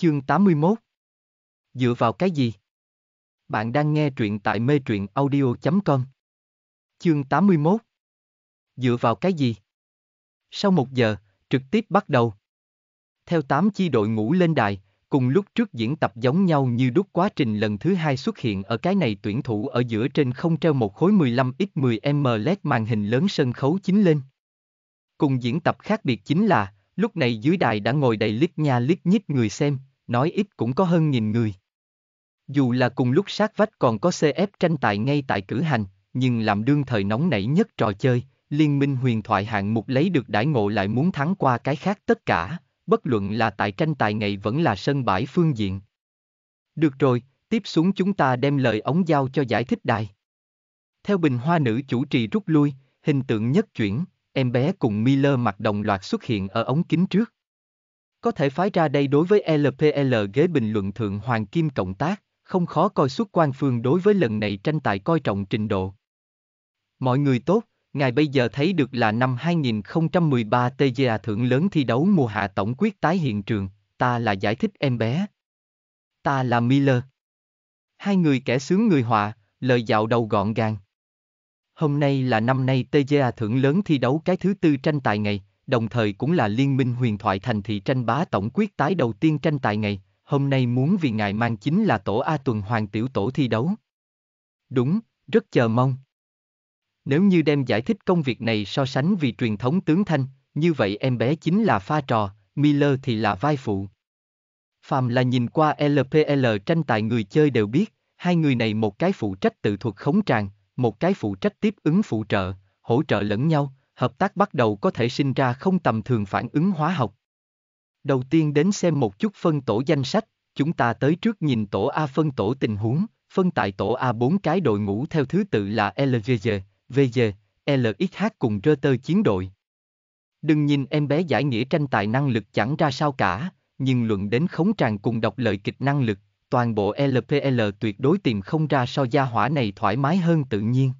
Chương 81 Dựa vào cái gì? Bạn đang nghe truyện tại mê truyện audio.com Chương 81 Dựa vào cái gì? Sau một giờ, trực tiếp bắt đầu. Theo tám chi đội ngũ lên đài, cùng lúc trước diễn tập giống nhau như đúc quá trình lần thứ hai xuất hiện ở cái này tuyển thủ ở giữa trên không treo một khối 15x10m LED màn hình lớn sân khấu chính lên. Cùng diễn tập khác biệt chính là, lúc này dưới đài đã ngồi đầy lít nha lít nhít người xem, nói ít cũng có hơn nghìn người. Dù là cùng lúc sát vách còn có CF tranh tài ngay tại cử hành, nhưng làm đương thời nóng nảy nhất trò chơi, liên minh huyền thoại hạng mục lấy được đãi ngộ lại muốn thắng qua cái khác tất cả, bất luận là tại tranh tài ngày vẫn là sân bãi phương diện. Được rồi, tiếp xuống chúng ta đem lời ống giao cho giải thích đài. Theo bình hoa nữ chủ trì rút lui, hình tượng nhất chuyển, em bé cùng Miller mặt đồng loạt xuất hiện ở ống kính trước có thể phái ra đây đối với LPL ghế bình luận Thượng Hoàng Kim Cộng tác, không khó coi suốt quan phương đối với lần này tranh tài coi trọng trình độ. Mọi người tốt, ngài bây giờ thấy được là năm 2013 TGA thưởng lớn thi đấu mùa hạ tổng quyết tái hiện trường, ta là giải thích em bé. Ta là Miller. Hai người kẻ sướng người họa, lời dạo đầu gọn gàng. Hôm nay là năm nay TGA thưởng lớn thi đấu cái thứ tư tranh tài ngày, đồng thời cũng là liên minh huyền thoại thành thị tranh bá tổng quyết tái đầu tiên tranh tài ngày, hôm nay muốn vì ngài mang chính là tổ A tuần hoàng tiểu tổ thi đấu. Đúng, rất chờ mong. Nếu như đem giải thích công việc này so sánh vì truyền thống tướng thanh, như vậy em bé chính là pha trò, Miller thì là vai phụ. phàm là nhìn qua LPL tranh tài người chơi đều biết, hai người này một cái phụ trách tự thuật khống tràng, một cái phụ trách tiếp ứng phụ trợ, hỗ trợ lẫn nhau, hợp tác bắt đầu có thể sinh ra không tầm thường phản ứng hóa học. Đầu tiên đến xem một chút phân tổ danh sách, chúng ta tới trước nhìn tổ A phân tổ tình huống, phân tại tổ A bốn cái đội ngũ theo thứ tự là LVG, VG, LXH cùng Reuters chiến đội. Đừng nhìn em bé giải nghĩa tranh tài năng lực chẳng ra sao cả, nhưng luận đến khống tràn cùng đọc lợi kịch năng lực, toàn bộ LPL tuyệt đối tìm không ra so gia hỏa này thoải mái hơn tự nhiên.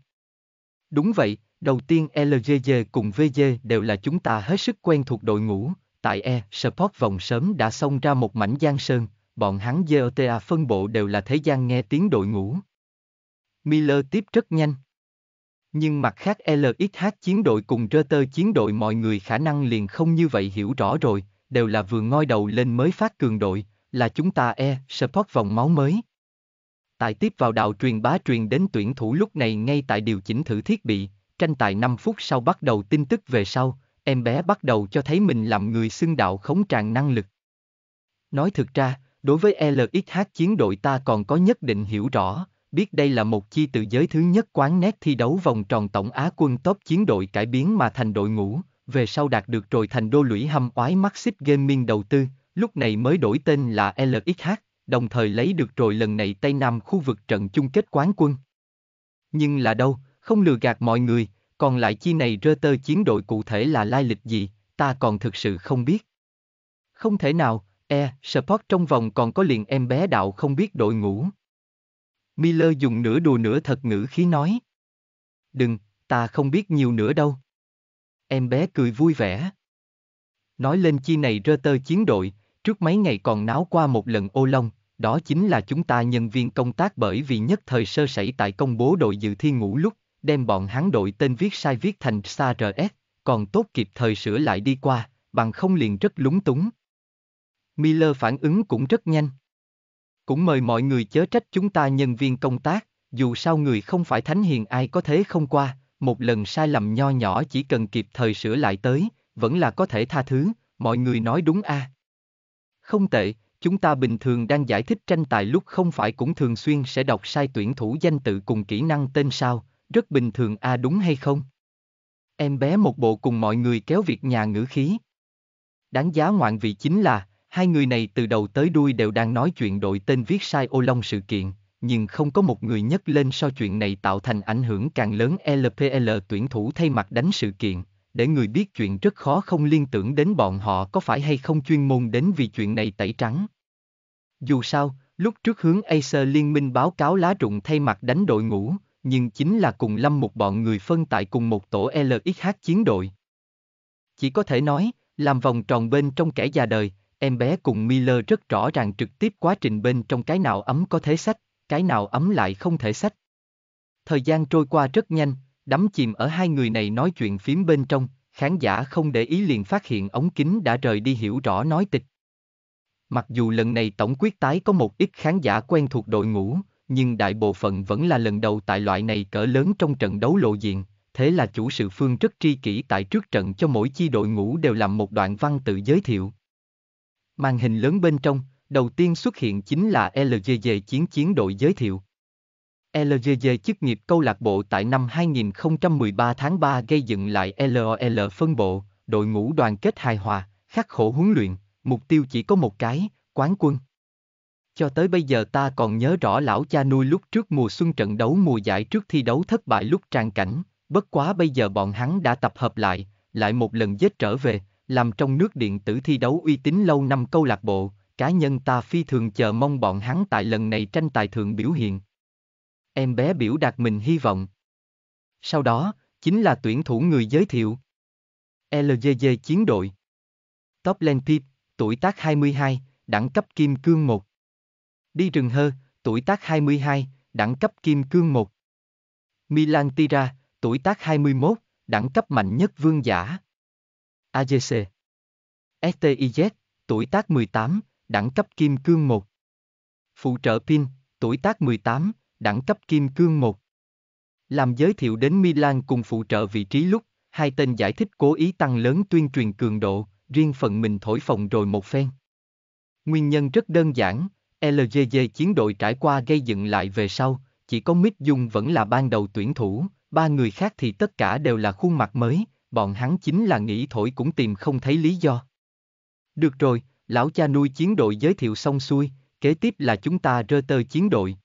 Đúng vậy, Đầu tiên LGG cùng VG đều là chúng ta hết sức quen thuộc đội ngũ, tại E, Sport vòng sớm đã xông ra một mảnh giang sơn, bọn hắn GOTA phân bộ đều là thế gian nghe tiếng đội ngũ. Miller tiếp rất nhanh. Nhưng mặt khác LXH chiến đội cùng Reuters chiến đội mọi người khả năng liền không như vậy hiểu rõ rồi, đều là vừa ngoi đầu lên mới phát cường đội, là chúng ta E, Sport vòng máu mới. Tại tiếp vào đạo truyền bá truyền đến tuyển thủ lúc này ngay tại điều chỉnh thử thiết bị, Tranh tài 5 phút sau bắt đầu tin tức về sau, em bé bắt đầu cho thấy mình làm người xưng đạo khống tràn năng lực. Nói thực ra, đối với LXH chiến đội ta còn có nhất định hiểu rõ, biết đây là một chi tự giới thứ nhất quán nét thi đấu vòng tròn tổng Á quân top chiến đội cải biến mà thành đội ngũ, về sau đạt được rồi thành đô lũy hâm oái Maxis Gaming đầu tư, lúc này mới đổi tên là LXH, đồng thời lấy được rồi lần này Tây Nam khu vực trận chung kết quán quân. Nhưng là đâu, không lừa gạt mọi người, còn lại chi này rơ tơ chiến đội cụ thể là lai lịch gì, ta còn thực sự không biết. Không thể nào, e, support trong vòng còn có liền em bé đạo không biết đội ngũ. Miller dùng nửa đùa nửa thật ngữ khí nói. Đừng, ta không biết nhiều nữa đâu. Em bé cười vui vẻ. Nói lên chi này rơ tơ chiến đội, trước mấy ngày còn náo qua một lần ô long, đó chính là chúng ta nhân viên công tác bởi vì nhất thời sơ sẩy tại công bố đội dự thi ngũ lúc đem bọn hắn đội tên viết sai viết thành XRS, còn tốt kịp thời sửa lại đi qua, bằng không liền rất lúng túng. Miller phản ứng cũng rất nhanh. Cũng mời mọi người chớ trách chúng ta nhân viên công tác, dù sao người không phải thánh hiền ai có thế không qua, một lần sai lầm nho nhỏ chỉ cần kịp thời sửa lại tới, vẫn là có thể tha thứ, mọi người nói đúng a. À. Không tệ, chúng ta bình thường đang giải thích tranh tài lúc không phải cũng thường xuyên sẽ đọc sai tuyển thủ danh tự cùng kỹ năng tên sao, rất bình thường à đúng hay không? Em bé một bộ cùng mọi người kéo việc nhà ngữ khí. Đáng giá ngoạn vị chính là, hai người này từ đầu tới đuôi đều đang nói chuyện đội tên viết sai ô long sự kiện, nhưng không có một người nhắc lên so chuyện này tạo thành ảnh hưởng càng lớn LPL tuyển thủ thay mặt đánh sự kiện, để người biết chuyện rất khó không liên tưởng đến bọn họ có phải hay không chuyên môn đến vì chuyện này tẩy trắng. Dù sao, lúc trước hướng Acer Liên minh báo cáo lá rụng thay mặt đánh đội ngũ, nhưng chính là cùng lâm một bọn người phân tại cùng một tổ LXH chiến đội. Chỉ có thể nói, làm vòng tròn bên trong kẻ già đời, em bé cùng Miller rất rõ ràng trực tiếp quá trình bên trong cái nào ấm có thể sách, cái nào ấm lại không thể sách. Thời gian trôi qua rất nhanh, đắm chìm ở hai người này nói chuyện phím bên trong, khán giả không để ý liền phát hiện ống kính đã rời đi hiểu rõ nói tịch. Mặc dù lần này tổng quyết tái có một ít khán giả quen thuộc đội ngũ, nhưng đại bộ phận vẫn là lần đầu tại loại này cỡ lớn trong trận đấu lộ diện, thế là chủ sự phương rất tri kỷ tại trước trận cho mỗi chi đội ngũ đều làm một đoạn văn tự giới thiệu. Màn hình lớn bên trong, đầu tiên xuất hiện chính là LGG chiến chiến đội giới thiệu. LGG chức nghiệp câu lạc bộ tại năm 2013 tháng 3 gây dựng lại LOL phân bộ, đội ngũ đoàn kết hài hòa, khắc khổ huấn luyện, mục tiêu chỉ có một cái, quán quân. Cho tới bây giờ ta còn nhớ rõ lão cha nuôi lúc trước mùa xuân trận đấu mùa giải trước thi đấu thất bại lúc trang cảnh, bất quá bây giờ bọn hắn đã tập hợp lại, lại một lần giết trở về, làm trong nước điện tử thi đấu uy tín lâu năm câu lạc bộ, cá nhân ta phi thường chờ mong bọn hắn tại lần này tranh tài thượng biểu hiện. Em bé biểu đạt mình hy vọng. Sau đó, chính là tuyển thủ người giới thiệu. LGG chiến đội. Top Len tuổi tác 22, đẳng cấp kim cương 1. Đi rừng hơ, tuổi tác 22, đẳng cấp kim cương 1. Milan Tira, tuổi tác 21, đẳng cấp mạnh nhất vương giả. AGC. STIZ, tuổi tác 18, đẳng cấp kim cương 1. Phụ trợ pin, tuổi tác 18, đẳng cấp kim cương 1. Làm giới thiệu đến Milan cùng phụ trợ vị trí lúc, hai tên giải thích cố ý tăng lớn tuyên truyền cường độ, riêng phần mình thổi phồng rồi một phen. Nguyên nhân rất đơn giản, LGG chiến đội trải qua gây dựng lại về sau, chỉ có Mít Dung vẫn là ban đầu tuyển thủ, ba người khác thì tất cả đều là khuôn mặt mới, bọn hắn chính là nghĩ thổi cũng tìm không thấy lý do. Được rồi, lão cha nuôi chiến đội giới thiệu xong xuôi, kế tiếp là chúng ta rơ tơ chiến đội.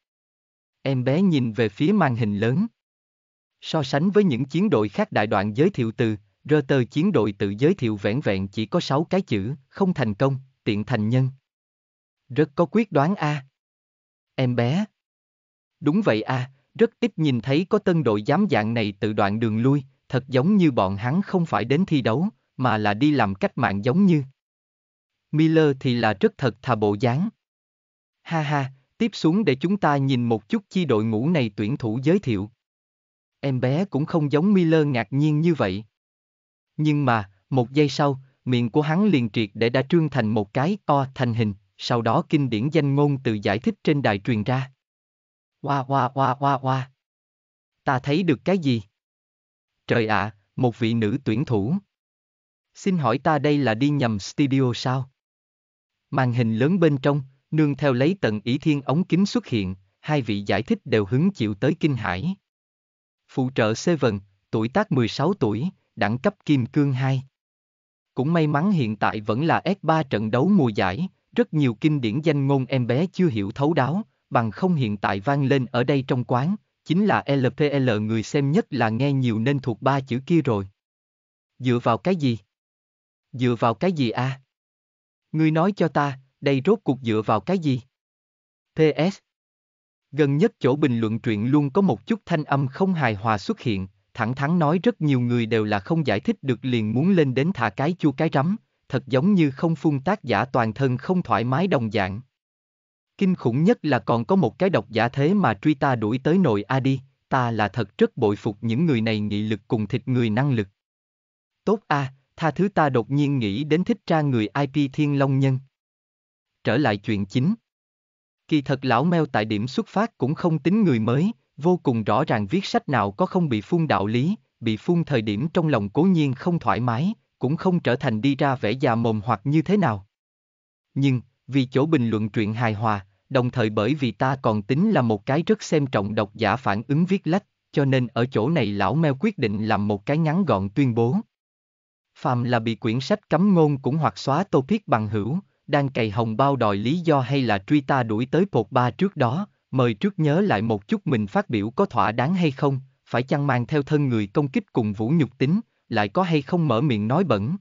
Em bé nhìn về phía màn hình lớn. So sánh với những chiến đội khác đại đoạn giới thiệu từ, rơ tơ chiến đội tự giới thiệu vẻn vẹn chỉ có 6 cái chữ, không thành công, tiện thành nhân. Rất có quyết đoán a. À. Em bé. Đúng vậy a, à, rất ít nhìn thấy có tân đội dám dạng này tự đoạn đường lui, thật giống như bọn hắn không phải đến thi đấu, mà là đi làm cách mạng giống như. Miller thì là rất thật thà bộ dáng. Ha ha, tiếp xuống để chúng ta nhìn một chút chi đội ngũ này tuyển thủ giới thiệu. Em bé cũng không giống Miller ngạc nhiên như vậy. Nhưng mà, một giây sau, miệng của hắn liền triệt để đã trương thành một cái o thành hình, sau đó kinh điển danh ngôn từ giải thích trên đài truyền ra. Hoa hoa hoa hoa hoa. Ta thấy được cái gì? Trời ạ, à, một vị nữ tuyển thủ. Xin hỏi ta đây là đi nhầm studio sao? Màn hình lớn bên trong, nương theo lấy tận ý thiên ống kính xuất hiện, hai vị giải thích đều hứng chịu tới kinh hải. Phụ trợ C7, tuổi tác 16 tuổi, đẳng cấp kim cương 2. Cũng may mắn hiện tại vẫn là S3 trận đấu mùa giải, rất nhiều kinh điển danh ngôn em bé chưa hiểu thấu đáo, bằng không hiện tại vang lên ở đây trong quán, chính là LPL người xem nhất là nghe nhiều nên thuộc ba chữ kia rồi. Dựa vào cái gì? Dựa vào cái gì a? À? Ngươi nói cho ta, đây rốt cuộc dựa vào cái gì? PS Gần nhất chỗ bình luận truyện luôn có một chút thanh âm không hài hòa xuất hiện, thẳng thắn nói rất nhiều người đều là không giải thích được liền muốn lên đến thả cái chua cái rắm, thật giống như không phun tác giả toàn thân không thoải mái đồng dạng. Kinh khủng nhất là còn có một cái độc giả thế mà truy ta đuổi tới nội a đi, ta là thật rất bội phục những người này nghị lực cùng thịt người năng lực. Tốt a, à, tha thứ ta đột nhiên nghĩ đến thích tra người IP Thiên Long Nhân. Trở lại chuyện chính. Kỳ thật lão meo tại điểm xuất phát cũng không tính người mới, vô cùng rõ ràng viết sách nào có không bị phun đạo lý, bị phun thời điểm trong lòng cố nhiên không thoải mái, cũng không trở thành đi ra vẻ già mồm hoặc như thế nào. Nhưng, vì chỗ bình luận truyện hài hòa, đồng thời bởi vì ta còn tính là một cái rất xem trọng độc giả phản ứng viết lách, cho nên ở chỗ này lão meo quyết định làm một cái ngắn gọn tuyên bố. Phàm là bị quyển sách cấm ngôn cũng hoặc xóa tô topic bằng hữu, đang cày hồng bao đòi lý do hay là truy ta đuổi tới pột ba trước đó, mời trước nhớ lại một chút mình phát biểu có thỏa đáng hay không, phải chăng mang theo thân người công kích cùng vũ nhục tính, lại có hay không mở miệng nói bẩn.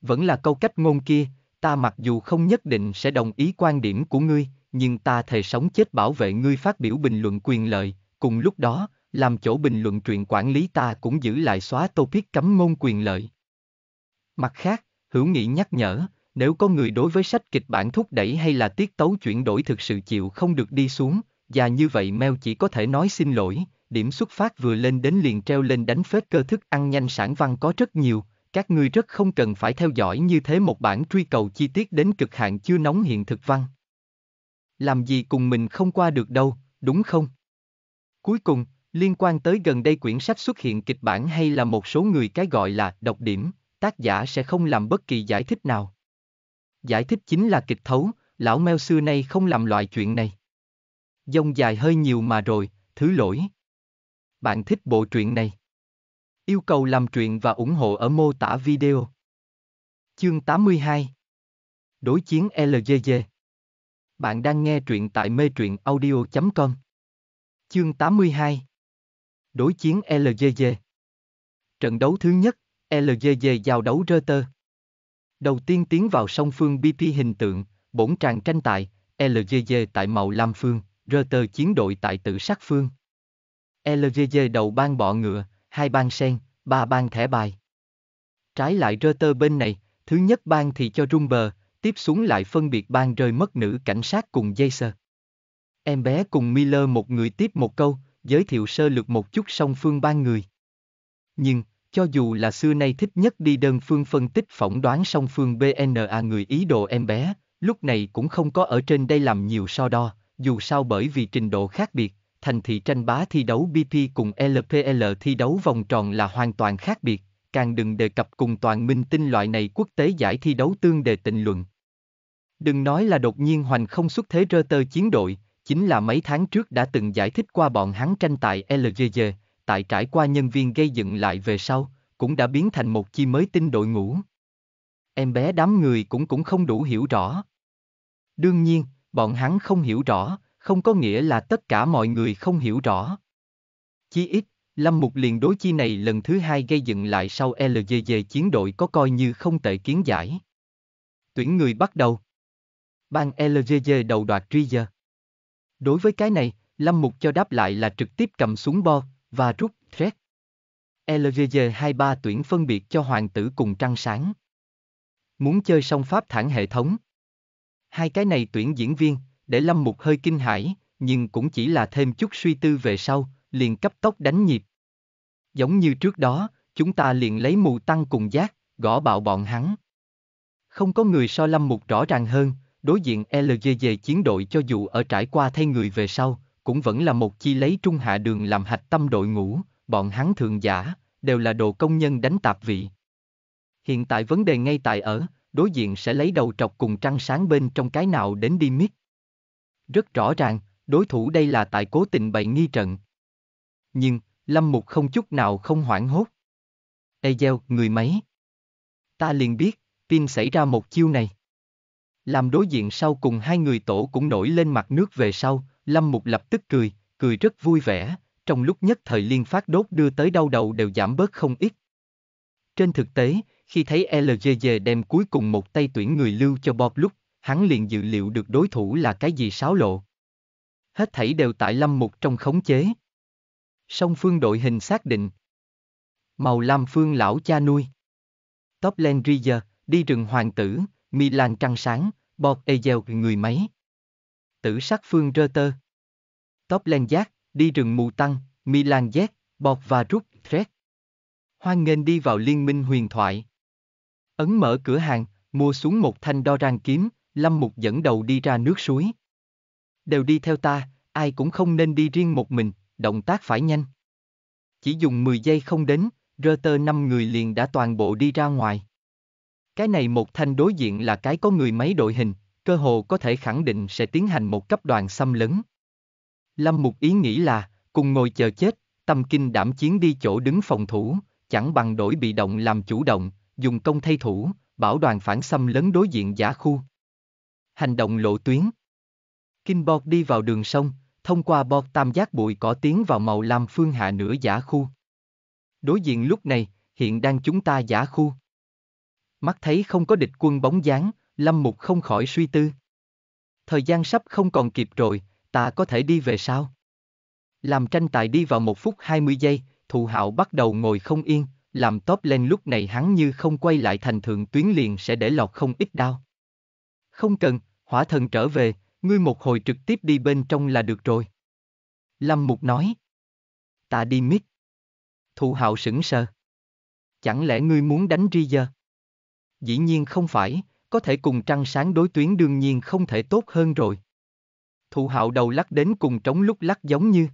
Vẫn là câu cách ngôn kia, ta mặc dù không nhất định sẽ đồng ý quan điểm của ngươi, nhưng ta thề sống chết bảo vệ ngươi phát biểu bình luận quyền lợi, cùng lúc đó, làm chỗ bình luận truyện quản lý ta cũng giữ lại xóa topic cấm ngôn quyền lợi. Mặt khác, hữu nghị nhắc nhở, nếu có người đối với sách kịch bản thúc đẩy hay là tiết tấu chuyển đổi thực sự chịu không được đi xuống, và như vậy mail chỉ có thể nói xin lỗi, điểm xuất phát vừa lên đến liền treo lên đánh phết cơ thức ăn nhanh sản văn có rất nhiều, các ngươi rất không cần phải theo dõi như thế một bản truy cầu chi tiết đến cực hạn chưa nóng hiện thực văn. Làm gì cùng mình không qua được đâu, đúng không? Cuối cùng, liên quan tới gần đây quyển sách xuất hiện kịch bản hay là một số người cái gọi là độc điểm, tác giả sẽ không làm bất kỳ giải thích nào. Giải thích chính là kịch thấu, lão meo xưa nay không làm loại chuyện này. Dông dài hơi nhiều mà rồi, thứ lỗi bạn thích bộ truyện này. Yêu cầu làm truyện và ủng hộ ở mô tả video. Chương 82 Đối chiến LGG Bạn đang nghe truyện tại mê truyện audio.com Chương 82 Đối chiến LGG Trận đấu thứ nhất, LGG giao đấu Reuters. Đầu tiên tiến vào song phương BP hình tượng, bổn tràng tranh tài, LGG tại màu lam phương, Reuters chiến đội tại tử sắc phương. LGG đầu ban bọ ngựa, hai ban sen, ba ban thẻ bài. Trái lại Rơ bên này, thứ nhất ban thì cho rung bờ, tiếp xuống lại phân biệt ban rơi mất nữ cảnh sát cùng Jaser. Em bé cùng Miller một người tiếp một câu, giới thiệu sơ lược một chút song phương ban người. Nhưng, cho dù là xưa nay thích nhất đi đơn phương phân tích phỏng đoán song phương BNA người ý đồ em bé, lúc này cũng không có ở trên đây làm nhiều so đo, dù sao bởi vì trình độ khác biệt, thành thị tranh bá thi đấu BP cùng LPL thi đấu vòng tròn là hoàn toàn khác biệt, càng đừng đề cập cùng toàn minh tinh loại này quốc tế giải thi đấu tương đề tình luận. Đừng nói là đột nhiên hoành không xuất thế rơ tơ chiến đội, chính là mấy tháng trước đã từng giải thích qua bọn hắn tranh tại LGG, tại trải qua nhân viên gây dựng lại về sau, cũng đã biến thành một chi mới tinh đội ngũ. Em bé đám người cũng cũng không đủ hiểu rõ. Đương nhiên, bọn hắn không hiểu rõ, không có nghĩa là tất cả mọi người không hiểu rõ. Chí ít, Lâm Mục liền đối chi này lần thứ hai gây dựng lại sau LGG chiến đội có coi như không tệ kiến giải. Tuyển người bắt đầu. Ban LGG đầu đoạt Trigger. Đối với cái này, Lâm Mục cho đáp lại là trực tiếp cầm súng bo, và rút, threat. LGG23 tuyển phân biệt cho hoàng tử cùng trăng sáng. Muốn chơi song pháp thản hệ thống. Hai cái này tuyển diễn viên, để Lâm Mục hơi kinh hãi, nhưng cũng chỉ là thêm chút suy tư về sau, liền cấp tốc đánh nhịp. Giống như trước đó, chúng ta liền lấy mù tăng cùng giác, gõ bạo bọn hắn. Không có người so Lâm Mục rõ ràng hơn, đối diện LGG chiến đội cho dù ở trải qua thay người về sau, cũng vẫn là một chi lấy trung hạ đường làm hạch tâm đội ngũ, bọn hắn thường giả, đều là đồ công nhân đánh tạp vị. Hiện tại vấn đề ngay tại ở, đối diện sẽ lấy đầu trọc cùng trăng sáng bên trong cái nào đến đi mít. Rất rõ ràng, đối thủ đây là tại cố tình bày nghi trận. Nhưng, Lâm Mục không chút nào không hoảng hốt. Egel, người mấy? Ta liền biết, tin xảy ra một chiêu này. Làm đối diện sau cùng hai người tổ cũng nổi lên mặt nước về sau, Lâm Mục lập tức cười, cười rất vui vẻ, trong lúc nhất thời liên phát đốt đưa tới đau đầu đều giảm bớt không ít. Trên thực tế, khi thấy LGG đem cuối cùng một tay tuyển người lưu cho Bob lúc hắn liền dự liệu được đối thủ là cái gì sáo lộ. Hết thảy đều tại lâm mục trong khống chế. Song phương đội hình xác định. Màu lam phương lão cha nuôi. Topland Riger, đi rừng hoàng tử, Milan trăng sáng, Bob Egel người máy. Tử sắc phương Reuters. Topland giác, đi rừng mù tăng, Milan giác Bob và Rút Thread. Hoan nghênh đi vào liên minh huyền thoại. Ấn mở cửa hàng, mua xuống một thanh đo rang kiếm, Lâm Mục dẫn đầu đi ra nước suối. Đều đi theo ta, ai cũng không nên đi riêng một mình, động tác phải nhanh. Chỉ dùng 10 giây không đến, rơ tơ 5 người liền đã toàn bộ đi ra ngoài. Cái này một thanh đối diện là cái có người mấy đội hình, cơ hồ có thể khẳng định sẽ tiến hành một cấp đoàn xâm lấn. Lâm Mục ý nghĩ là, cùng ngồi chờ chết, tâm kinh đảm chiến đi chỗ đứng phòng thủ, chẳng bằng đổi bị động làm chủ động, dùng công thay thủ, bảo đoàn phản xâm lấn đối diện giả khu hành động lộ tuyến. Kinh Bọt đi vào đường sông, thông qua Bọt tam giác bụi cỏ tiến vào màu lam phương hạ nửa giả khu. Đối diện lúc này, hiện đang chúng ta giả khu. Mắt thấy không có địch quân bóng dáng, Lâm Mục không khỏi suy tư. Thời gian sắp không còn kịp rồi, ta có thể đi về sao? Làm tranh tài đi vào một phút 20 giây, thụ hạo bắt đầu ngồi không yên, làm top lên lúc này hắn như không quay lại thành thượng tuyến liền sẽ để lọt không ít đau. Không cần, hỏa thần trở về, ngươi một hồi trực tiếp đi bên trong là được rồi. Lâm Mục nói. Ta đi mít. Thụ hạo sững sờ. Chẳng lẽ ngươi muốn đánh ri giờ? Dĩ nhiên không phải, có thể cùng trăng sáng đối tuyến đương nhiên không thể tốt hơn rồi. Thụ hạo đầu lắc đến cùng trống lúc lắc giống như.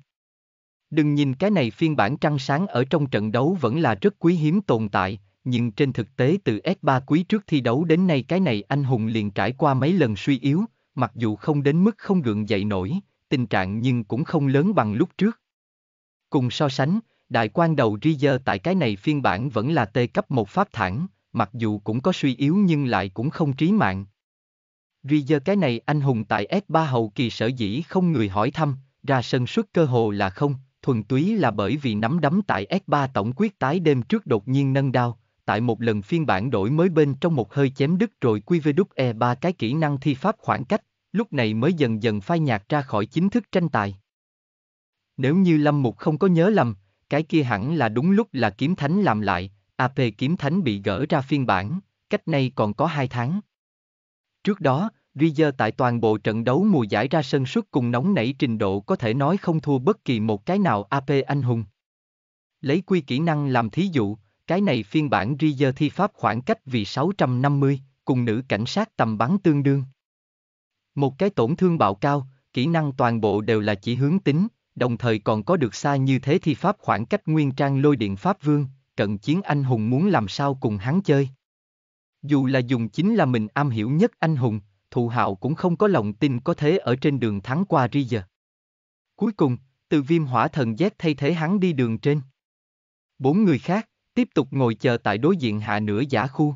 Đừng nhìn cái này phiên bản trăng sáng ở trong trận đấu vẫn là rất quý hiếm tồn tại, nhưng trên thực tế từ S3 quý trước thi đấu đến nay cái này anh hùng liền trải qua mấy lần suy yếu, mặc dù không đến mức không gượng dậy nổi, tình trạng nhưng cũng không lớn bằng lúc trước. Cùng so sánh, đại quan đầu Rizer tại cái này phiên bản vẫn là T cấp một pháp thẳng, mặc dù cũng có suy yếu nhưng lại cũng không trí mạng. Rizer cái này anh hùng tại S3 hậu kỳ sở dĩ không người hỏi thăm, ra sân suất cơ hồ là không, thuần túy là bởi vì nắm đấm tại S3 tổng quyết tái đêm trước đột nhiên nâng đao, tại một lần phiên bản đổi mới bên trong một hơi chém đứt rồi QVWE ba cái kỹ năng thi pháp khoảng cách, lúc này mới dần dần phai nhạt ra khỏi chính thức tranh tài. Nếu như Lâm Mục không có nhớ lầm, cái kia hẳn là đúng lúc là kiếm thánh làm lại, AP kiếm thánh bị gỡ ra phiên bản, cách nay còn có 2 tháng. Trước đó, Rieger tại toàn bộ trận đấu mùa giải ra sân suốt cùng nóng nảy trình độ có thể nói không thua bất kỳ một cái nào AP anh hùng. Lấy quy kỹ năng làm thí dụ, cái này phiên bản Reader thi pháp khoảng cách vì 650, cùng nữ cảnh sát tầm bắn tương đương. Một cái tổn thương bạo cao, kỹ năng toàn bộ đều là chỉ hướng tính, đồng thời còn có được xa như thế thi pháp khoảng cách nguyên trang lôi điện pháp vương, cận chiến anh hùng muốn làm sao cùng hắn chơi. Dù là dùng chính là mình am hiểu nhất anh hùng, thụ hạo cũng không có lòng tin có thế ở trên đường thắng qua Ria. Cuối cùng, từ viêm hỏa thần giác thay thế hắn đi đường trên. Bốn người khác, tiếp tục ngồi chờ tại đối diện hạ nửa giả khu.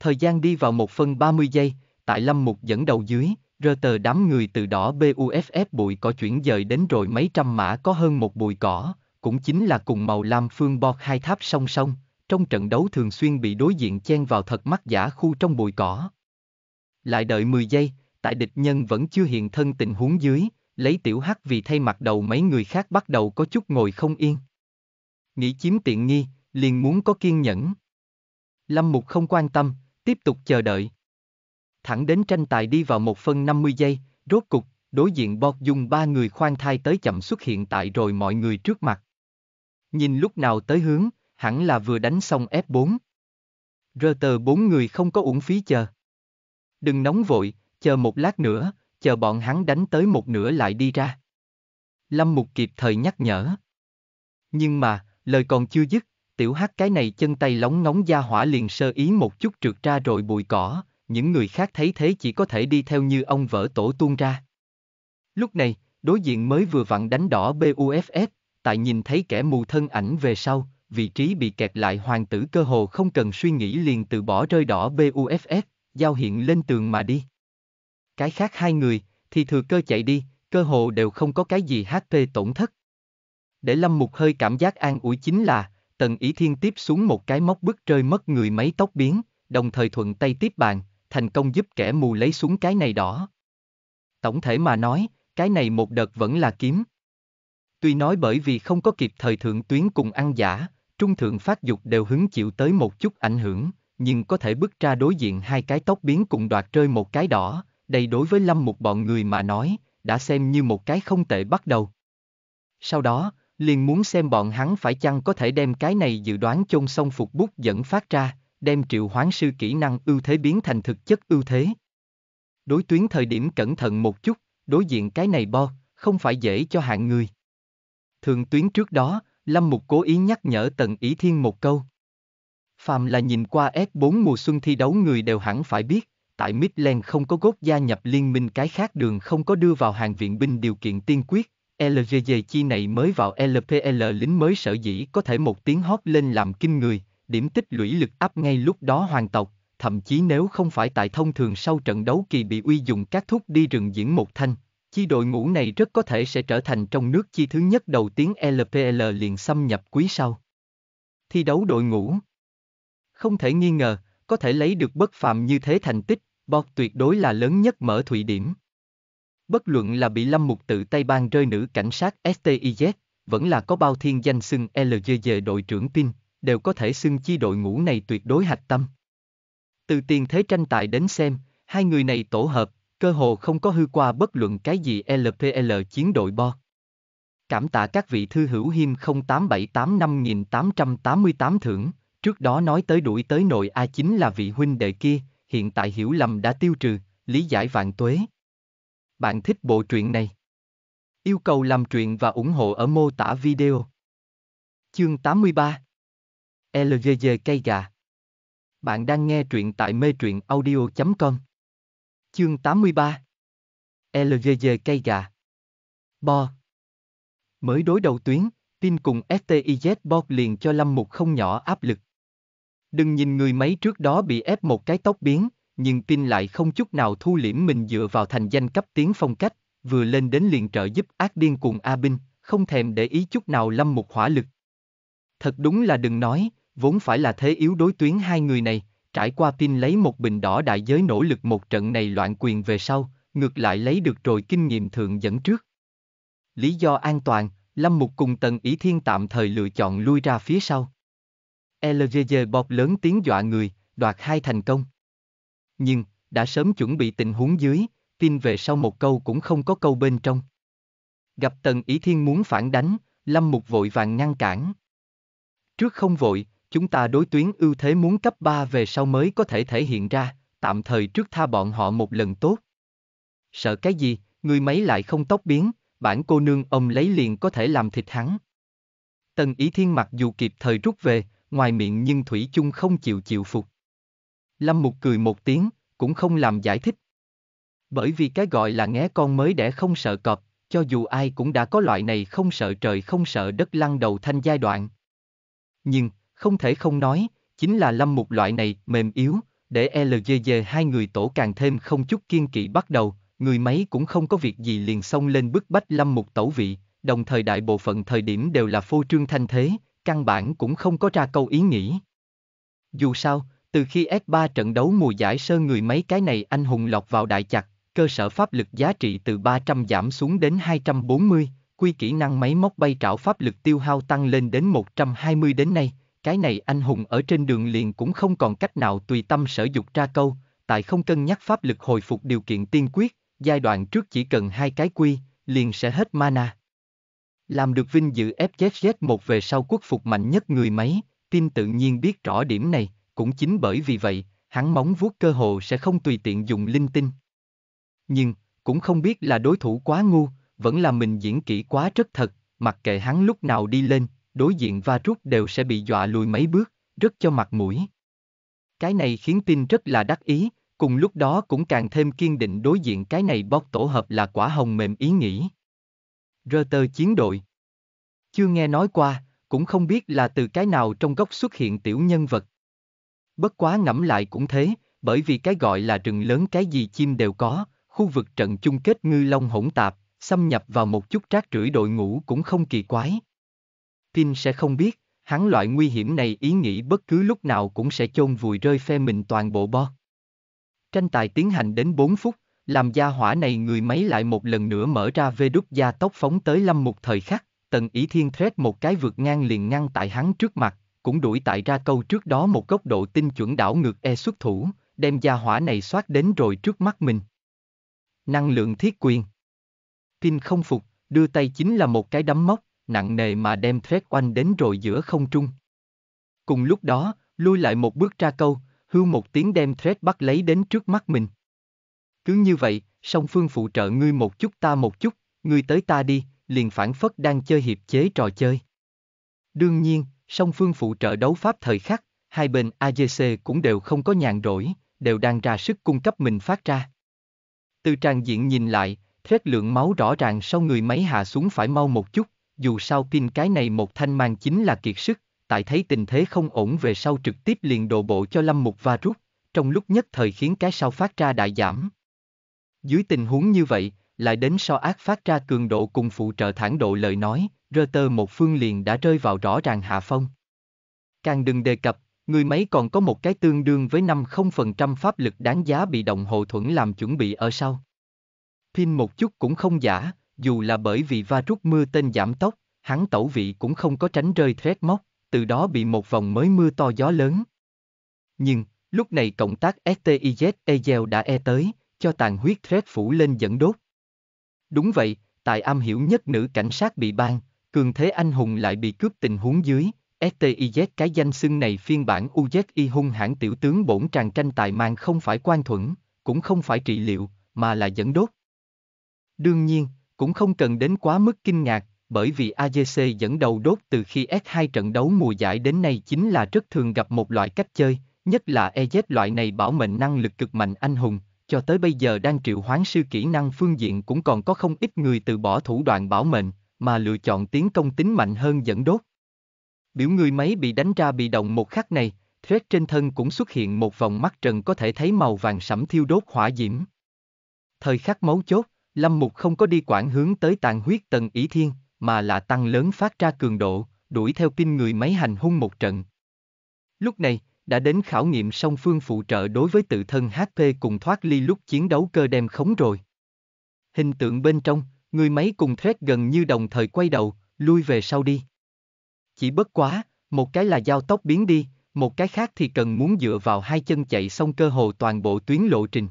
Thời gian đi vào 1 phân 30 giây, tại Lâm Mục dẫn đầu dưới, rơ tờ đám người từ đỏ BUFF bụi cỏ chuyển dời đến rồi mấy trăm mã có hơn một bụi cỏ, cũng chính là cùng màu lam phương bọt hai tháp song song, trong trận đấu thường xuyên bị đối diện chen vào thật mắt giả khu trong bụi cỏ. Lại đợi 10 giây, tại địch nhân vẫn chưa hiện thân tình huống dưới, lấy tiểu hắc vì thay mặt đầu mấy người khác bắt đầu có chút ngồi không yên. Nghĩ chiếm tiện nghi, liền muốn có kiên nhẫn. Lâm Mục không quan tâm, tiếp tục chờ đợi. Thẳng đến tranh tài đi vào một phân 50 giây, rốt cục, đối diện Bọt dung ba người khoan thai tới chậm xuất hiện tại rồi mọi người trước mặt. Nhìn lúc nào tới hướng, hẳn là vừa đánh xong F4. Rơ tờ bốn người không có uổng phí chờ. Đừng nóng vội, chờ một lát nữa, chờ bọn hắn đánh tới một nửa lại đi ra. Lâm Mục kịp thời nhắc nhở. Nhưng mà, lời còn chưa dứt, Tiểu hát cái này chân tay lóng ngóng da hỏa liền sơ ý một chút trượt ra rồi bụi cỏ, những người khác thấy thế chỉ có thể đi theo như ông vỡ tổ tuôn ra. Lúc này, đối diện mới vừa vặn đánh đỏ BUFF, tại nhìn thấy kẻ mù thân ảnh về sau, vị trí bị kẹt lại hoàng tử cơ hồ không cần suy nghĩ liền từ bỏ rơi đỏ BUFF, giao hiện lên tường mà đi. Cái khác hai người, thì thừa cơ chạy đi, cơ hồ đều không có cái gì HP tổn thất. Để Lâm Mục hơi cảm giác an ủi chính là, Tần Ý Thiên tiếp xuống một cái móc bức rơi mất người mấy tóc biến, đồng thời thuận tay tiếp bàn, thành công giúp kẻ mù lấy xuống cái này đỏ. Tổng thể mà nói, cái này một đợt vẫn là kiếm. Tuy nói bởi vì không có kịp thời thượng tuyến cùng ăn giả, trung thượng phát dục đều hứng chịu tới một chút ảnh hưởng, nhưng có thể bước ra đối diện hai cái tóc biến cùng đoạt rơi một cái đỏ, đây đối với lâm một bọn người mà nói, đã xem như một cái không tệ bắt đầu. Sau đó, liền muốn xem bọn hắn phải chăng có thể đem cái này dự đoán chôn sông phục bút dẫn phát ra, đem triệu hoán sư kỹ năng ưu thế biến thành thực chất ưu thế. Đối tuyến thời điểm cẩn thận một chút, đối diện cái này bo, không phải dễ cho hạng người. Thường tuyến trước đó, Lâm Mục cố ý nhắc nhở Tần Ý Thiên một câu. Phàm là nhìn qua F4 mùa xuân thi đấu người đều hẳn phải biết, tại Midland không có gốc gia nhập liên minh cái khác đường không có đưa vào hàng viện binh điều kiện tiên quyết, LGG chi này mới vào LPL lính mới sở dĩ có thể một tiếng hót lên làm kinh người, điểm tích lũy lực áp ngay lúc đó hoàn tộc, thậm chí nếu không phải tại thông thường sau trận đấu kỳ bị uy dùng các thuốc đi rừng diễn một thanh, chi đội ngũ này rất có thể sẽ trở thành trong nước chi thứ nhất đầu tiếng LPL liền xâm nhập quý sau. Thi đấu đội ngũ Không thể nghi ngờ, có thể lấy được bất phạm như thế thành tích, bọt tuyệt đối là lớn nhất mở thụy điểm. Bất luận là bị Lâm Mục tự tay ban rơi nữ cảnh sát STIZ, vẫn là có bao thiên danh xưng LGG đội trưởng tin, đều có thể xưng chi đội ngũ này tuyệt đối hạch tâm. Từ tiền thế tranh tài đến xem, hai người này tổ hợp, cơ hồ không có hư qua bất luận cái gì LPL chiến đội bo. Cảm tạ các vị thư hữu hiêm 08785888 thưởng, trước đó nói tới đuổi tới nội A chính là vị huynh đệ kia, hiện tại hiểu lầm đã tiêu trừ, lý giải vạn tuế. Bạn thích bộ truyện này? Yêu cầu làm truyện và ủng hộ ở mô tả video. Chương 83 LGG cây gà Bạn đang nghe truyện tại mê truyện audio.com Chương 83 LGG cây gà Bo Mới đối đầu tuyến, tin cùng STIZ Bot liền cho Lâm Mục không nhỏ áp lực. Đừng nhìn người mấy trước đó bị ép một cái tóc biến, nhưng tin lại không chút nào thu liễm mình dựa vào thành danh cấp tiến phong cách, vừa lên đến liền trợ giúp ác điên cùng A Binh, không thèm để ý chút nào lâm một hỏa lực. Thật đúng là đừng nói, vốn phải là thế yếu đối tuyến hai người này, trải qua tin lấy một bình đỏ đại giới nỗ lực một trận này loạn quyền về sau, ngược lại lấy được rồi kinh nghiệm thượng dẫn trước. Lý do an toàn, Lâm Mục cùng Tần Ý Thiên tạm thời lựa chọn lui ra phía sau. LGG bọt lớn tiếng dọa người, đoạt hai thành công nhưng, đã sớm chuẩn bị tình huống dưới, tin về sau một câu cũng không có câu bên trong. Gặp Tần Ý Thiên muốn phản đánh, Lâm Mục vội vàng ngăn cản. Trước không vội, chúng ta đối tuyến ưu thế muốn cấp 3 về sau mới có thể thể hiện ra, tạm thời trước tha bọn họ một lần tốt. Sợ cái gì, người mấy lại không tóc biến, bản cô nương ông lấy liền có thể làm thịt hắn. Tần Ý Thiên mặc dù kịp thời rút về, ngoài miệng nhưng Thủy chung không chịu chịu phục. Lâm Mục cười một tiếng, cũng không làm giải thích. Bởi vì cái gọi là nghe con mới đẻ không sợ cọp, cho dù ai cũng đã có loại này không sợ trời không sợ đất lăn đầu thanh giai đoạn. Nhưng, không thể không nói, chính là Lâm Mục loại này mềm yếu, để LGG hai người tổ càng thêm không chút kiên kỵ bắt đầu, người mấy cũng không có việc gì liền xông lên bức bách Lâm Mục tẩu vị, đồng thời đại bộ phận thời điểm đều là phô trương thanh thế, căn bản cũng không có ra câu ý nghĩ. Dù sao, từ khi S3 trận đấu mùa giải sơ người mấy cái này anh hùng lọc vào đại chặt, cơ sở pháp lực giá trị từ 300 giảm xuống đến 240, quy kỹ năng máy móc bay trảo pháp lực tiêu hao tăng lên đến 120 đến nay, cái này anh hùng ở trên đường liền cũng không còn cách nào tùy tâm sở dục ra câu, tại không cân nhắc pháp lực hồi phục điều kiện tiên quyết, giai đoạn trước chỉ cần hai cái quy, liền sẽ hết mana. Làm được vinh dự fzz một về sau quốc phục mạnh nhất người máy, Tim tự nhiên biết rõ điểm này, cũng chính bởi vì vậy, hắn móng vuốt cơ hồ sẽ không tùy tiện dùng linh tinh. Nhưng, cũng không biết là đối thủ quá ngu, vẫn là mình diễn kỹ quá rất thật, mặc kệ hắn lúc nào đi lên, đối diện va rút đều sẽ bị dọa lùi mấy bước, rất cho mặt mũi. Cái này khiến tin rất là đắc ý, cùng lúc đó cũng càng thêm kiên định đối diện cái này bóc tổ hợp là quả hồng mềm ý nghĩ. Reuters chiến đội Chưa nghe nói qua, cũng không biết là từ cái nào trong góc xuất hiện tiểu nhân vật. Bất quá ngẫm lại cũng thế, bởi vì cái gọi là rừng lớn cái gì chim đều có, khu vực trận chung kết ngư long hỗn tạp, xâm nhập vào một chút rác rưởi đội ngũ cũng không kỳ quái. Pin sẽ không biết, hắn loại nguy hiểm này ý nghĩ bất cứ lúc nào cũng sẽ chôn vùi rơi phe mình toàn bộ bo. Tranh tài tiến hành đến 4 phút, làm gia hỏa này người máy lại một lần nữa mở ra vê đút gia tốc phóng tới lâm một thời khắc, tần ý thiên thét một cái vượt ngang liền ngăn tại hắn trước mặt, cũng đuổi tại ra câu trước đó một góc độ tinh chuẩn đảo ngược e xuất thủ, đem gia hỏa này xoát đến rồi trước mắt mình. Năng lượng thiết quyền Pin không phục, đưa tay chính là một cái đấm móc, nặng nề mà đem thread oanh đến rồi giữa không trung. Cùng lúc đó, lui lại một bước ra câu, hưu một tiếng đem thread bắt lấy đến trước mắt mình. Cứ như vậy, song phương phụ trợ ngươi một chút ta một chút, ngươi tới ta đi, liền phản phất đang chơi hiệp chế trò chơi. Đương nhiên, song phương phụ trợ đấu pháp thời khắc, hai bên AGC cũng đều không có nhàn rỗi, đều đang ra sức cung cấp mình phát ra. Từ tràng diện nhìn lại, thét lượng máu rõ ràng sau người máy hạ xuống phải mau một chút, dù sao pin cái này một thanh mang chính là kiệt sức, tại thấy tình thế không ổn về sau trực tiếp liền đồ bộ cho Lâm Mục và rút, trong lúc nhất thời khiến cái sau phát ra đại giảm. Dưới tình huống như vậy, lại đến so ác phát ra cường độ cùng phụ trợ thản độ lời nói, Reuters một phương liền đã rơi vào rõ ràng hạ phong. Càng đừng đề cập, người mấy còn có một cái tương đương với 50% pháp lực đáng giá bị động hộ thuẫn làm chuẩn bị ở sau. Pin một chút cũng không giả, dù là bởi vì va rút mưa tên giảm tốc, hắn tẩu vị cũng không có tránh rơi thét móc, từ đó bị một vòng mới mưa to gió lớn. Nhưng, lúc này cộng tác STIZ Egel đã e tới, cho tàn huyết thét phủ lên dẫn đốt. Đúng vậy, tại am hiểu nhất nữ cảnh sát bị ban, cường thế anh hùng lại bị cướp tình huống dưới, STIZ cái danh xưng này phiên bản UZI hung hãn tiểu tướng bổn tràng tranh tài mang không phải quan thuẫn, cũng không phải trị liệu, mà là dẫn đốt. Đương nhiên, cũng không cần đến quá mức kinh ngạc, bởi vì AGC dẫn đầu đốt từ khi S2 trận đấu mùa giải đến nay chính là rất thường gặp một loại cách chơi, nhất là EZ loại này bảo mệnh năng lực cực mạnh anh hùng, cho tới bây giờ đang triệu hoán sư kỹ năng phương diện cũng còn có không ít người từ bỏ thủ đoạn bảo mệnh, mà lựa chọn tiến công tính mạnh hơn dẫn đốt. Biểu người máy bị đánh ra bị động một khắc này, Thread trên thân cũng xuất hiện một vòng mắt trần có thể thấy màu vàng sẫm thiêu đốt hỏa diễm. Thời khắc máu chốt, Lâm Mục không có đi quản hướng tới tàn huyết tần ý thiên, mà là tăng lớn phát ra cường độ, đuổi theo kinh người máy hành hung một trận. Lúc này, đã đến khảo nghiệm song phương phụ trợ đối với tự thân HP cùng thoát ly lúc chiến đấu cơ đem khống rồi. Hình tượng bên trong, người máy cùng thét gần như đồng thời quay đầu, lui về sau đi. Chỉ bất quá, một cái là giao tốc biến đi, một cái khác thì cần muốn dựa vào hai chân chạy xong cơ hồ toàn bộ tuyến lộ trình.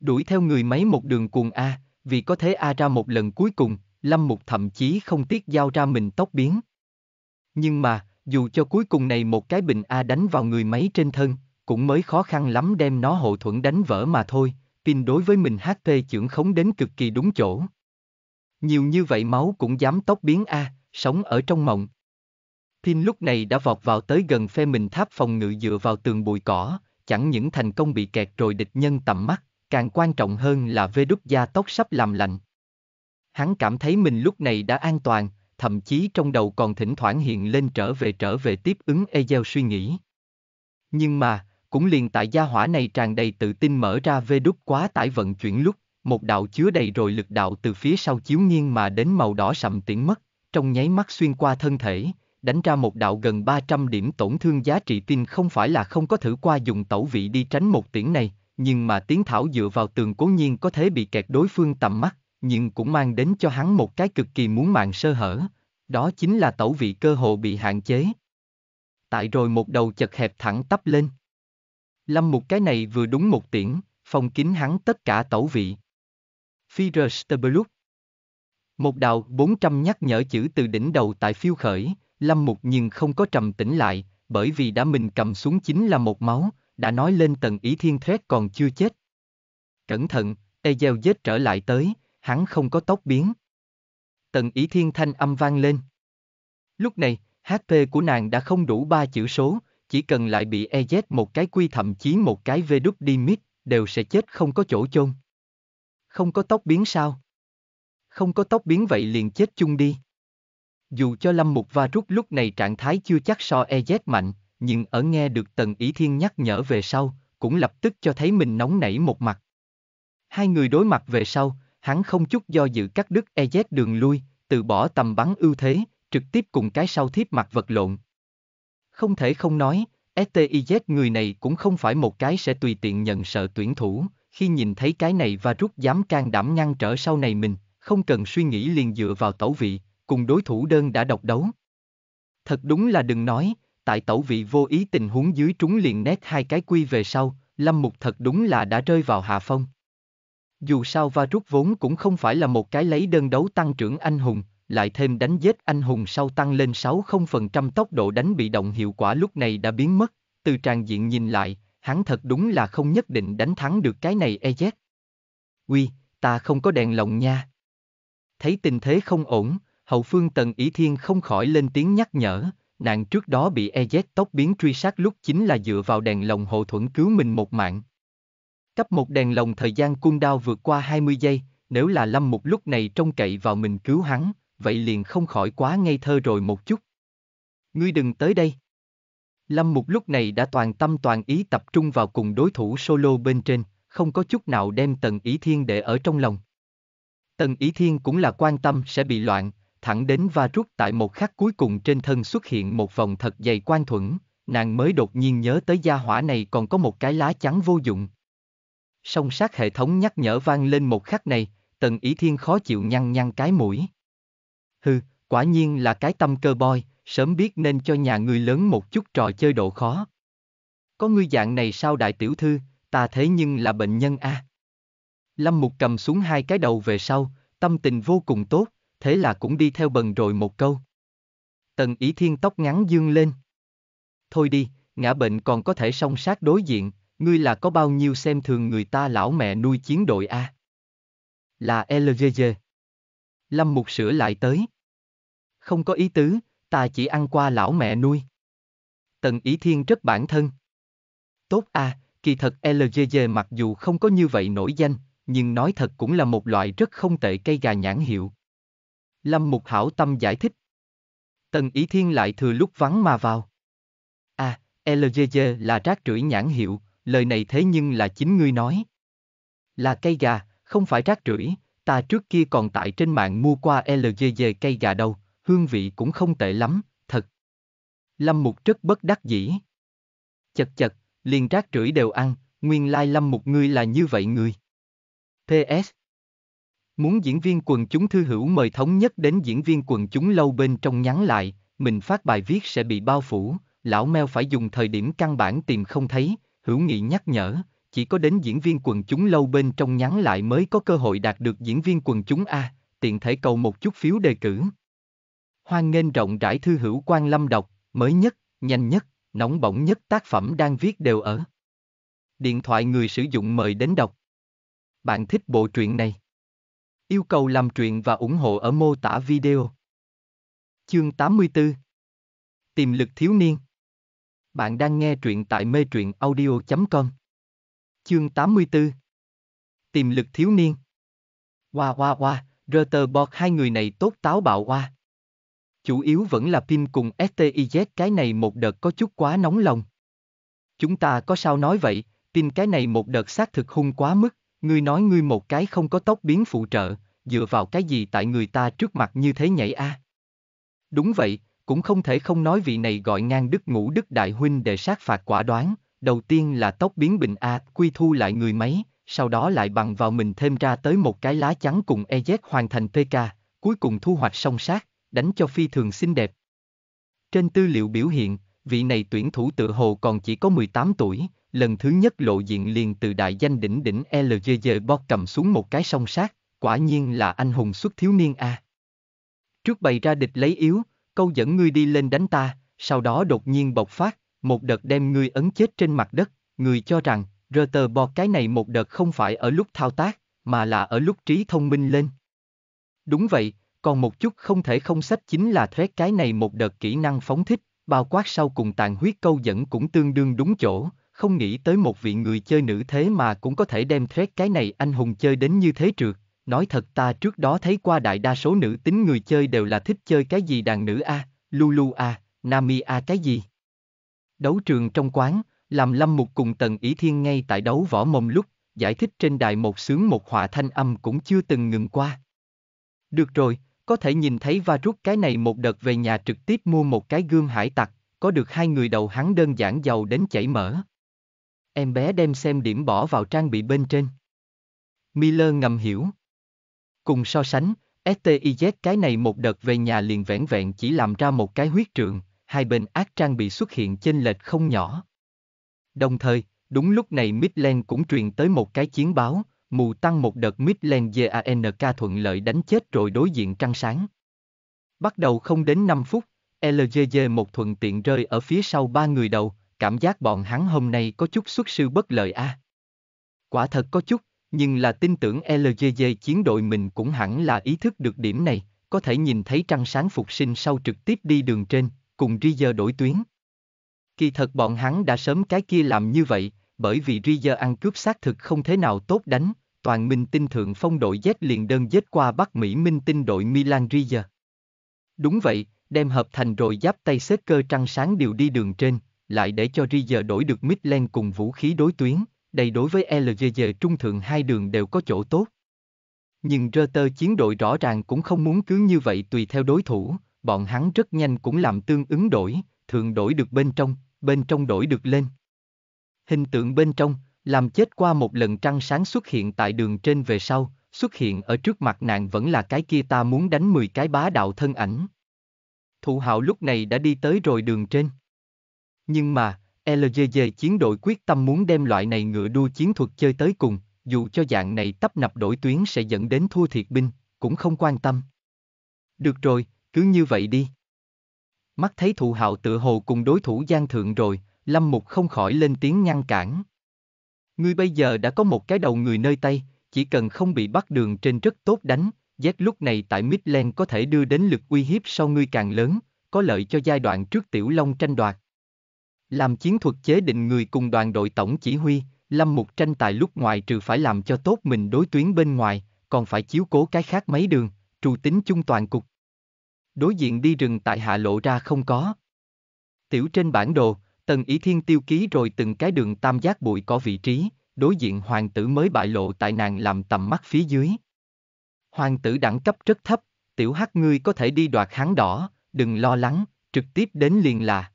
Đuổi theo người máy một đường cuồng A, vì có thế A ra một lần cuối cùng, Lâm Mục thậm chí không tiếc giao ra mình tốc biến. Nhưng mà, dù cho cuối cùng này một cái bình A đánh vào người máy trên thân, cũng mới khó khăn lắm đem nó hộ thuẫn đánh vỡ mà thôi, pin đối với mình HP trưởng khống đến cực kỳ đúng chỗ. Nhiều như vậy máu cũng dám tóc biến A, sống ở trong mộng. Pin lúc này đã vọt vào tới gần phe mình tháp phòng ngự dựa vào tường bụi cỏ, chẳng những thành công bị kẹt rồi địch nhân tầm mắt, càng quan trọng hơn là vê đúc da tóc sắp làm lạnh. Hắn cảm thấy mình lúc này đã an toàn, thậm chí trong đầu còn thỉnh thoảng hiện lên trở về trở về tiếp ứng e Ezel suy nghĩ. Nhưng mà, cũng liền tại gia hỏa này tràn đầy tự tin mở ra vê đúc quá tải vận chuyển lúc, một đạo chứa đầy rồi lực đạo từ phía sau chiếu nghiêng mà đến màu đỏ sậm tiễn mất, trong nháy mắt xuyên qua thân thể, đánh ra một đạo gần 300 điểm tổn thương giá trị tin không phải là không có thử qua dùng tẩu vị đi tránh một tiễn này, nhưng mà tiếng thảo dựa vào tường cố nhiên có thể bị kẹt đối phương tầm mắt, nhưng cũng mang đến cho hắn một cái cực kỳ muốn mạng sơ hở, đó chính là tẩu vị cơ hồ bị hạn chế. Tại rồi một đầu chật hẹp thẳng tắp lên. Lâm một cái này vừa đúng một tiễn, phong kín hắn tất cả tẩu vị. Führerstabeluk Một đạo 400 nhắc nhở chữ từ đỉnh đầu tại phiêu khởi, Lâm Mục nhưng không có trầm tĩnh lại, bởi vì đã mình cầm xuống chính là một máu, đã nói lên tầng ý thiên thét còn chưa chết. Cẩn thận, Egel chết trở lại tới, hắn không có tóc biến. Tần ý thiên thanh âm vang lên. Lúc này, HP của nàng đã không đủ ba chữ số, chỉ cần lại bị EZ một cái quy thậm chí một cái VW Dimit, đều sẽ chết không có chỗ chôn. Không có tóc biến sao? Không có tóc biến vậy liền chết chung đi. Dù cho Lâm Mục và Rút lúc này trạng thái chưa chắc so EZ mạnh, nhưng ở nghe được Tần Ý Thiên nhắc nhở về sau, cũng lập tức cho thấy mình nóng nảy một mặt. Hai người đối mặt về sau, hắn không chút do dự cắt đứt EZ đường lui, từ bỏ tầm bắn ưu thế, trực tiếp cùng cái sau thiếp mặt vật lộn. Không thể không nói, STIZ người này cũng không phải một cái sẽ tùy tiện nhận sợ tuyển thủ, khi nhìn thấy cái này và rút dám can đảm ngăn trở sau này mình, không cần suy nghĩ liền dựa vào tẩu vị, cùng đối thủ đơn đã độc đấu. Thật đúng là đừng nói, tại tẩu vị vô ý tình huống dưới trúng liền nét hai cái quy về sau, Lâm Mục thật đúng là đã rơi vào hạ phong. Dù sao va rút vốn cũng không phải là một cái lấy đơn đấu tăng trưởng anh hùng, lại thêm đánh giết anh hùng sau tăng lên 60% tốc độ đánh bị động hiệu quả lúc này đã biến mất, từ tràng diện nhìn lại, hắn thật đúng là không nhất định đánh thắng được cái này Ez. Uy, ta không có đèn lồng nha. Thấy tình thế không ổn, hậu phương tần ý thiên không khỏi lên tiếng nhắc nhở, nàng trước đó bị Ez tốc biến truy sát lúc chính là dựa vào đèn lồng hộ thuẫn cứu mình một mạng. Cấp một đèn lồng thời gian cung đao vượt qua 20 giây, nếu là Lâm Mục lúc này trông cậy vào mình cứu hắn, vậy liền không khỏi quá ngây thơ rồi một chút. Ngươi đừng tới đây. Lâm Mục lúc này đã toàn tâm toàn ý tập trung vào cùng đối thủ solo bên trên, không có chút nào đem Tần Ý Thiên để ở trong lòng. Tần Ý Thiên cũng là quan tâm sẽ bị loạn, thẳng đến và rút tại một khắc cuối cùng trên thân xuất hiện một vòng thật dày quan thuẫn, nàng mới đột nhiên nhớ tới gia hỏa này còn có một cái lá chắn vô dụng song sát hệ thống nhắc nhở vang lên một khắc này, tần ý thiên khó chịu nhăn nhăn cái mũi. Hừ, quả nhiên là cái tâm cơ boy, sớm biết nên cho nhà người lớn một chút trò chơi độ khó. Có ngươi dạng này sao đại tiểu thư, ta thế nhưng là bệnh nhân a. À? Lâm Mục cầm xuống hai cái đầu về sau, tâm tình vô cùng tốt, thế là cũng đi theo bần rồi một câu. Tần ý thiên tóc ngắn dương lên. Thôi đi, ngã bệnh còn có thể song sát đối diện, ngươi là có bao nhiêu xem thường người ta lão mẹ nuôi chiến đội a? Là LGG. Lâm Mục sửa lại tới. Không có ý tứ, ta chỉ ăn qua lão mẹ nuôi. Tần Ý Thiên rất bản thân. Tốt a, à, kỳ thật LGG mặc dù không có như vậy nổi danh, nhưng nói thật cũng là một loại rất không tệ cây gà nhãn hiệu. Lâm Mục hảo tâm giải thích. Tần Ý Thiên lại thừa lúc vắng mà vào. À, LGG là rác rưởi nhãn hiệu, lời này thế nhưng là chính ngươi nói. Là cây gà, không phải rác rưởi, ta trước kia còn tại trên mạng mua qua LGG cây gà đâu, hương vị cũng không tệ lắm, thật. Lâm Mục rất bất đắc dĩ. Chật chật, liền rác rưởi đều ăn, nguyên lai Lâm Mục ngươi là như vậy người. PS Muốn diễn viên quần chúng thư hữu mời thống nhất đến diễn viên quần chúng lâu bên trong nhắn lại, mình phát bài viết sẽ bị bao phủ, lão meo phải dùng thời điểm căn bản tìm không thấy, Hữu Nghị nhắc nhở, chỉ có đến diễn viên quần chúng lâu bên trong nhắn lại mới có cơ hội đạt được diễn viên quần chúng A, tiện thể cầu một chút phiếu đề cử. Hoan nghênh rộng rãi thư hữu quan lâm đọc, mới nhất, nhanh nhất, nóng bỏng nhất tác phẩm đang viết đều ở. Điện thoại người sử dụng mời đến đọc. Bạn thích bộ truyện này? Yêu cầu làm truyện và ủng hộ ở mô tả video. Chương 84 Tiềm lực thiếu niên bạn đang nghe truyện tại mê truyện audio.com. Chương 84 Tiềm lực thiếu niên Hoa hoa hoa, Rutter Bot hai người này tốt táo bạo qua. Chủ yếu vẫn là pin cùng STIZ cái này một đợt có chút quá nóng lòng. Chúng ta có sao nói vậy, pin cái này một đợt xác thực hung quá mức, ngươi nói ngươi một cái không có tóc biến phụ trợ, dựa vào cái gì tại người ta trước mặt như thế nhảy a à? Đúng vậy, cũng không thể không nói vị này gọi ngang đức ngũ đức đại huynh để sát phạt quả đoán, đầu tiên là tóc biến bình A quy thu lại người máy, sau đó lại bằng vào mình thêm ra tới một cái lá chắn cùng EZ hoàn thành PK, cuối cùng thu hoạch song sát, đánh cho phi thường xinh đẹp. Trên tư liệu biểu hiện, vị này tuyển thủ tự hồ còn chỉ có 18 tuổi, lần thứ nhất lộ diện liền từ đại danh đỉnh đỉnh LGG Bot cầm xuống một cái song sát, quả nhiên là anh hùng xuất thiếu niên A. Trước bày ra địch lấy yếu, câu dẫn ngươi đi lên đánh ta, sau đó đột nhiên bộc phát, một đợt đem ngươi ấn chết trên mặt đất, người cho rằng, rơ tờ bọt cái này một đợt không phải ở lúc thao tác, mà là ở lúc trí thông minh lên. Đúng vậy, còn một chút không thể không sách chính là thread cái này một đợt kỹ năng phóng thích, bao quát sau cùng tàn huyết câu dẫn cũng tương đương đúng chỗ, không nghĩ tới một vị người chơi nữ thế mà cũng có thể đem thread cái này anh hùng chơi đến như thế trượt. Nói thật ta trước đó thấy qua đại đa số nữ tính người chơi đều là thích chơi cái gì đàn nữ a, Lulu a, Nami a cái gì. Đấu trường trong quán, làm Lâm Mục cùng Tần Ý Thiên ngay tại đấu võ mồm lúc, giải thích trên đài một sướng một họa thanh âm cũng chưa từng ngừng qua. Được rồi, có thể nhìn thấy va rút cái này một đợt về nhà trực tiếp mua một cái gương hải tặc, có được hai người đầu hắn đơn giản giàu đến chảy mỡ. Em bé đem xem điểm bỏ vào trang bị bên trên. Miller ngầm hiểu. Cùng so sánh, STIZ cái này một đợt về nhà liền vẻn vẹn chỉ làm ra một cái huyết trượng, hai bên ác trang bị xuất hiện chênh lệch không nhỏ. Đồng thời, đúng lúc này Midland cũng truyền tới một cái chiến báo, mù tăng một đợt Midland GANK thuận lợi đánh chết rồi đối diện trăng sáng. Bắt đầu không đến 5 phút, LGG một thuận tiện rơi ở phía sau ba người đầu, cảm giác bọn hắn hôm nay có chút xuất sư bất lợi a. À? Quả thật có chút, nhưng là tin tưởng LGG chiến đội mình cũng hẳn là ý thức được điểm này, có thể nhìn thấy trăng sáng phục sinh sau trực tiếp đi đường trên, cùng Rizer đổi tuyến. Kỳ thật bọn hắn đã sớm cái kia làm như vậy, bởi vì Rizer ăn cướp xác thực không thế nào tốt đánh, toàn minh tinh thượng phong đội Z liền đơn dết qua Bắc Mỹ minh tinh đội Milan Rizer. Đúng vậy, đem hợp thành rồi giáp tay xếp cơ trăng sáng đều đi đường trên, lại để cho Rizer đổi được Midland cùng vũ khí đối tuyến, đây đối với LGG trung thượng hai đường đều có chỗ tốt. Nhưng Reuters chiến đội rõ ràng cũng không muốn cứ như vậy tùy theo đối thủ, bọn hắn rất nhanh cũng làm tương ứng đổi, thường đổi được bên trong, bên trong đổi được lên. Hình tượng bên trong, làm chết qua một lần trăng sáng xuất hiện tại đường trên về sau, xuất hiện ở trước mặt nàng vẫn là cái kia ta muốn đánh 10 cái bá đạo thân ảnh. Thủ hạo lúc này đã đi tới rồi đường trên. Nhưng mà, LGG chiến đội quyết tâm muốn đem loại này ngựa đua chiến thuật chơi tới cùng, dù cho dạng này tấp nập đổi tuyến sẽ dẫn đến thua thiệt binh, cũng không quan tâm. Được rồi, cứ như vậy đi. Mắt thấy thụ hạo tựa hồ cùng đối thủ gian thượng rồi, Lâm Mục không khỏi lên tiếng ngăn cản. Ngươi bây giờ đã có một cái đầu người nơi tay, chỉ cần không bị bắt đường trên rất tốt đánh, Z lúc này tại Midland có thể đưa đến lực uy hiếp sau ngươi càng lớn, có lợi cho giai đoạn trước Tiểu Long tranh đoạt, làm chiến thuật chế định người cùng đoàn đội tổng chỉ huy, Lâm Mục tranh tài lúc ngoài trừ phải làm cho tốt mình đối tuyến bên ngoài, còn phải chiếu cố cái khác mấy đường, trù tính chung toàn cục. Đối diện đi rừng tại hạ lộ ra không có. Tiểu trên bản đồ, Tần Ý Thiên tiêu ký rồi từng cái đường tam giác bụi có vị trí, đối diện hoàng tử mới bại lộ tại nàng làm tầm mắt phía dưới. Hoàng tử đẳng cấp rất thấp, tiểu hắc ngươi có thể đi đoạt hắn đỏ, đừng lo lắng, trực tiếp đến liền là.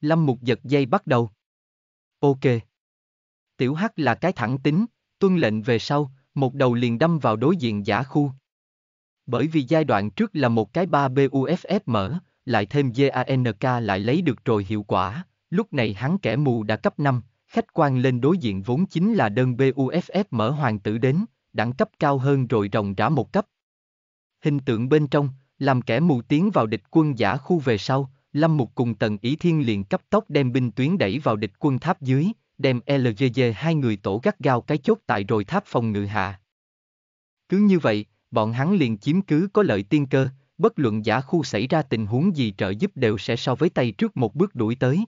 Lâm Mục giật dây bắt đầu. Ok. Tiểu Hắc là cái thẳng tính, tuân lệnh về sau, một đầu liền đâm vào đối diện giả khu. Bởi vì giai đoạn trước là một cái 3BUFF mở, lại thêm GANK lại lấy được rồi hiệu quả, lúc này hắn kẻ mù đã cấp 5, khách quan lên đối diện vốn chính là đơn BUFF mở hoàng tử đến, đẳng cấp cao hơn rồi rồng rã một cấp. Hình tượng bên trong, làm kẻ mù tiến vào địch quân giả khu về sau, Lâm Mục cùng Tần Ý Thiên liền cấp tốc đem binh tuyến đẩy vào địch quân tháp dưới, đem LGG hai người tổ gắt gao cái chốt tại rồi tháp phòng ngự hạ. Cứ như vậy, bọn hắn liền chiếm cứ có lợi tiên cơ, bất luận giả khu xảy ra tình huống gì trợ giúp đều sẽ so với tay trước một bước đuổi tới.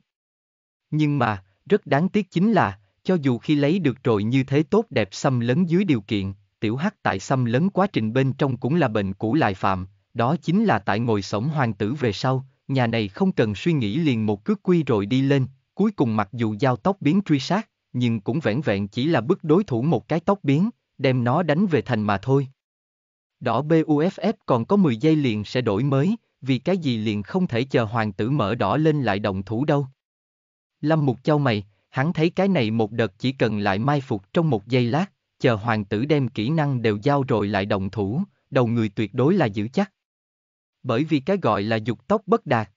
Nhưng mà, rất đáng tiếc chính là, cho dù khi lấy được rồi như thế tốt đẹp xâm lấn dưới điều kiện, tiểu hắc tại xâm lấn quá trình bên trong cũng là bệnh cũ lại phạm, đó chính là tại ngồi sống hoàng tử về sau, nhà này không cần suy nghĩ liền một cước quy rồi đi lên, cuối cùng mặc dù giao tóc biến truy sát, nhưng cũng vẻn vẹn chỉ là bức đối thủ một cái tóc biến, đem nó đánh về thành mà thôi. Đỏ BUFF còn có 10 giây liền sẽ đổi mới, vì cái gì liền không thể chờ hoàng tử mở đỏ lên lại động thủ đâu. Lâm Mục Châu mày, hắn thấy cái này một đợt chỉ cần lại mai phục trong một giây lát, chờ hoàng tử đem kỹ năng đều giao rồi lại động thủ, đầu người tuyệt đối là giữ chắc bởi vì cái gọi là dục tốc bất đạt.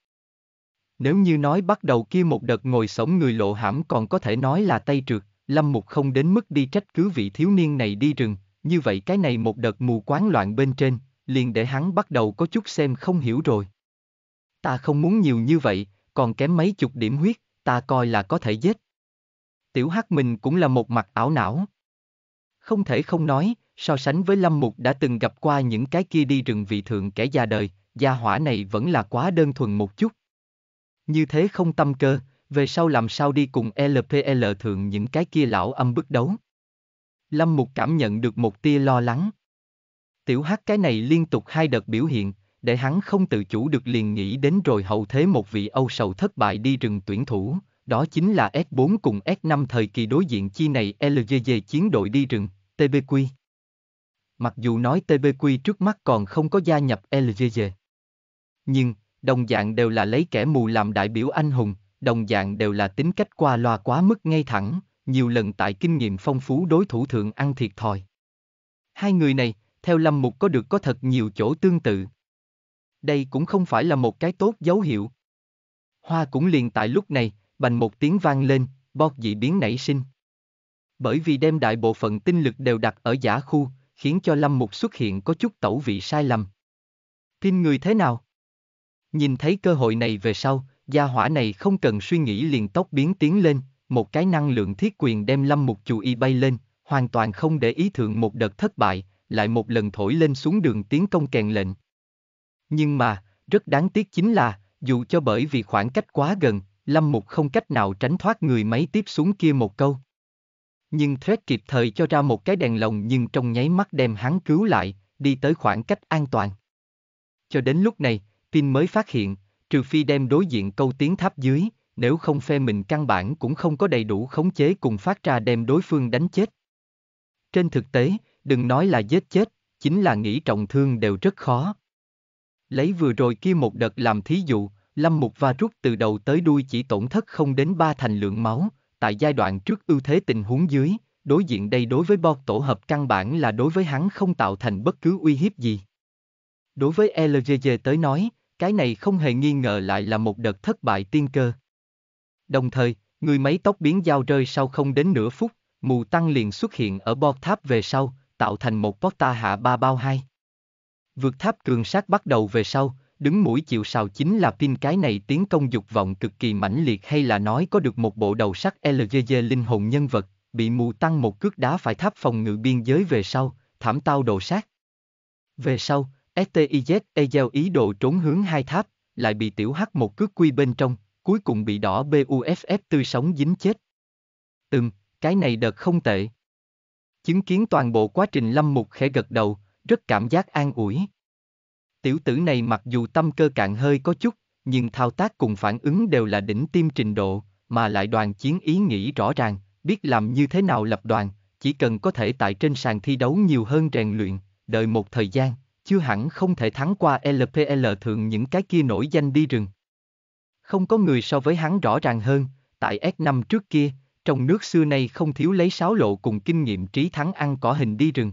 Nếu như nói bắt đầu kia một đợt ngồi sống người lộ hãm còn có thể nói là tay trượt, Lâm Mục không đến mức đi trách cứ vị thiếu niên này đi rừng, như vậy cái này một đợt mù quán loạn bên trên, liền để hắn bắt đầu có chút xem không hiểu rồi. Ta không muốn nhiều như vậy, còn kém mấy chục điểm huyết, ta coi là có thể giết. Tiểu Hắc mình cũng là một mặt ảo não. Không thể không nói, so sánh với Lâm Mục đã từng gặp qua những cái kia đi rừng vị thượng kẻ già đời, gia hỏa này vẫn là quá đơn thuần một chút. Như thế không tâm cơ, về sau làm sao đi cùng LPL thượng những cái kia lão âm bức đấu. Lâm Mục cảm nhận được một tia lo lắng. Tiểu Hắc cái này liên tục hai đợt biểu hiện, để hắn không tự chủ được liền nghĩ đến rồi hậu thế một vị Âu sầu thất bại đi rừng tuyển thủ, đó chính là S4 cùng S5 thời kỳ đối diện chi này LGG chiến đội đi rừng, TBQ. Mặc dù nói TBQ trước mắt còn không có gia nhập LGG nhưng, đồng dạng đều là lấy kẻ mù làm đại biểu anh hùng, đồng dạng đều là tính cách qua loa quá mức ngay thẳng, nhiều lần tại kinh nghiệm phong phú đối thủ thượng ăn thiệt thòi. Hai người này, theo Lâm Mục có được có thật nhiều chỗ tương tự. Đây cũng không phải là một cái tốt dấu hiệu. Hoa cũng liền tại lúc này, bành một tiếng vang lên, bọt dị biến nảy sinh. Bởi vì đem đại bộ phận tinh lực đều đặt ở giả khu, khiến cho Lâm Mục xuất hiện có chút tẩu vị sai lầm. Tin người thế nào? Nhìn thấy cơ hội này về sau, gia hỏa này không cần suy nghĩ liền tốc biến tiến lên, một cái năng lượng thiết quyền đem lâm mục chủ y bay lên, hoàn toàn không để ý thượng một đợt thất bại, lại một lần thổi lên xuống đường tiến công kèn lệnh. Nhưng mà, rất đáng tiếc chính là, dù cho bởi vì khoảng cách quá gần, Lâm Mục không cách nào tránh thoát người máy tiếp xuống kia một câu. Nhưng Thread kịp thời cho ra một cái đèn lồng nhưng trong nháy mắt đem hắn cứu lại, đi tới khoảng cách an toàn. Cho đến lúc này, Pin mới phát hiện, trừ phi đem đối diện câu tiếng tháp dưới, nếu không phe mình căn bản cũng không có đầy đủ khống chế cùng phát ra đem đối phương đánh chết. Trên thực tế, đừng nói là giết chết, chính là nghĩ trọng thương đều rất khó. Lấy vừa rồi kia một đợt làm thí dụ, Lâm Mục và rút từ đầu tới đuôi chỉ tổn thất không đến ba thành lượng máu, tại giai đoạn trước ưu thế tình huống dưới, đối diện đây đối với bot tổ hợp căn bản là đối với hắn không tạo thành bất cứ uy hiếp gì. Đối với LGG tới nói, cái này không hề nghi ngờ lại là một đợt thất bại tiên cơ. Đồng thời, người máy tóc biến dao rơi sau không đến nửa phút, mù tăng liền xuất hiện ở bo tháp về sau, tạo thành một bó ta hạ ba bao hai. Vượt tháp cường sát bắt đầu về sau, đứng mũi chịu sào chính là pin cái này tiến công dục vọng cực kỳ mãnh liệt hay là nói có được một bộ đầu sắt LGG linh hồn nhân vật, bị mù tăng một cước đá phải tháp phòng ngự biên giới về sau, thảm tao đồ sát. Về sau, STIZ Egel ý đồ trốn hướng hai tháp, lại bị tiểu hắc một cước quy bên trong, cuối cùng bị đỏ BUFF tươi sống dính chết. Ừm, cái này đợt không tệ. Chứng kiến toàn bộ quá trình lâm mục khẽ gật đầu, rất cảm giác an ủi. Tiểu tử này mặc dù tâm cơ cạn hơi có chút, nhưng thao tác cùng phản ứng đều là đỉnh tiêm trình độ, mà lại đoàn chiến ý nghĩ rõ ràng, biết làm như thế nào lập đoàn, chỉ cần có thể tại trên sàn thi đấu nhiều hơn rèn luyện, đợi một thời gian, chưa hẳn không thể thắng qua LPL thượng những cái kia nổi danh đi rừng. Không có người so với hắn rõ ràng hơn, tại S5 trước kia, trong nước xưa nay không thiếu lấy sáo lộ cùng kinh nghiệm trí thắng ăn cỏ hình đi rừng.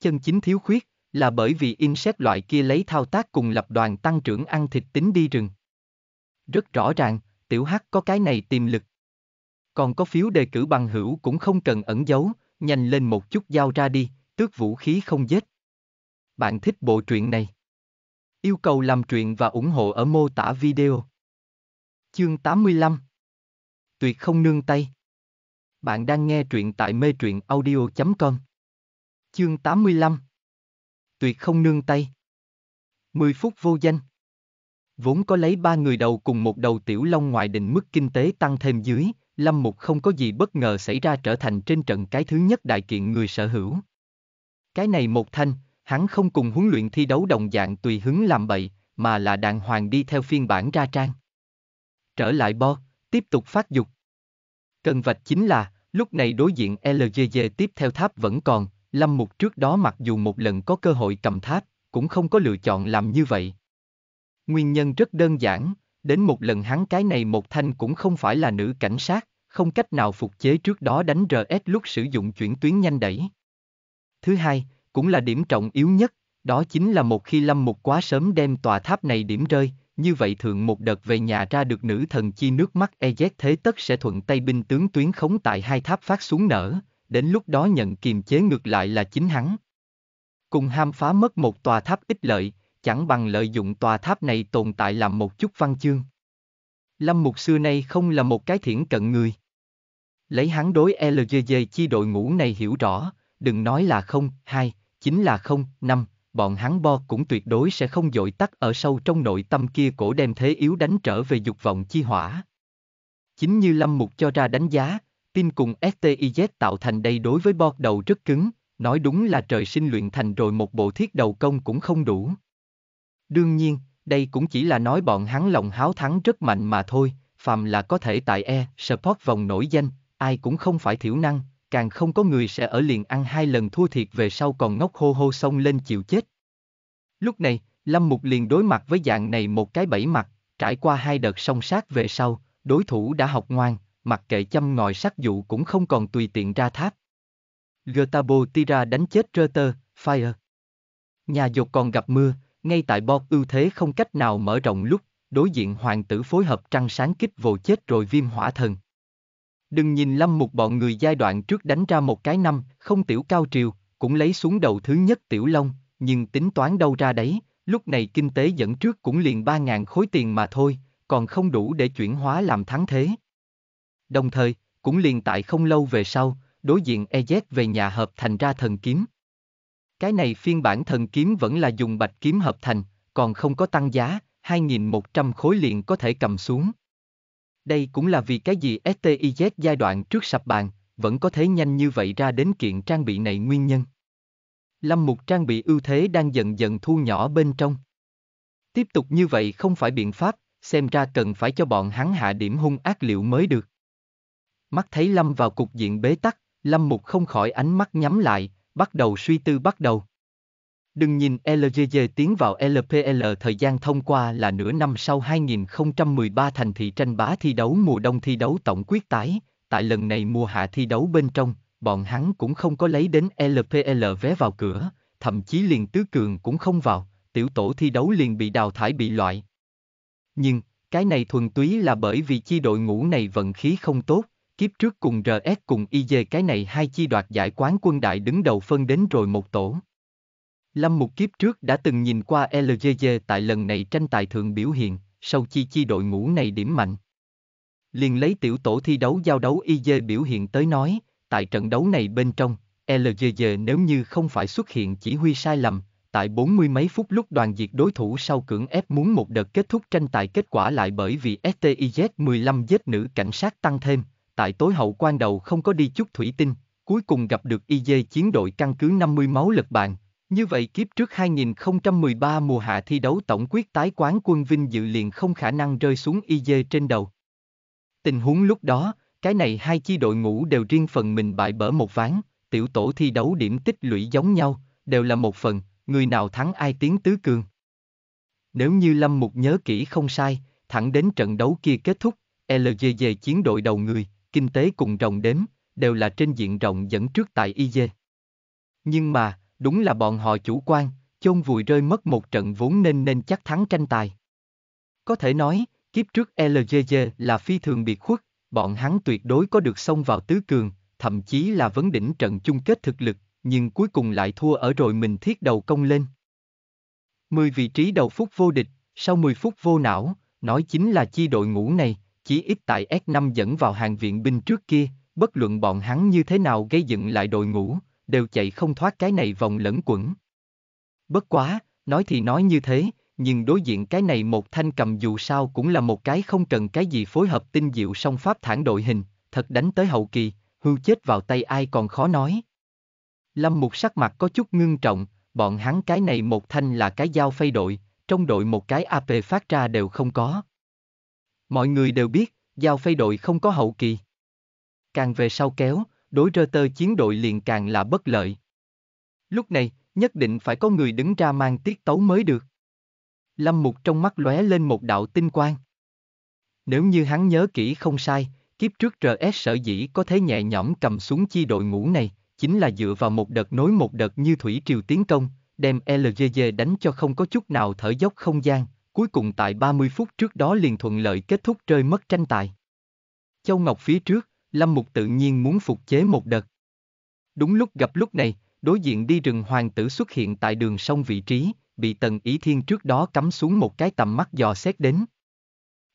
Chân chính thiếu khuyết là bởi vì insect loại kia lấy thao tác cùng lập đoàn tăng trưởng ăn thịt tính đi rừng. Rất rõ ràng, tiểu hắc có cái này tiềm lực. Còn có phiếu đề cử bằng hữu cũng không cần ẩn giấu, nhanh lên một chút giao ra đi, tước vũ khí không giết. Bạn thích bộ truyện này? Yêu cầu làm truyện và ủng hộ ở mô tả video. Chương 85 Tuyệt không nương tay Bạn đang nghe truyện tại mê truyện audio.com Chương 85 Tuyệt không nương tay 10 phút vô danh Vốn có lấy ba người đầu cùng một đầu tiểu long ngoại định mức kinh tế tăng thêm dưới, Lâm Mục không có gì bất ngờ xảy ra trở thành trên trận cái thứ nhất đại kiện người sở hữu. Cái này một thanh, hắn không cùng huấn luyện thi đấu đồng dạng tùy hứng làm bậy, mà là đàng hoàng đi theo phiên bản ra trang. Trở lại bo, tiếp tục phát dục. Cần vạch chính là, lúc này đối diện LGG tiếp theo tháp vẫn còn, Lâm Mục trước đó mặc dù một lần có cơ hội cầm tháp, cũng không có lựa chọn làm như vậy. Nguyên nhân rất đơn giản, đến một lần hắn cái này một thanh cũng không phải là nữ cảnh sát, không cách nào phục chế trước đó đánh RS lúc sử dụng chuyển tuyến nhanh đẩy. Thứ hai, cũng là điểm trọng yếu nhất, đó chính là một khi Lâm Mục quá sớm đem tòa tháp này điểm rơi, như vậy thường một đợt về nhà ra được nữ thần chi nước mắt Ezet thế tất sẽ thuận tay binh tướng tuyến khống tại hai tháp phát xuống nở, đến lúc đó nhận kiềm chế ngược lại là chính hắn. Cùng ham phá mất một tòa tháp ích lợi, chẳng bằng lợi dụng tòa tháp này tồn tại làm một chút văn chương. Lâm Mục xưa nay không là một cái thiển cận người. Lấy hắn đối LGG chi đội ngũ này hiểu rõ, đừng nói là không, hai, chính là không, năm, bọn hắn bo cũng tuyệt đối sẽ không dội tắt ở sâu trong nội tâm kia cổ đem thế yếu đánh trở về dục vọng chi hỏa. Chính như Lâm Mục cho ra đánh giá, tin cùng STIZ tạo thành đây đối với bo đầu rất cứng, nói đúng là trời sinh luyện thành rồi một bộ thiết đầu công cũng không đủ. Đương nhiên, đây cũng chỉ là nói bọn hắn lòng háo thắng rất mạnh mà thôi, phàm là có thể tại E, support vòng nổi danh, ai cũng không phải thiểu năng, càng không có người sẽ ở liền ăn hai lần thua thiệt về sau còn ngốc hô hô xông lên chịu chết. Lúc này, Lâm Mục liền đối mặt với dạng này một cái bẫy mặt, trải qua hai đợt song sát về sau, đối thủ đã học ngoan, mặc kệ châm ngòi sắc dụ cũng không còn tùy tiện ra tháp. Gotabo Tira đánh chết Rutter, Fire. Nhà dột còn gặp mưa, ngay tại bot ưu thế không cách nào mở rộng lúc, đối diện hoàng tử phối hợp trăng sáng kích vồ chết rồi viêm hỏa thần. Đừng nhìn lâm một bọn người giai đoạn trước đánh ra một cái năm, không tiểu cao triều, cũng lấy xuống đầu thứ nhất tiểu long, nhưng tính toán đâu ra đấy, lúc này kinh tế dẫn trước cũng liền 3.000 khối tiền mà thôi, còn không đủ để chuyển hóa làm thắng thế. Đồng thời, cũng liền tại không lâu về sau, đối diện EZ về nhà hợp thành ra thần kiếm. Cái này phiên bản thần kiếm vẫn là dùng bạch kiếm hợp thành, còn không có tăng giá, 2.100 khối liền có thể cầm xuống. Đây cũng là vì cái gì STIZ giai đoạn trước sập bàn, vẫn có thể nhanh như vậy ra đến kiện trang bị này nguyên nhân. Lâm mục trang bị ưu thế đang dần dần thu nhỏ bên trong. Tiếp tục như vậy không phải biện pháp, xem ra cần phải cho bọn hắn hạ điểm hung ác liệu mới được. Mắt thấy Lâm vào cục diện bế tắc, Lâm mục không khỏi ánh mắt nhắm lại, bắt đầu suy tư bắt đầu. Đừng nhìn LGG tiến vào LPL thời gian thông qua là nửa năm sau 2013 thành thị tranh bá thi đấu mùa đông thi đấu tổng quyết tái, tại lần này mùa hạ thi đấu bên trong, bọn hắn cũng không có lấy đến LPL vé vào cửa, thậm chí liền tứ cường cũng không vào, tiểu tổ thi đấu liền bị đào thải bị loại. Nhưng, cái này thuần túy là bởi vì chi đội ngũ này vận khí không tốt, kiếp trước cùng RS cùng IG cái này hai chi đoạt giải quán quân đại đứng đầu phân đến rồi một tổ. Lâm một kiếp trước đã từng nhìn qua LGG tại lần này tranh tài thượng biểu hiện, sau chi chi đội ngũ này điểm mạnh. Liền lấy tiểu tổ thi đấu giao đấu IG biểu hiện tới nói, tại trận đấu này bên trong, LGG nếu như không phải xuất hiện chỉ huy sai lầm, tại bốn mươi mấy phút lúc đoàn diệt đối thủ sau cưỡng ép muốn một đợt kết thúc tranh tài kết quả lại bởi vì STIZ 15 giết nữ cảnh sát tăng thêm, tại tối hậu quan đầu không có đi chút thủy tinh, cuối cùng gặp được IG chiến đội căn cứ 50 máu lật bàn, như vậy kiếp trước 2013 mùa hạ thi đấu tổng quyết tái quán quân Vinh dự liền không khả năng rơi xuống IJ trên đầu. Tình huống lúc đó, cái này hai chi đội ngũ đều riêng phần mình bại bở một ván, tiểu tổ thi đấu điểm tích lũy giống nhau, đều là một phần, người nào thắng ai tiến tứ cường. Nếu như Lâm Mục nhớ kỹ không sai, thẳng đến trận đấu kia kết thúc, LGG chiến đội đầu người, kinh tế cùng rồng đếm, đều là trên diện rộng dẫn trước tại IJ. Nhưng mà, đúng là bọn họ chủ quan, chôn vùi rơi mất một trận vốn nên nên chắc thắng tranh tài. Có thể nói, kiếp trước LGG là phi thường biệt khuất, bọn hắn tuyệt đối có được xông vào tứ cường, thậm chí là vấn đỉnh trận chung kết thực lực, nhưng cuối cùng lại thua ở rồi mình thiết đầu công lên. 10 vị trí đầu phút vô địch, sau 10 phút vô não, nói chính là chi đội ngũ này, chỉ ít tại S5 dẫn vào hàng viện binh trước kia, bất luận bọn hắn như thế nào gây dựng lại đội ngũ, đều chạy không thoát cái này vòng lẫn quẩn. Bất quá, nói thì nói như thế, nhưng đối diện cái này một thanh cầm dù sao cũng là một cái không cần cái gì phối hợp tinh diệu song pháp thản đội hình, thật đánh tới hậu kỳ, hưu chết vào tay ai còn khó nói. Lâm Mục sắc mặt có chút ngưng trọng, bọn hắn cái này một thanh là cái dao phay đội, trong đội một cái AP phát ra đều không có. Mọi người đều biết, dao phay đội không có hậu kỳ. Càng về sau kéo, đối Reuters chiến đội liền càng là bất lợi. Lúc này, nhất định phải có người đứng ra mang tiết tấu mới được. Lâm Mục trong mắt lóe lên một đạo tinh quang. Nếu như hắn nhớ kỹ không sai, kiếp trước RS sở dĩ có thể nhẹ nhõm cầm xuống chi đội ngũ này, chính là dựa vào một đợt nối một đợt như thủy triều tiến công, đem LGG đánh cho không có chút nào thở dốc không gian, cuối cùng tại 30 phút trước đó liền thuận lợi kết thúc rơi mất tranh tài. Châu Ngọc phía trước, Lâm Mục tự nhiên muốn phục chế một đợt. Đúng lúc gặp lúc này, đối diện đi rừng hoàng tử xuất hiện tại đường sông vị trí, bị tần ý thiên trước đó cắm xuống một cái tầm mắt dò xét đến.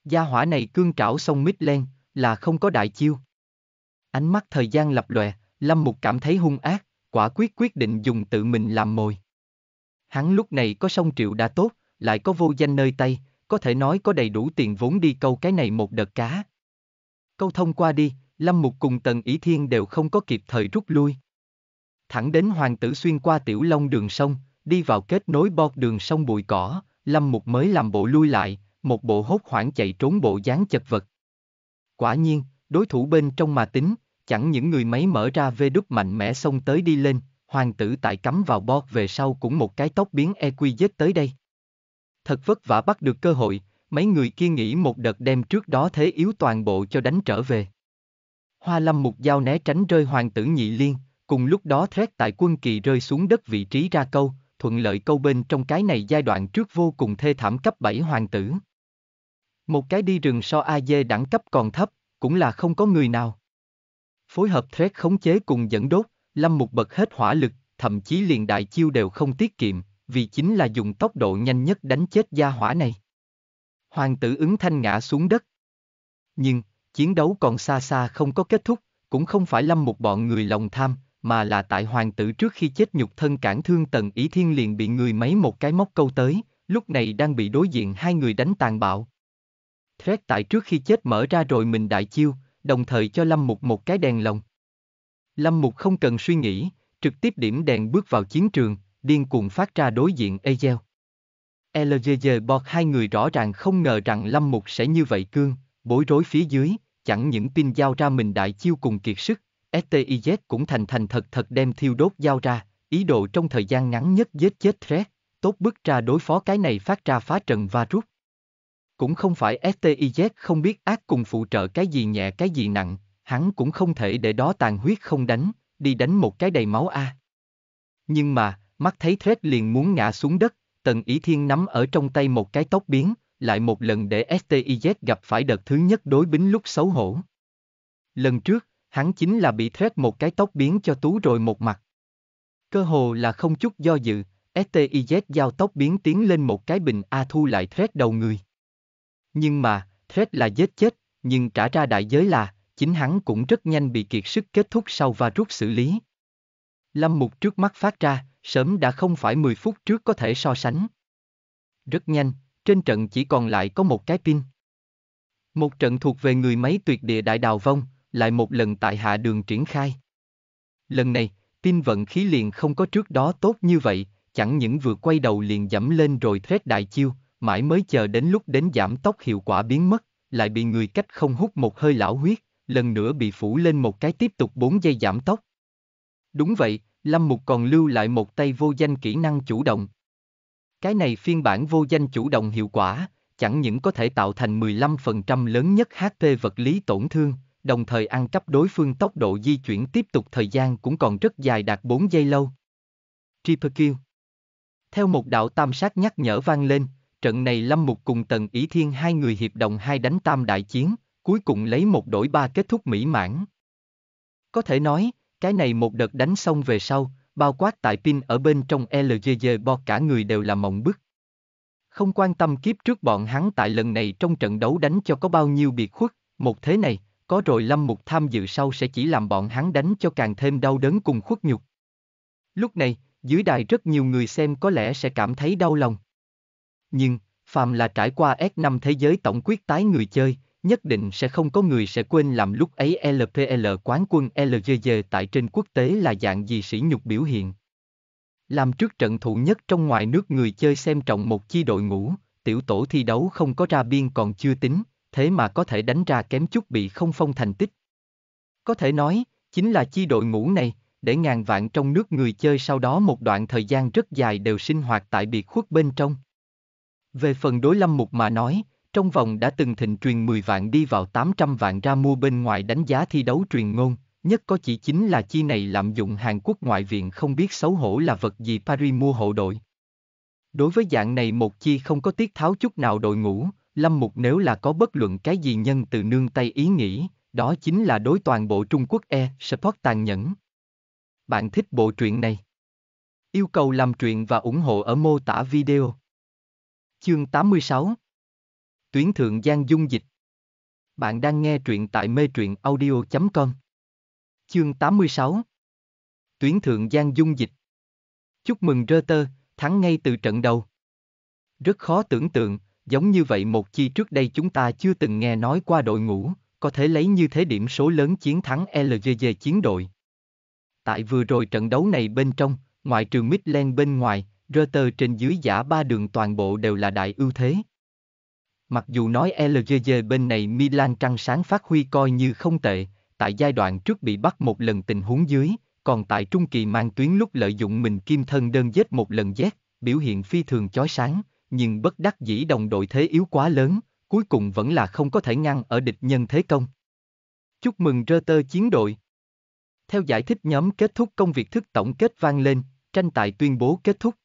Gia hỏa này cương trảo sông Midland, là không có đại chiêu. Ánh mắt thời gian lập lòe, Lâm Mục cảm thấy hung ác, quả quyết quyết định dùng tự mình làm mồi. Hắn lúc này có sông triệu đã tốt, lại có vô danh nơi tay, có thể nói có đầy đủ tiền vốn đi câu cái này một đợt cá. Câu thông qua đi, Lâm Mục cùng Tần Ý Thiên đều không có kịp thời rút lui. Thẳng đến hoàng tử xuyên qua tiểu long đường sông, đi vào kết nối bọt đường sông bụi cỏ, Lâm Mục mới làm bộ lui lại, một bộ hốt hoảng chạy trốn bộ dáng chật vật. Quả nhiên, đối thủ bên trong mà tính, chẳng những người máy mở ra vê đúc mạnh mẽ xông tới đi lên, hoàng tử tại cắm vào bọt về sau cũng một cái tóc biến e quy dết tới đây. Thật vất vả bắt được cơ hội, mấy người kia nghĩ một đợt đem trước đó thế yếu toàn bộ cho đánh trở về. Hoa Lâm Mục Giao né tránh rơi hoàng tử nhị liên, cùng lúc đó thét tại quân kỳ rơi xuống đất vị trí ra câu, thuận lợi câu bên trong cái này giai đoạn trước vô cùng thê thảm cấp 7 hoàng tử. Một cái đi rừng so A dê đẳng cấp còn thấp, cũng là không có người nào. Phối hợp thét khống chế cùng dẫn đốt, Lâm Mục bật hết hỏa lực, thậm chí liền đại chiêu đều không tiết kiệm, vì chính là dùng tốc độ nhanh nhất đánh chết gia hỏa này. Hoàng tử ứng thanh ngã xuống đất. Nhưng, chiến đấu còn xa xa không có kết thúc, cũng không phải lâm một bọn người lòng tham, mà là tại hoàng tử trước khi chết nhục thân cản thương tần ý thiên liền bị người mấy một cái móc câu tới, lúc này đang bị đối diện hai người đánh tàn bạo. Thét tại trước khi chết mở ra rồi mình đại chiêu, đồng thời cho lâm mục một cái đèn lồng. Lâm mục không cần suy nghĩ, trực tiếp điểm đèn bước vào chiến trường, điên cuồng phát ra đối diện Egel. LGG bọt hai người rõ ràng không ngờ rằng Lâm Mục sẽ như vậy cương, Bối rối phía dưới, chẳng những pin giao ra mình đại chiêu cùng kiệt sức, STIZ cũng thành thành thật thật đem thiêu đốt giao ra, ý đồ trong thời gian ngắn nhất giết chết Thread, tốt bức ra đối phó cái này phát ra phá trận và rút. Cũng không phải STIZ không biết ác cùng phụ trợ cái gì nhẹ cái gì nặng, hắn cũng không thể để đó tàn huyết không đánh, đi đánh một cái đầy máu a. Nhưng mà, mắt thấy Thread liền muốn ngã xuống đất, tần ý thiên nắm ở trong tay một cái tóc biến, lại một lần để STIZ gặp phải đợt thứ nhất đối bính lúc xấu hổ. Lần trước, hắn chính là bị thét một cái tóc biến cho tú rồi một mặt. Cơ hồ là không chút do dự, STIZ giao tóc biến tiến lên một cái bình A thu lại thét đầu người. Nhưng mà, thét là giết chết, nhưng trả ra đại giới là, chính hắn cũng rất nhanh bị kiệt sức kết thúc sau và rút xử lý. Lâm Mục trước mắt phát ra, sớm đã không phải 10 phút trước có thể so sánh. Rất nhanh, trên trận chỉ còn lại có một cái pin. Một trận thuộc về người máy tuyệt địa đại đào vong, lại một lần tại hạ đường triển khai. Lần này, tin vận khí liền không có trước đó tốt như vậy, chẳng những vừa quay đầu liền dẫm lên rồi thét đại chiêu, mãi mới chờ đến lúc đến giảm tốc hiệu quả biến mất, lại bị người cách không hút một hơi lão huyết, lần nữa bị phủ lên một cái tiếp tục 4 giây giảm tốc. Đúng vậy, Lâm Mục còn lưu lại một tay vô danh kỹ năng chủ động. Cái này phiên bản vô danh chủ động hiệu quả, chẳng những có thể tạo thành 15% lớn nhất HP vật lý tổn thương, đồng thời ăn cắp đối phương tốc độ di chuyển tiếp tục thời gian cũng còn rất dài đạt 4 giây lâu. Triple kill Theo một đạo tam sát nhắc nhở vang lên, trận này Lâm Mục cùng Tần Ý Thiên hai người hiệp đồng hai đánh tam đại chiến, cuối cùng lấy một đổi ba kết thúc mỹ mãn. Có thể nói, cái này một đợt đánh xong về sau, bao quát tại pin ở bên trong LGG bo cả người đều là mộng bức. Không quan tâm kiếp trước bọn hắn tại lần này trong trận đấu đánh cho có bao nhiêu biệt khuất, một thế này, có rồi Lâm Mục tham dự sau sẽ chỉ làm bọn hắn đánh cho càng thêm đau đớn cùng khuất nhục. Lúc này, dưới đài rất nhiều người xem có lẽ sẽ cảm thấy đau lòng. Nhưng, phàm là trải qua S5 thế giới tổng quyết tái người chơi, nhất định sẽ không có người sẽ quên làm lúc ấy LPL quán quân LGG tại trên quốc tế là dạng gì sỉ nhục biểu hiện. Làm trước trận thủ nhất trong ngoài nước người chơi xem trọng một chi đội ngũ, tiểu tổ thi đấu không có ra biên còn chưa tính, thế mà có thể đánh ra kém chút bị không phong thành tích. Có thể nói, chính là chi đội ngũ này, để ngàn vạn trong nước người chơi sau đó một đoạn thời gian rất dài đều sinh hoạt tại biệt khuất bên trong. Về phần đối lâm mục mà nói, trong vòng đã từng thịnh truyền 10 vạn đi vào 800 vạn ra mua bên ngoài đánh giá thi đấu truyền ngôn, nhất có chỉ chính là chi này lạm dụng Hàn Quốc ngoại viện không biết xấu hổ là vật gì Paris mua hộ đội. Đối với dạng này một chi không có tiết tháo chút nào đội ngũ, Lâm Mục nếu là có bất luận cái gì nhân từ nương tay ý nghĩ, đó chính là đối toàn bộ Trung Quốc e support tàn nhẫn. Bạn thích bộ truyện này? Yêu cầu làm truyện và ủng hộ ở mô tả video. Chương 86 tuyến thượng gian dung dịch. Bạn đang nghe truyện tại mê truyện audio.com. Chương 86 Tuyến thượng gian dung dịch Chúc mừng Reuters, thắng ngay từ trận đầu. Rất khó tưởng tượng, giống như vậy một chi trước đây chúng ta chưa từng nghe nói qua đội ngũ, có thể lấy như thế điểm số lớn chiến thắng LGG chiến đội. Tại vừa rồi trận đấu này bên trong, ngoại trừ Midland bên ngoài, Reuters trên dưới giả ba đường toàn bộ đều là đại ưu thế. Mặc dù nói LGG bên này Milan trăng sáng phát huy coi như không tệ, tại giai đoạn trước bị bắt một lần tình huống dưới, còn tại trung kỳ mang tuyến lúc lợi dụng mình kim thân đơn giết một lần Z, biểu hiện phi thường chói sáng, nhưng bất đắc dĩ đồng đội thế yếu quá lớn, cuối cùng vẫn là không có thể ngăn ở địch nhân thế công. Chúc mừng Reuters chiến đội. Theo giải thích nhóm kết thúc công việc thức tổng kết vang lên, tranh tài tuyên bố kết thúc.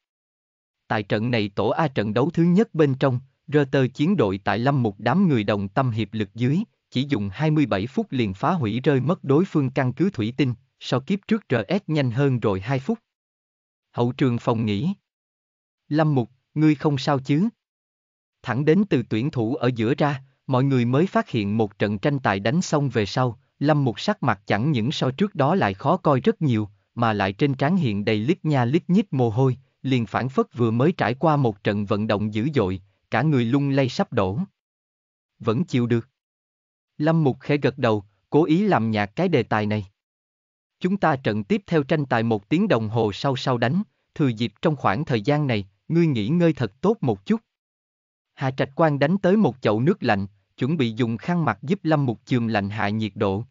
Tại trận này tổ A trận đấu thứ nhất bên trong, Reuters chiến đội tại lâm mục đám người đồng tâm hiệp lực dưới, chỉ dùng 27 phút liền phá hủy rơi mất đối phương căn cứ thủy tinh, so kiếp trước RS nhanh hơn rồi 2 phút. Hậu trường phòng nghỉ. Lâm Mục, ngươi không sao chứ? Thẳng đến từ tuyển thủ ở giữa ra, mọi người mới phát hiện một trận tranh tài đánh xong về sau, Lâm Mục sắc mặt chẳng những so trước đó lại khó coi rất nhiều, mà lại trên trán hiện đầy lít nha lít nhít mồ hôi, liền phản phất vừa mới trải qua một trận vận động dữ dội, cả người lung lay sắp đổ. Vẫn chịu được. Lâm Mục khẽ gật đầu, cố ý làm nhạt cái đề tài này. Chúng ta trận tiếp theo tranh tài một tiếng đồng hồ sau sau đánh, thừa dịp trong khoảng thời gian này, ngươi nghỉ ngơi thật tốt một chút. Hạ Trạch Quang đánh tới một chậu nước lạnh, chuẩn bị dùng khăn mặt giúp Lâm Mục chườm lạnh hạ nhiệt độ.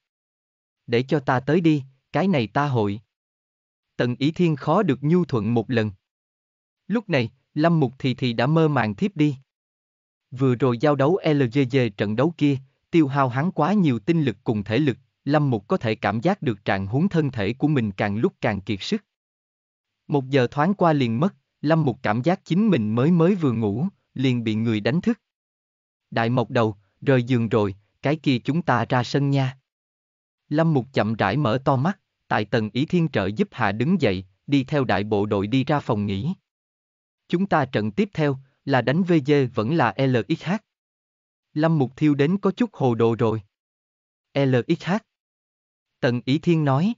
Để cho ta tới đi, cái này ta hội. Tần Ý Thiên khó được nhu thuận một lần. Lúc này, Lâm Mục thì thì đã mơ màng thiếp đi. Vừa rồi giao đấu LGG trận đấu kia, tiêu hao hắn quá nhiều tinh lực cùng thể lực, Lâm Mục có thể cảm giác được trạng huống thân thể của mình càng lúc càng kiệt sức. Một giờ thoáng qua liền mất, Lâm Mục cảm giác chính mình mới mới vừa ngủ, liền bị người đánh thức. Đại Mộc đầu, rời giường rồi, cái kia chúng ta ra sân nha. Lâm Mục chậm rãi mở to mắt, tại tần ý thiên trợ giúp Hạ đứng dậy, đi theo đại bộ đội đi ra phòng nghỉ. Chúng ta trận tiếp theo, là đánh VG vẫn là LXH. Lâm Mục Thiêu đến có chút hồ đồ rồi. LXH. Tần Ý Thiên nói.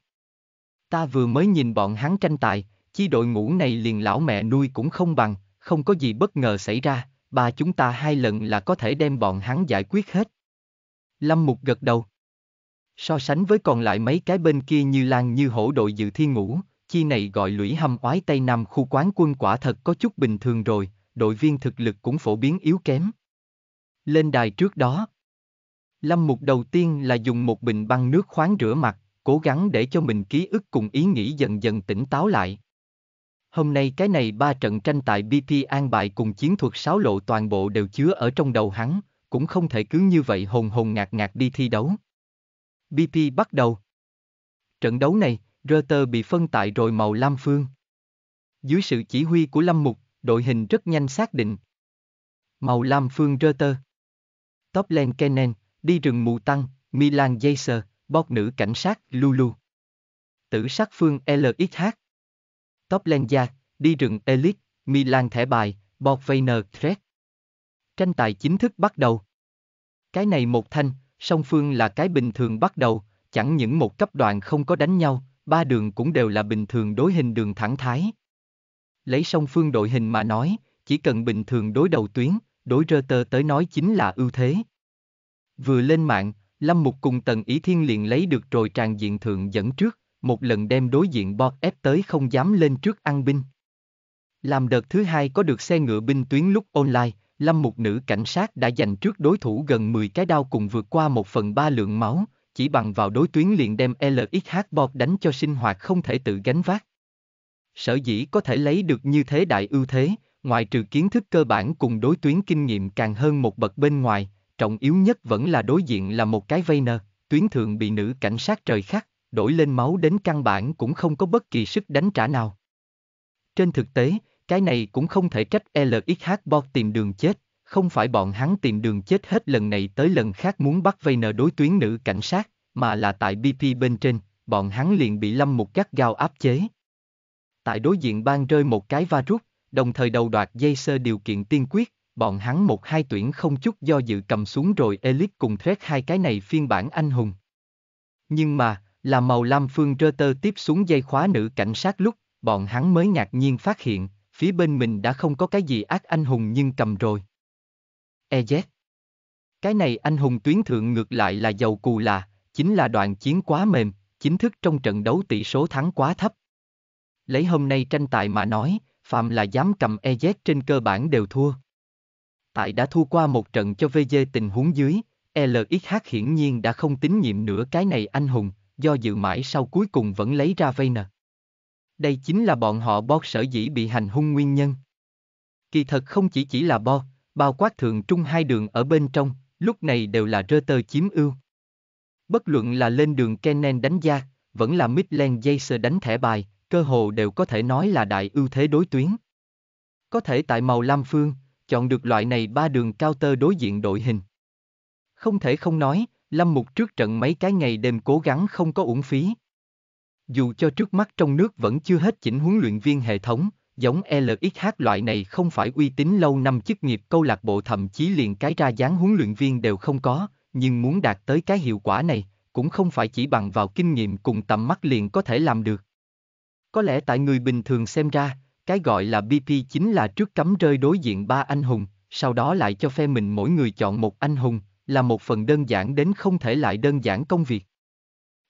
Ta vừa mới nhìn bọn hắn tranh tài, chi đội ngũ này liền lão mẹ nuôi cũng không bằng, không có gì bất ngờ xảy ra, ba chúng ta hai lần là có thể đem bọn hắn giải quyết hết. Lâm Mục gật đầu. So sánh với còn lại mấy cái bên kia như lan như hổ đội dự thiên ngũ, chi này gọi lũy hâm oái Tây Nam khu quán quân quả thật có chút bình thường rồi, đội viên thực lực cũng phổ biến yếu kém. Lên đài trước đó, Lâm Mục đầu tiên là dùng một bình băng nước khoáng rửa mặt, cố gắng để cho mình ký ức cùng ý nghĩ dần dần tỉnh táo lại. Hôm nay cái này ba trận tranh tại BP an bài cùng chiến thuật sáo lộ toàn bộ đều chứa ở trong đầu hắn, cũng không thể cứ như vậy hồn hồn ngạc ngạc đi thi đấu. BP bắt đầu. Trận đấu này, Rơ bị phân tại rồi màu lam phương. Dưới sự chỉ huy của Lâm Mục, đội hình rất nhanh xác định. Màu lam phương Reuters len Kenen, đi rừng mù tăng, Milan Jaser, bọc nữ cảnh sát Lulu. Tử sắc phương LXH len da, đi rừng Elite, Milan thẻ bài, bọc Vayner Thread. Tranh tài chính thức bắt đầu. Cái này một thanh, song phương là cái bình thường bắt đầu, chẳng những một cấp đoạn không có đánh nhau, ba đường cũng đều là bình thường đối hình đường thẳng thái lấy song phương đội hình mà nói, chỉ cần bình thường đối đầu tuyến, đối rơ tơ tới nói chính là ưu thế. Vừa lên mạng, Lâm Mục cùng Tần Ý Thiên liền lấy được rồi tràn diện thượng dẫn trước, một lần đem đối diện bọt ép tới không dám lên trước ăn binh. Làm đợt thứ hai có được xe ngựa binh tuyến lúc online, Lâm Mục nữ cảnh sát đã giành trước đối thủ gần 10 cái đao cùng vượt qua một phần ba lượng máu, chỉ bằng vào đối tuyến liền đem LXH bọt đánh cho sinh hoạt không thể tự gánh vác sở dĩ có thể lấy được như thế đại ưu thế, ngoài trừ kiến thức cơ bản cùng đối tuyến kinh nghiệm càng hơn một bậc bên ngoài, trọng yếu nhất vẫn là đối diện là một cái vây nơ, tuyến thượng bị nữ cảnh sát trời khắc, đổi lên máu đến căn bản cũng không có bất kỳ sức đánh trả nào. Trên thực tế, cái này cũng không thể trách LXH Bot tìm đường chết, không phải bọn hắn tìm đường chết hết lần này tới lần khác muốn bắt vây nờ đối tuyến nữ cảnh sát, mà là tại BP bên trên, bọn hắn liền bị lâm một gắt gao áp chế tại đối diện ban rơi một cái va rút, đồng thời đầu đoạt dây sơ điều kiện tiên quyết, bọn hắn một hai tuyển không chút do dự cầm xuống rồi Elite cùng Thét hai cái này phiên bản anh hùng. Nhưng mà, là màu lam phương rơ tơ tiếp xuống dây khóa nữ cảnh sát lúc, bọn hắn mới ngạc nhiên phát hiện, phía bên mình đã không có cái gì ác anh hùng nhưng cầm rồi. EZ Cái này anh hùng tuyến thượng ngược lại là giàu cù là, chính là đoạn chiến quá mềm, chính thức trong trận đấu tỷ số thắng quá thấp, Lấy hôm nay tranh tài mà nói, Phạm là dám cầm EZ trên cơ bản đều thua. Tại đã thua qua một trận cho VG tình huống dưới, LXH hiển nhiên đã không tín nhiệm nữa cái này anh hùng, do dự mãi sau cuối cùng vẫn lấy ra Vayner. Đây chính là bọn họ Bo sở dĩ bị hành hung nguyên nhân. Kỳ thật không chỉ chỉ là Bo, bao quát thượng trung hai đường ở bên trong, lúc này đều là rơ tơ chiếm ưu. Bất luận là lên đường Kennen đánh ra, vẫn là Midland Jaser đánh thẻ bài, cơ hồ đều có thể nói là đại ưu thế đối tuyến. Có thể tại màu lam phương, chọn được loại này ba đường cao tơ đối diện đội hình. Không thể không nói, Lâm Mục trước trận mấy cái ngày đêm cố gắng không có uổng phí. Dù cho trước mắt trong nước vẫn chưa hết chỉnh huấn luyện viên hệ thống, giống LXH loại này không phải uy tín lâu năm chức nghiệp câu lạc bộ thậm chí liền cái ra dáng huấn luyện viên đều không có, nhưng muốn đạt tới cái hiệu quả này, cũng không phải chỉ bằng vào kinh nghiệm cùng tầm mắt liền có thể làm được. Có lẽ tại người bình thường xem ra, cái gọi là BP chính là trước cấm rơi đối diện ba anh hùng, sau đó lại cho phe mình mỗi người chọn một anh hùng, là một phần đơn giản đến không thể lại đơn giản công việc.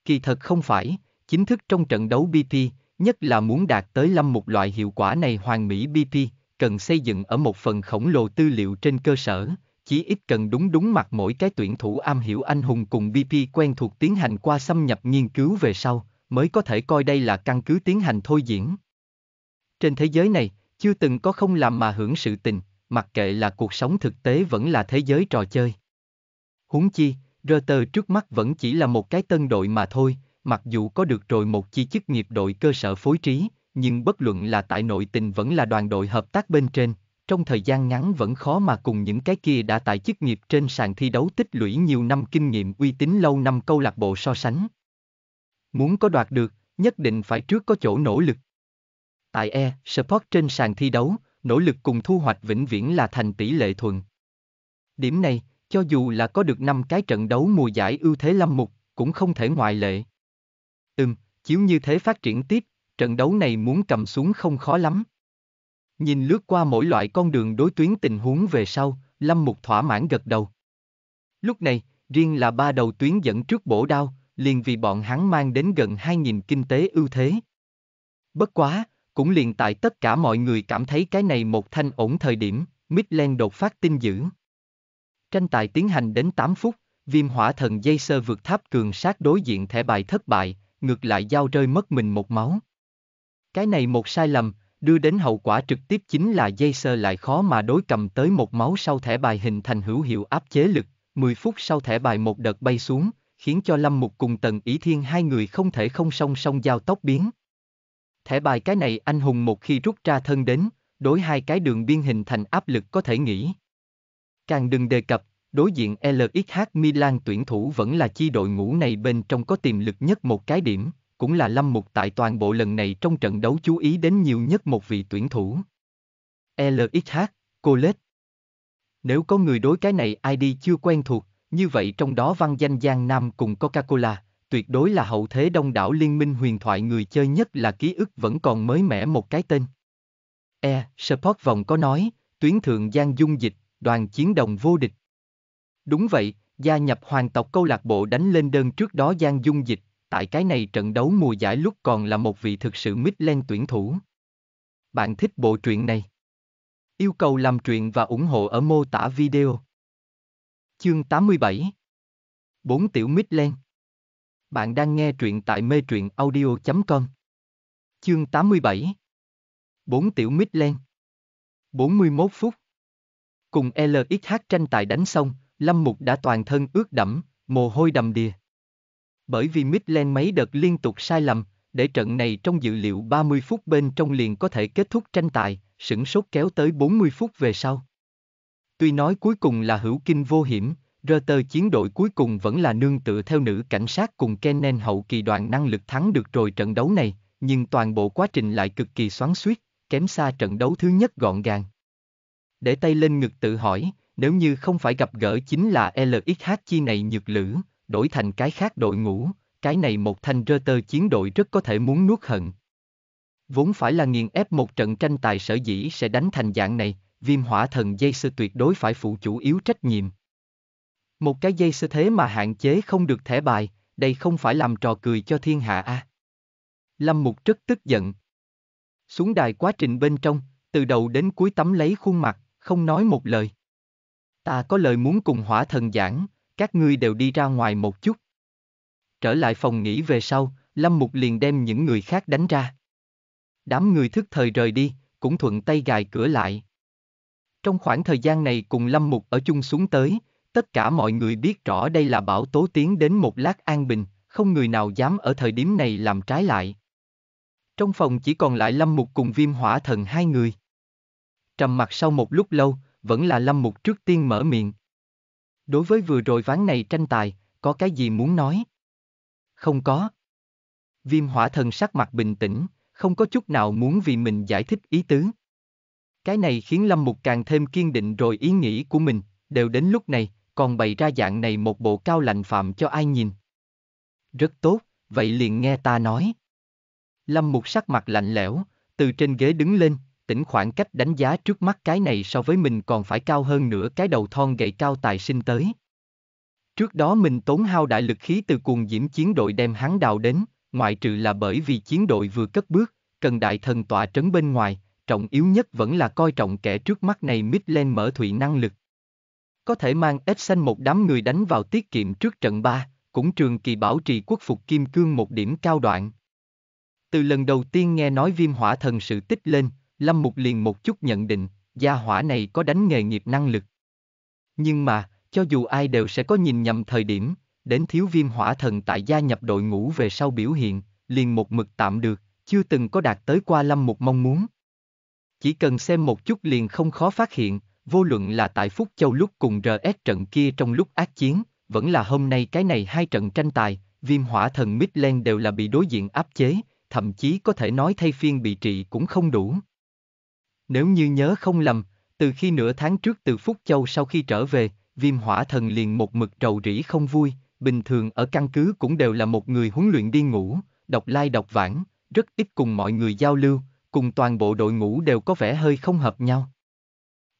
Kỳ thật không phải, chính thức trong trận đấu BP, nhất là muốn đạt tới lâm một loại hiệu quả này hoàn mỹ BP, cần xây dựng ở một phần khổng lồ tư liệu trên cơ sở, chỉ ít cần đúng đúng mặt mỗi cái tuyển thủ am hiểu anh hùng cùng BP quen thuộc tiến hành qua xâm nhập nghiên cứu về sau, mới có thể coi đây là căn cứ tiến hành thôi diễn. Trên thế giới này, chưa từng có không làm mà hưởng sự tình, mặc kệ là cuộc sống thực tế vẫn là thế giới trò chơi. Huống chi, Rơ trước mắt vẫn chỉ là một cái tân đội mà thôi, mặc dù có được rồi một chi chức nghiệp đội cơ sở phối trí, nhưng bất luận là tại nội tình vẫn là đoàn đội hợp tác bên trên, trong thời gian ngắn vẫn khó mà cùng những cái kia đã tại chức nghiệp trên sàn thi đấu tích lũy nhiều năm kinh nghiệm uy tín lâu năm câu lạc bộ so sánh. Muốn có đoạt được, nhất định phải trước có chỗ nỗ lực. Tại E, support trên sàn thi đấu, nỗ lực cùng thu hoạch vĩnh viễn là thành tỷ lệ thuận. Điểm này, cho dù là có được 5 cái trận đấu mùa giải ưu thế lâm mục, cũng không thể ngoại lệ. Ừm, chiếu như thế phát triển tiếp, trận đấu này muốn cầm xuống không khó lắm. Nhìn lướt qua mỗi loại con đường đối tuyến tình huống về sau, Lâm Mục thỏa mãn gật đầu. Lúc này, riêng là ba đầu tuyến dẫn trước bổ đao, liền vì bọn hắn mang đến gần 2.000 kinh tế ưu thế. Bất quá, cũng liền tại tất cả mọi người cảm thấy cái này một thanh ổn thời điểm, Midland đột phát tin dữ. Tranh tài tiến hành đến 8 phút, viêm hỏa thần dây sơ vượt tháp cường sát đối diện thẻ bài thất bại, ngược lại giao rơi mất mình một máu. Cái này một sai lầm, đưa đến hậu quả trực tiếp chính là dây sơ lại khó mà đối cầm tới một máu sau thẻ bài hình thành hữu hiệu áp chế lực, 10 phút sau thẻ bài một đợt bay xuống, khiến cho Lâm Mục cùng Tần Ý Thiên hai người không thể không song song giao tóc biến. Thẻ bài cái này anh hùng một khi rút ra thân đến, đối hai cái đường biên hình thành áp lực có thể nghĩ. Càng đừng đề cập, đối diện LXH Milan tuyển thủ vẫn là chi đội ngũ này bên trong có tiềm lực nhất một cái điểm, cũng là Lâm Mục tại toàn bộ lần này trong trận đấu chú ý đến nhiều nhất một vị tuyển thủ. LXH, Colette. Nếu có người đối cái này ID chưa quen thuộc, như vậy trong đó văn danh Giang Nam cùng Coca-Cola, tuyệt đối là hậu thế đông đảo liên minh huyền thoại người chơi nhất là ký ức vẫn còn mới mẻ một cái tên. E, Support Vòng có nói, tuyến thượng Giang Dung Dịch, đoàn chiến đồng vô địch. Đúng vậy, gia nhập hoàng tộc câu lạc bộ đánh lên đơn trước đó Giang Dung Dịch, tại cái này trận đấu mùa giải lúc còn là một vị thực sự Midland tuyển thủ. Bạn thích bộ truyện này? Yêu cầu làm truyện và ủng hộ ở mô tả video. Chương 87 4 tiểu mít Bạn đang nghe truyện tại mê truyện audio.com Chương 87 4 tiểu mít 41 phút Cùng LXH tranh tài đánh xong, Lâm Mục đã toàn thân ướt đẫm, mồ hôi đầm đìa. Bởi vì mít mấy đợt liên tục sai lầm, để trận này trong dự liệu 30 phút bên trong liền có thể kết thúc tranh tài, sửng sốt kéo tới 40 phút về sau. Tuy nói cuối cùng là hữu kinh vô hiểm, Reuters chiến đội cuối cùng vẫn là nương tựa theo nữ cảnh sát cùng Kennen hậu kỳ đoàn năng lực thắng được rồi trận đấu này, nhưng toàn bộ quá trình lại cực kỳ xoắn suýt, kém xa trận đấu thứ nhất gọn gàng. Để tay lên ngực tự hỏi, nếu như không phải gặp gỡ chính là LXH chi này nhược lữ, đổi thành cái khác đội ngũ, cái này một thanh Reuters chiến đội rất có thể muốn nuốt hận. Vốn phải là nghiền ép một trận tranh tài sở dĩ sẽ đánh thành dạng này, viêm hỏa thần dây sư tuyệt đối phải phụ chủ yếu trách nhiệm. Một cái dây sư thế mà hạn chế không được thẻ bài, đây không phải làm trò cười cho thiên hạ a. À. Lâm Mục rất tức giận. Xuống đài quá trình bên trong, từ đầu đến cuối tắm lấy khuôn mặt, không nói một lời. Ta có lời muốn cùng hỏa thần giảng, các ngươi đều đi ra ngoài một chút. Trở lại phòng nghỉ về sau, Lâm Mục liền đem những người khác đánh ra. Đám người thức thời rời đi, cũng thuận tay gài cửa lại, trong khoảng thời gian này cùng Lâm Mục ở chung xuống tới, tất cả mọi người biết rõ đây là bảo tố tiến đến một lát an bình, không người nào dám ở thời điểm này làm trái lại. Trong phòng chỉ còn lại Lâm Mục cùng viêm hỏa thần hai người. Trầm mặc sau một lúc lâu, vẫn là Lâm Mục trước tiên mở miệng. Đối với vừa rồi ván này tranh tài, có cái gì muốn nói? Không có. Viêm hỏa thần sắc mặt bình tĩnh, không có chút nào muốn vì mình giải thích ý tứ. Cái này khiến Lâm Mục càng thêm kiên định rồi ý nghĩ của mình, đều đến lúc này, còn bày ra dạng này một bộ cao lạnh phạm cho ai nhìn. Rất tốt, vậy liền nghe ta nói. Lâm Mục sắc mặt lạnh lẽo, từ trên ghế đứng lên, tỉnh khoảng cách đánh giá trước mắt cái này so với mình còn phải cao hơn nữa cái đầu thon gậy cao tài sinh tới. Trước đó mình tốn hao đại lực khí từ cuồng diễm chiến đội đem hắn đào đến, ngoại trừ là bởi vì chiến đội vừa cất bước, cần đại thần tọa trấn bên ngoài, trọng yếu nhất vẫn là coi trọng kẻ trước mắt này Midland mở thủy năng lực. Có thể mang ếch xanh một đám người đánh vào tiết kiệm trước trận 3, cũng trường kỳ bảo trì quốc phục kim cương một điểm cao đoạn. Từ lần đầu tiên nghe nói viêm hỏa thần sự tích lên, Lâm Mục liền một chút nhận định, gia hỏa này có đánh nghề nghiệp năng lực. Nhưng mà, cho dù ai đều sẽ có nhìn nhầm thời điểm, đến thiếu viêm hỏa thần tại gia nhập đội ngũ về sau biểu hiện, liền một mực tạm được, chưa từng có đạt tới qua Lâm Mục mong muốn. Chỉ cần xem một chút liền không khó phát hiện, vô luận là tại Phúc Châu lúc cùng RS trận kia trong lúc ác chiến, vẫn là hôm nay cái này hai trận tranh tài, viêm hỏa thần Midland đều là bị đối diện áp chế, thậm chí có thể nói thay phiên bị trị cũng không đủ. Nếu như nhớ không lầm, từ khi nửa tháng trước từ Phúc Châu sau khi trở về, viêm hỏa thần liền một mực trầu rĩ không vui, bình thường ở căn cứ cũng đều là một người huấn luyện đi ngủ, đọc lai like đọc vãng, rất ít cùng mọi người giao lưu, cùng toàn bộ đội ngũ đều có vẻ hơi không hợp nhau.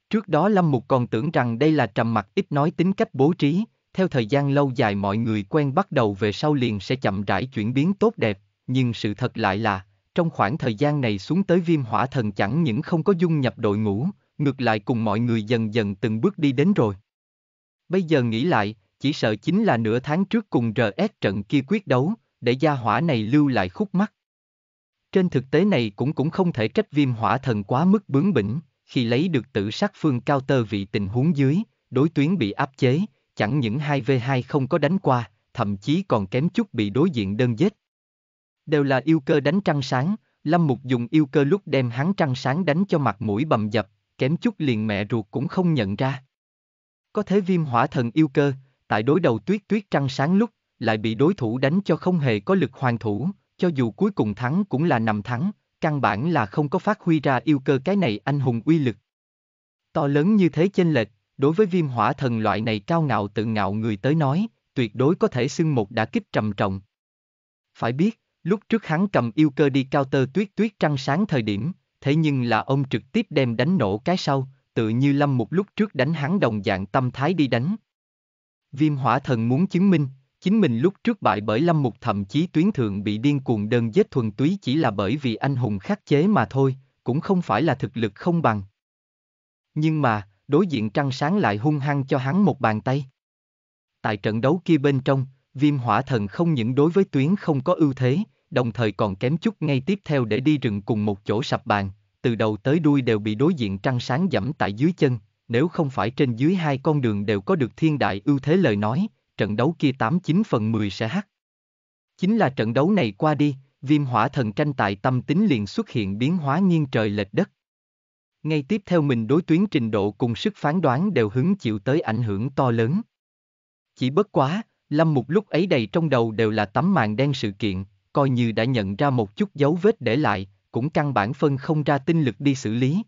Trước đó Lâm Mục còn tưởng rằng đây là trầm mặc ít nói tính cách bố trí, theo thời gian lâu dài mọi người quen bắt đầu về sau liền sẽ chậm rãi chuyển biến tốt đẹp, nhưng sự thật lại là, trong khoảng thời gian này xuống tới viêm hỏa thần chẳng những không có dung nhập đội ngũ, ngược lại cùng mọi người dần dần từng bước đi đến rồi. Bây giờ nghĩ lại, chỉ sợ chính là nửa tháng trước cùng RS trận kia quyết đấu, để gia hỏa này lưu lại khúc mắt. Trên thực tế này cũng cũng không thể trách viêm hỏa thần quá mức bướng bỉnh, khi lấy được tử sát phương cao tơ vị tình huống dưới, đối tuyến bị áp chế, chẳng những 2v2 không có đánh qua, thậm chí còn kém chút bị đối diện đơn giết. Đều là yêu cơ đánh trăng sáng, Lâm Mục dùng yêu cơ lúc đem hắn trăng sáng đánh cho mặt mũi bầm dập, kém chút liền mẹ ruột cũng không nhận ra. Có thế viêm hỏa thần yêu cơ, tại đối đầu tuyết tuyết trăng sáng lúc, lại bị đối thủ đánh cho không hề có lực hoàn thủ, cho dù cuối cùng thắng cũng là nằm thắng, căn bản là không có phát huy ra yêu cơ cái này anh hùng uy lực. To lớn như thế chênh lệch, đối với viêm hỏa thần loại này cao ngạo tự ngạo người tới nói, tuyệt đối có thể xưng một đã kích trầm trọng. Phải biết, lúc trước hắn cầm yêu cơ đi cao tơ tuyết tuyết trăng sáng thời điểm, thế nhưng là ông trực tiếp đem đánh nổ cái sau, tự như lâm một lúc trước đánh hắn đồng dạng tâm thái đi đánh. Viêm hỏa thần muốn chứng minh, Chính mình lúc trước bại bởi Lâm Mục thậm chí tuyến thượng bị điên cuồng đơn giết thuần túy chỉ là bởi vì anh hùng khắc chế mà thôi, cũng không phải là thực lực không bằng. Nhưng mà, đối diện trăng sáng lại hung hăng cho hắn một bàn tay. Tại trận đấu kia bên trong, viêm hỏa thần không những đối với tuyến không có ưu thế, đồng thời còn kém chút ngay tiếp theo để đi rừng cùng một chỗ sập bàn, từ đầu tới đuôi đều bị đối diện trăng sáng dẫm tại dưới chân, nếu không phải trên dưới hai con đường đều có được thiên đại ưu thế lời nói, trận đấu kia 89 phần 10 sẽ hắc. Chính là trận đấu này qua đi, viêm hỏa thần tranh tại tâm tính liền xuất hiện biến hóa nghiêng trời lệch đất. Ngay tiếp theo mình đối tuyến trình độ cùng sức phán đoán đều hứng chịu tới ảnh hưởng to lớn. Chỉ bất quá, Lâm Mục lúc ấy đầy trong đầu đều là tấm màn đen sự kiện, coi như đã nhận ra một chút dấu vết để lại, cũng căn bản phân không ra tinh lực đi xử lý.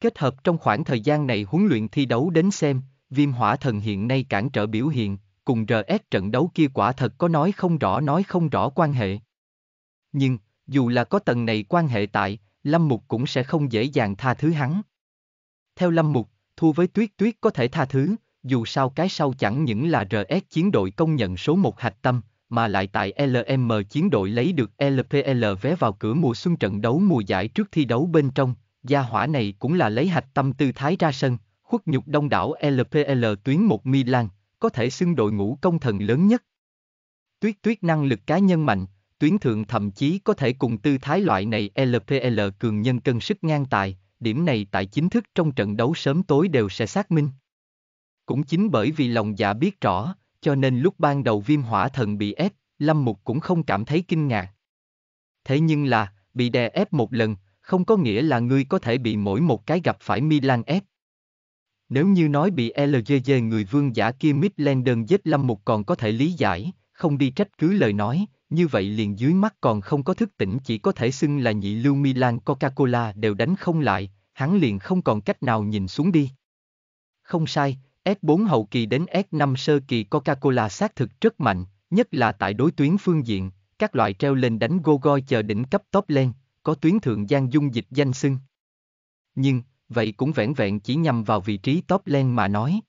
Kết hợp trong khoảng thời gian này huấn luyện thi đấu đến xem, viêm hỏa thần hiện nay cản trở biểu hiện, cùng RS trận đấu kia quả thật có nói không rõ nói không rõ quan hệ. Nhưng, dù là có tầng này quan hệ tại, Lâm Mục cũng sẽ không dễ dàng tha thứ hắn. Theo Lâm Mục, thua với Tuyết Tuyết có thể tha thứ, dù sao cái sau chẳng những là RS chiến đội công nhận số một hạch tâm, mà lại tại LM chiến đội lấy được LPL vé vào cửa mùa xuân trận đấu mùa giải trước thi đấu bên trong, gia hỏa này cũng là lấy hạch tâm tư thái ra sân, khuất nhục đông đảo LPL tuyến một Milan, có thể xưng đội ngũ công thần lớn nhất. Tuyết tuyết năng lực cá nhân mạnh, tuyến thượng thậm chí có thể cùng tư thái loại này LPL cường nhân cân sức ngang tài, điểm này tại chính thức trong trận đấu sớm tối đều sẽ xác minh. Cũng chính bởi vì lòng dạ biết rõ, cho nên lúc ban đầu viêm hỏa thần bị ép, Lâm Mục cũng không cảm thấy kinh ngạc. Thế nhưng là, bị đè ép một lần, không có nghĩa là ngươi có thể bị mỗi một cái gặp phải Milan ép. Nếu như nói bị LGG người vương giả kia Midlander giết Lâm Mục còn có thể lý giải, không đi trách cứ lời nói, như vậy liền dưới mắt còn không có thức tỉnh chỉ có thể xưng là nhị lưu Milan Coca-Cola đều đánh không lại, hắn liền không còn cách nào nhìn xuống đi. Không sai, S4 hậu kỳ đến S5 sơ kỳ Coca-Cola xác thực rất mạnh, nhất là tại đối tuyến phương diện, các loại treo lên đánh Gogoi chờ đỉnh cấp top lên, có tuyến thượng gian dung dịch danh xưng. Nhưng, vậy cũng vẻn vẹn chỉ nhằm vào vị trí top len mà nói.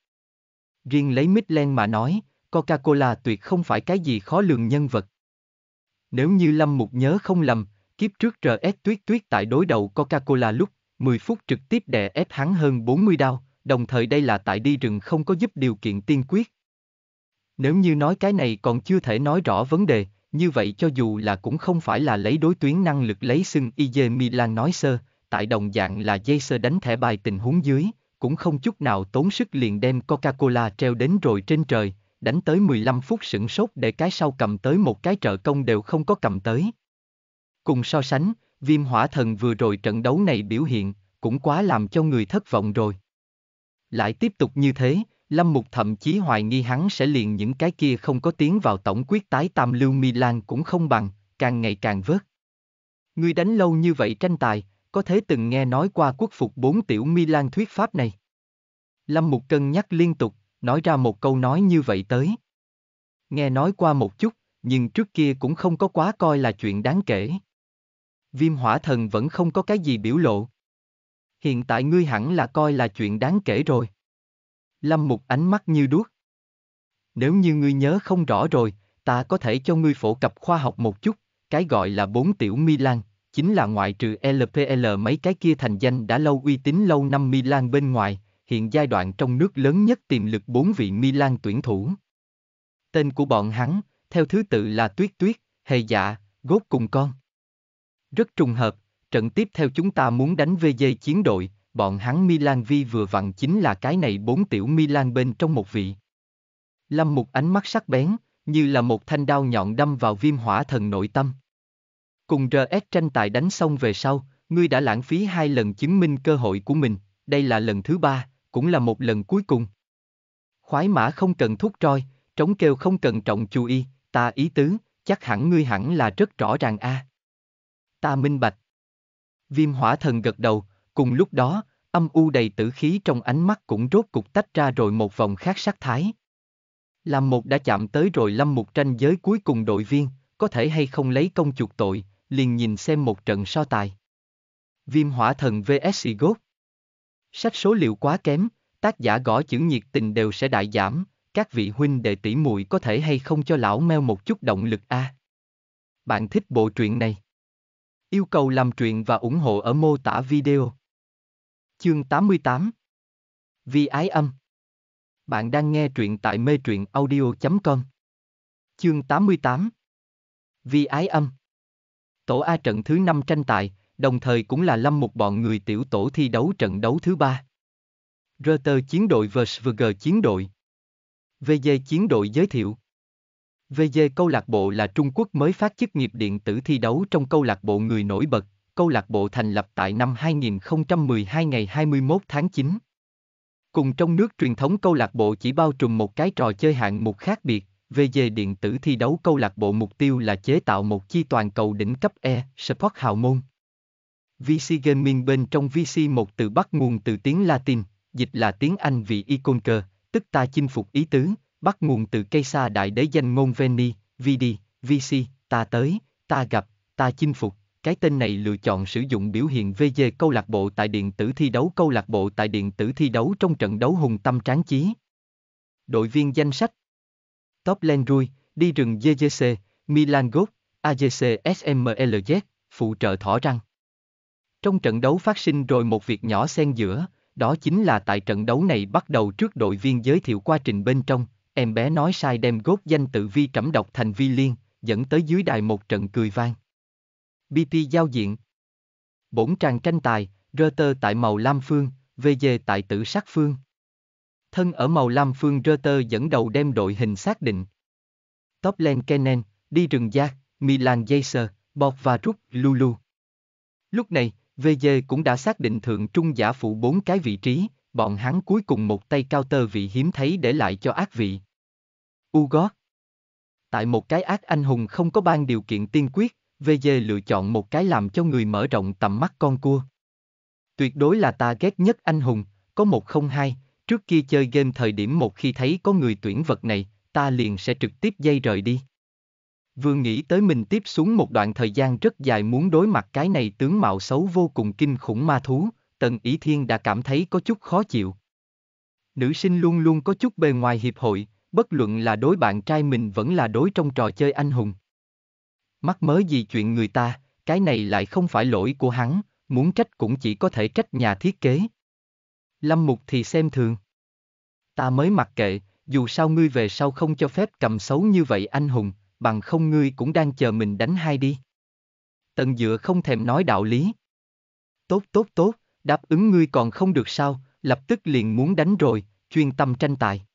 Riêng lấy mid mà nói, Coca-Cola tuyệt không phải cái gì khó lường nhân vật. Nếu như Lâm Mục nhớ không lầm, kiếp trước RS Tuyết Tuyết tại đối đầu Coca-Cola lúc 10 phút trực tiếp đè ép hắn hơn 40 đao, đồng thời đây là tại đi rừng không có giúp điều kiện tiên quyết. Nếu như nói cái này còn chưa thể nói rõ vấn đề, như vậy cho dù là cũng không phải là lấy đối tuyến năng lực lấy xưng IJ Milan nói sơ, tại đồng dạng là dây Jaser đánh thẻ bài tình huống dưới, cũng không chút nào tốn sức liền đem Coca-Cola treo đến rồi trên trời, đánh tới 15 phút sửng sốt để cái sau cầm tới một cái trợ công đều không có cầm tới. Cùng so sánh, viêm hỏa thần vừa rồi trận đấu này biểu hiện, cũng quá làm cho người thất vọng rồi. Lại tiếp tục như thế, Lâm Mục thậm chí hoài nghi hắn sẽ liền những cái kia không có tiếng vào tổng quyết tái tam lưu Milan cũng không bằng, càng ngày càng vớt. người đánh lâu như vậy tranh tài, có thể từng nghe nói qua quốc phục bốn tiểu mi lan thuyết pháp này. Lâm Mục cân nhắc liên tục, nói ra một câu nói như vậy tới. Nghe nói qua một chút, nhưng trước kia cũng không có quá coi là chuyện đáng kể. Viêm hỏa thần vẫn không có cái gì biểu lộ. Hiện tại ngươi hẳn là coi là chuyện đáng kể rồi. Lâm Mục ánh mắt như đuốc. Nếu như ngươi nhớ không rõ rồi, ta có thể cho ngươi phổ cập khoa học một chút, cái gọi là bốn tiểu mi lan chính là ngoại trừ LPL mấy cái kia thành danh đã lâu uy tín lâu năm Milan bên ngoài, hiện giai đoạn trong nước lớn nhất tiềm lực bốn vị Milan tuyển thủ. Tên của bọn hắn, theo thứ tự là Tuyết Tuyết, Hề Dạ, Gốt cùng con. Rất trùng hợp, trận tiếp theo chúng ta muốn đánh VJ chiến đội, bọn hắn Milan Vi vừa vặn chính là cái này bốn tiểu Milan bên trong một vị. Lâm một ánh mắt sắc bén, như là một thanh đao nhọn đâm vào viêm hỏa thần nội tâm. Cùng RS tranh tài đánh xong về sau, ngươi đã lãng phí hai lần chứng minh cơ hội của mình, đây là lần thứ ba, cũng là một lần cuối cùng. Khoái mã không cần thúc roi trống kêu không cần trọng chú ý, ta ý tứ, chắc hẳn ngươi hẳn là rất rõ ràng a. À. Ta minh bạch. Viêm hỏa thần gật đầu, cùng lúc đó, âm u đầy tử khí trong ánh mắt cũng rốt cục tách ra rồi một vòng khác sắc thái. Làm một đã chạm tới rồi lâm một tranh giới cuối cùng đội viên, có thể hay không lấy công chuộc tội, liền nhìn xem một trận so tài. Viêm hỏa thần vs Gốt Sách số liệu quá kém, tác giả gõ chữ nhiệt tình đều sẽ đại giảm, các vị huynh đệ tỷ muội có thể hay không cho lão meo một chút động lực a. À? Bạn thích bộ truyện này? Yêu cầu làm truyện và ủng hộ ở mô tả video. Chương 88 Vi ái âm Bạn đang nghe truyện tại mê truyện audio.com Chương 88 Vi ái âm Tổ A trận thứ 5 tranh tài, đồng thời cũng là lâm một bọn người tiểu tổ thi đấu trận đấu thứ ba. Reuters chiến đội vs VG chiến đội. VG chiến đội giới thiệu. VG câu lạc bộ là Trung Quốc mới phát chức nghiệp điện tử thi đấu trong câu lạc bộ người nổi bật, câu lạc bộ thành lập tại năm 2012 ngày 21 tháng 9. Cùng trong nước truyền thống câu lạc bộ chỉ bao trùm một cái trò chơi hạng mục khác biệt, VG điện tử thi đấu câu lạc bộ mục tiêu là chế tạo một chi toàn cầu đỉnh cấp E, Sport hào môn. VC Gaming bên trong VC một từ bắt nguồn từ tiếng Latin, dịch là tiếng Anh vì Iconker, tức ta chinh phục ý tứ, bắt nguồn từ cây xa đại đế danh ngôn Veni, VD, VC, ta tới, ta gặp, ta chinh phục. Cái tên này lựa chọn sử dụng biểu hiện VG câu lạc bộ tại điện tử thi đấu câu lạc bộ tại điện tử thi đấu trong trận đấu hùng tâm tráng chí. Đội viên danh sách Topland Rui, đi rừng GGC, Milan Gốc, AGC SMLZ, phụ trợ thỏ răng. Trong trận đấu phát sinh rồi một việc nhỏ xen giữa, đó chính là tại trận đấu này bắt đầu trước đội viên giới thiệu quá trình bên trong, em bé nói sai đem gốt danh tự vi trẫm đọc thành vi liên, dẫn tới dưới đài một trận cười vang. BT giao diện Bổn trang tranh tài, Rơ tại màu lam phương, VG tại tử sắc phương thân ở màu lam phương Reuters dẫn đầu đem đội hình xác định. Toplen Kenen, đi rừng giác, Milan Jaser, Bọc và Rút, Lulu. Lúc này, VG cũng đã xác định thượng trung giả phụ bốn cái vị trí, bọn hắn cuối cùng một tay cao tơ vị hiếm thấy để lại cho ác vị. Ugo. Tại một cái ác anh hùng không có ban điều kiện tiên quyết, VG lựa chọn một cái làm cho người mở rộng tầm mắt con cua. Tuyệt đối là ta ghét nhất anh hùng, có một không hai, Trước kia chơi game thời điểm một khi thấy có người tuyển vật này, ta liền sẽ trực tiếp dây rời đi. Vừa nghĩ tới mình tiếp xuống một đoạn thời gian rất dài muốn đối mặt cái này tướng mạo xấu vô cùng kinh khủng ma thú, Tần Ý Thiên đã cảm thấy có chút khó chịu. Nữ sinh luôn luôn có chút bề ngoài hiệp hội, bất luận là đối bạn trai mình vẫn là đối trong trò chơi anh hùng. Mắc mớ gì chuyện người ta, cái này lại không phải lỗi của hắn, muốn trách cũng chỉ có thể trách nhà thiết kế. Lâm Mục thì xem thường. Ta mới mặc kệ, dù sao ngươi về sau không cho phép cầm xấu như vậy anh hùng, bằng không ngươi cũng đang chờ mình đánh hai đi. Tần Dựa không thèm nói đạo lý. Tốt tốt tốt, đáp ứng ngươi còn không được sao, lập tức liền muốn đánh rồi, chuyên tâm tranh tài.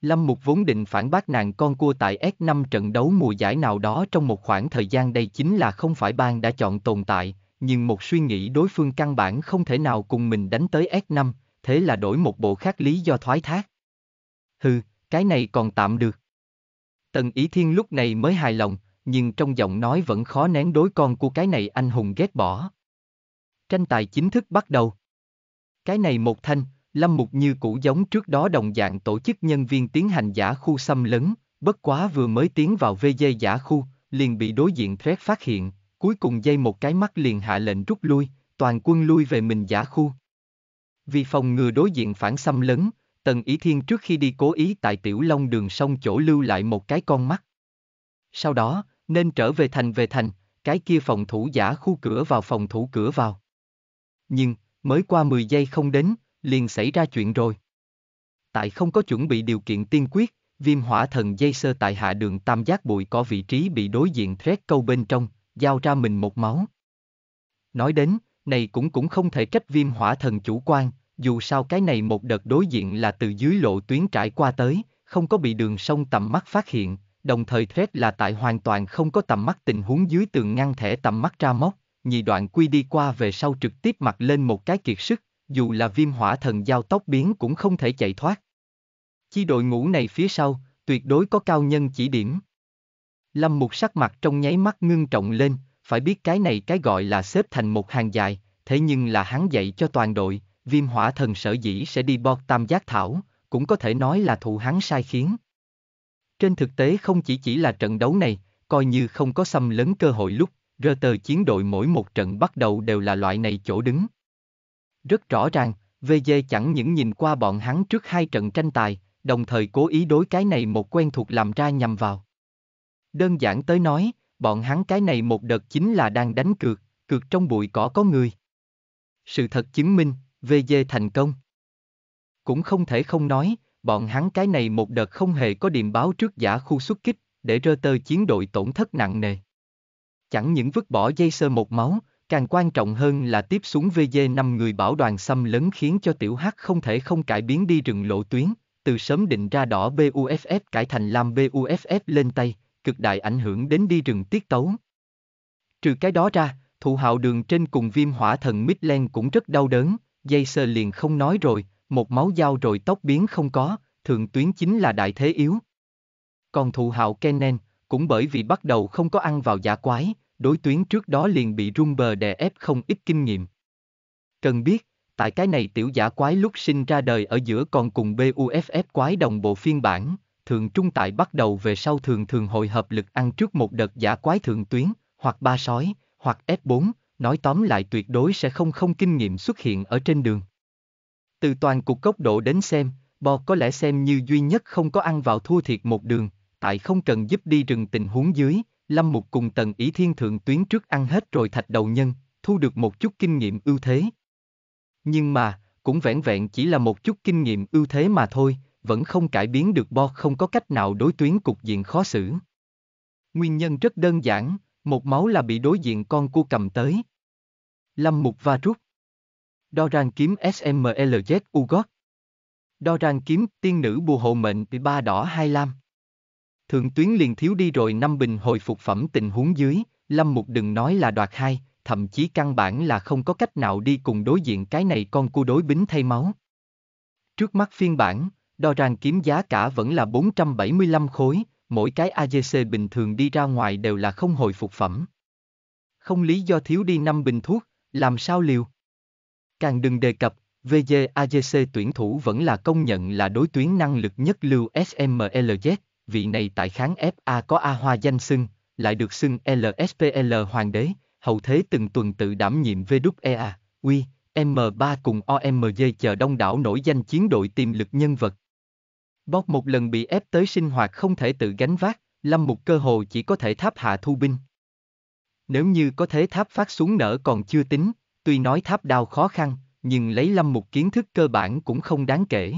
Lâm Mục vốn định phản bác nàng con cua tại S5 trận đấu mùa giải nào đó trong một khoảng thời gian đây chính là không phải bang đã chọn tồn tại, nhưng một suy nghĩ đối phương căn bản không thể nào cùng mình đánh tới S5, thế là đổi một bộ khác lý do thoái thác. Hừ, cái này còn tạm được. Tần Ý Thiên lúc này mới hài lòng, nhưng trong giọng nói vẫn khó nén đối con của cái này anh hùng ghét bỏ. Tranh tài chính thức bắt đầu. Cái này một thanh, Lâm Mục như cũ giống trước đó đồng dạng tổ chức nhân viên tiến hành giả khu xâm lấn, bất quá vừa mới tiến vào VD giả khu, liền bị đối diện Thread phát hiện, cuối cùng dây một cái mắt liền hạ lệnh rút lui, toàn quân lui về mình giả khu. Vì phòng ngừa đối diện phản xâm lấn, Tần Ý Thiên trước khi đi cố ý tại Tiểu Long đường sông chỗ lưu lại một cái con mắt. Sau đó, nên trở về thành về thành, cái kia phòng thủ giả khu cửa vào phòng thủ cửa vào. Nhưng, mới qua 10 giây không đến, liền xảy ra chuyện rồi. Tại không có chuẩn bị điều kiện tiên quyết, viêm hỏa thần dây sơ tại hạ đường tam giác bụi có vị trí bị đối diện thread câu bên trong, giao ra mình một máu. Nói đến, này cũng cũng không thể trách viêm hỏa thần chủ quan, dù sao cái này một đợt đối diện là từ dưới lộ tuyến trải qua tới, không có bị đường sông tầm mắt phát hiện, đồng thời thét là tại hoàn toàn không có tầm mắt tình huống dưới tường ngăn thẻ tầm mắt ra móc, nhị đoạn quy đi qua về sau trực tiếp mặc lên một cái kiệt sức, dù là viêm hỏa thần giao tóc biến cũng không thể chạy thoát. Chi đội ngũ này phía sau, tuyệt đối có cao nhân chỉ điểm. Lâm Mục sắc mặt trong nháy mắt ngưng trọng lên, phải biết cái này cái gọi là xếp thành một hàng dài, thế nhưng là hắn dạy cho toàn đội, viêm hỏa thần sở dĩ sẽ đi bọt tam giác thảo, cũng có thể nói là thụ hắn sai khiến. Trên thực tế không chỉ chỉ là trận đấu này, coi như không có xâm lấn cơ hội lúc, rơ tờ chiến đội mỗi một trận bắt đầu đều là loại này chỗ đứng. Rất rõ ràng, VG chẳng những nhìn qua bọn hắn trước hai trận tranh tài, đồng thời cố ý đối cái này một quen thuộc làm ra nhằm vào. Đơn giản tới nói, bọn hắn cái này một đợt chính là đang đánh cược, cược trong bụi cỏ có người. Sự thật chứng minh, VG thành công. Cũng không thể không nói, bọn hắn cái này một đợt không hề có điểm báo trước giả khu xuất kích, để rơ tơ chiến đội tổn thất nặng nề. Chẳng những vứt bỏ dây sơ một máu, càng quan trọng hơn là tiếp xuống VG 5 người bảo đoàn xâm lấn khiến cho tiểu hắc không thể không cải biến đi rừng lộ tuyến, từ sớm định ra đỏ BUFF cải thành làm BUFF lên tay, cực đại ảnh hưởng đến đi rừng tiết tấu. Trừ cái đó ra, thụ hạo đường trên cùng viêm hỏa thần Midland cũng rất đau đớn, dây sơ liền không nói rồi, một máu dao rồi tóc biến không có, thường tuyến chính là đại thế yếu. Còn thụ hạo Kennen, cũng bởi vì bắt đầu không có ăn vào giả quái, đối tuyến trước đó liền bị rung bờ đè ép không ít kinh nghiệm. Cần biết, tại cái này tiểu giả quái lúc sinh ra đời ở giữa còn cùng BUFF quái đồng bộ phiên bản, thượng trung tại bắt đầu về sau thường thường hội hợp lực ăn trước một đợt giả quái thượng tuyến, hoặc ba sói, hoặc s 4 nói tóm lại tuyệt đối sẽ không không kinh nghiệm xuất hiện ở trên đường. Từ toàn cục góc độ đến xem, Bo có lẽ xem như duy nhất không có ăn vào thua thiệt một đường, tại không cần giúp đi rừng tình huống dưới, Lâm Mục cùng Tần Ý Thiên Thượng tuyến trước ăn hết rồi thạch đầu nhân, thu được một chút kinh nghiệm ưu thế. Nhưng mà, cũng vẹn vẹn chỉ là một chút kinh nghiệm ưu thế mà thôi, vẫn không cải biến được Bo không có cách nào đối tuyến cục diện khó xử. Nguyên nhân rất đơn giản, một máu là bị đối diện con cua cầm tới. Lâm mục va rút. rang kiếm SMLZ Ugot. rang kiếm tiên nữ bùa hộ mệnh bị ba đỏ hai lam. Thượng tuyến liền thiếu đi rồi năm bình hồi phục phẩm tình huống dưới, Lâm Mục đừng nói là đoạt hai, thậm chí căn bản là không có cách nào đi cùng đối diện cái này con cua đối bính thay máu. Trước mắt phiên bản, đo rang kiếm giá cả vẫn là 475 khối, mỗi cái AGC bình thường đi ra ngoài đều là không hồi phục phẩm. Không lý do thiếu đi 5 bình thuốc, làm sao liều? Càng đừng đề cập, VG AGC tuyển thủ vẫn là công nhận là đối tuyến năng lực nhất lưu SMLZ, vị này tại kháng FA có A Hoa danh xưng, lại được xưng LSPL Hoàng đế, hậu thế từng tuần tự đảm nhiệm VWEA, UI, M3 cùng OMG chờ đông đảo nổi danh chiến đội tiềm lực nhân vật, bóp một lần bị ép tới sinh hoạt không thể tự gánh vác, Lâm Mục cơ hồ chỉ có thể tháp hạ thu binh. Nếu như có thế tháp phát xuống nở còn chưa tính, tuy nói tháp đao khó khăn, nhưng lấy Lâm Mục kiến thức cơ bản cũng không đáng kể.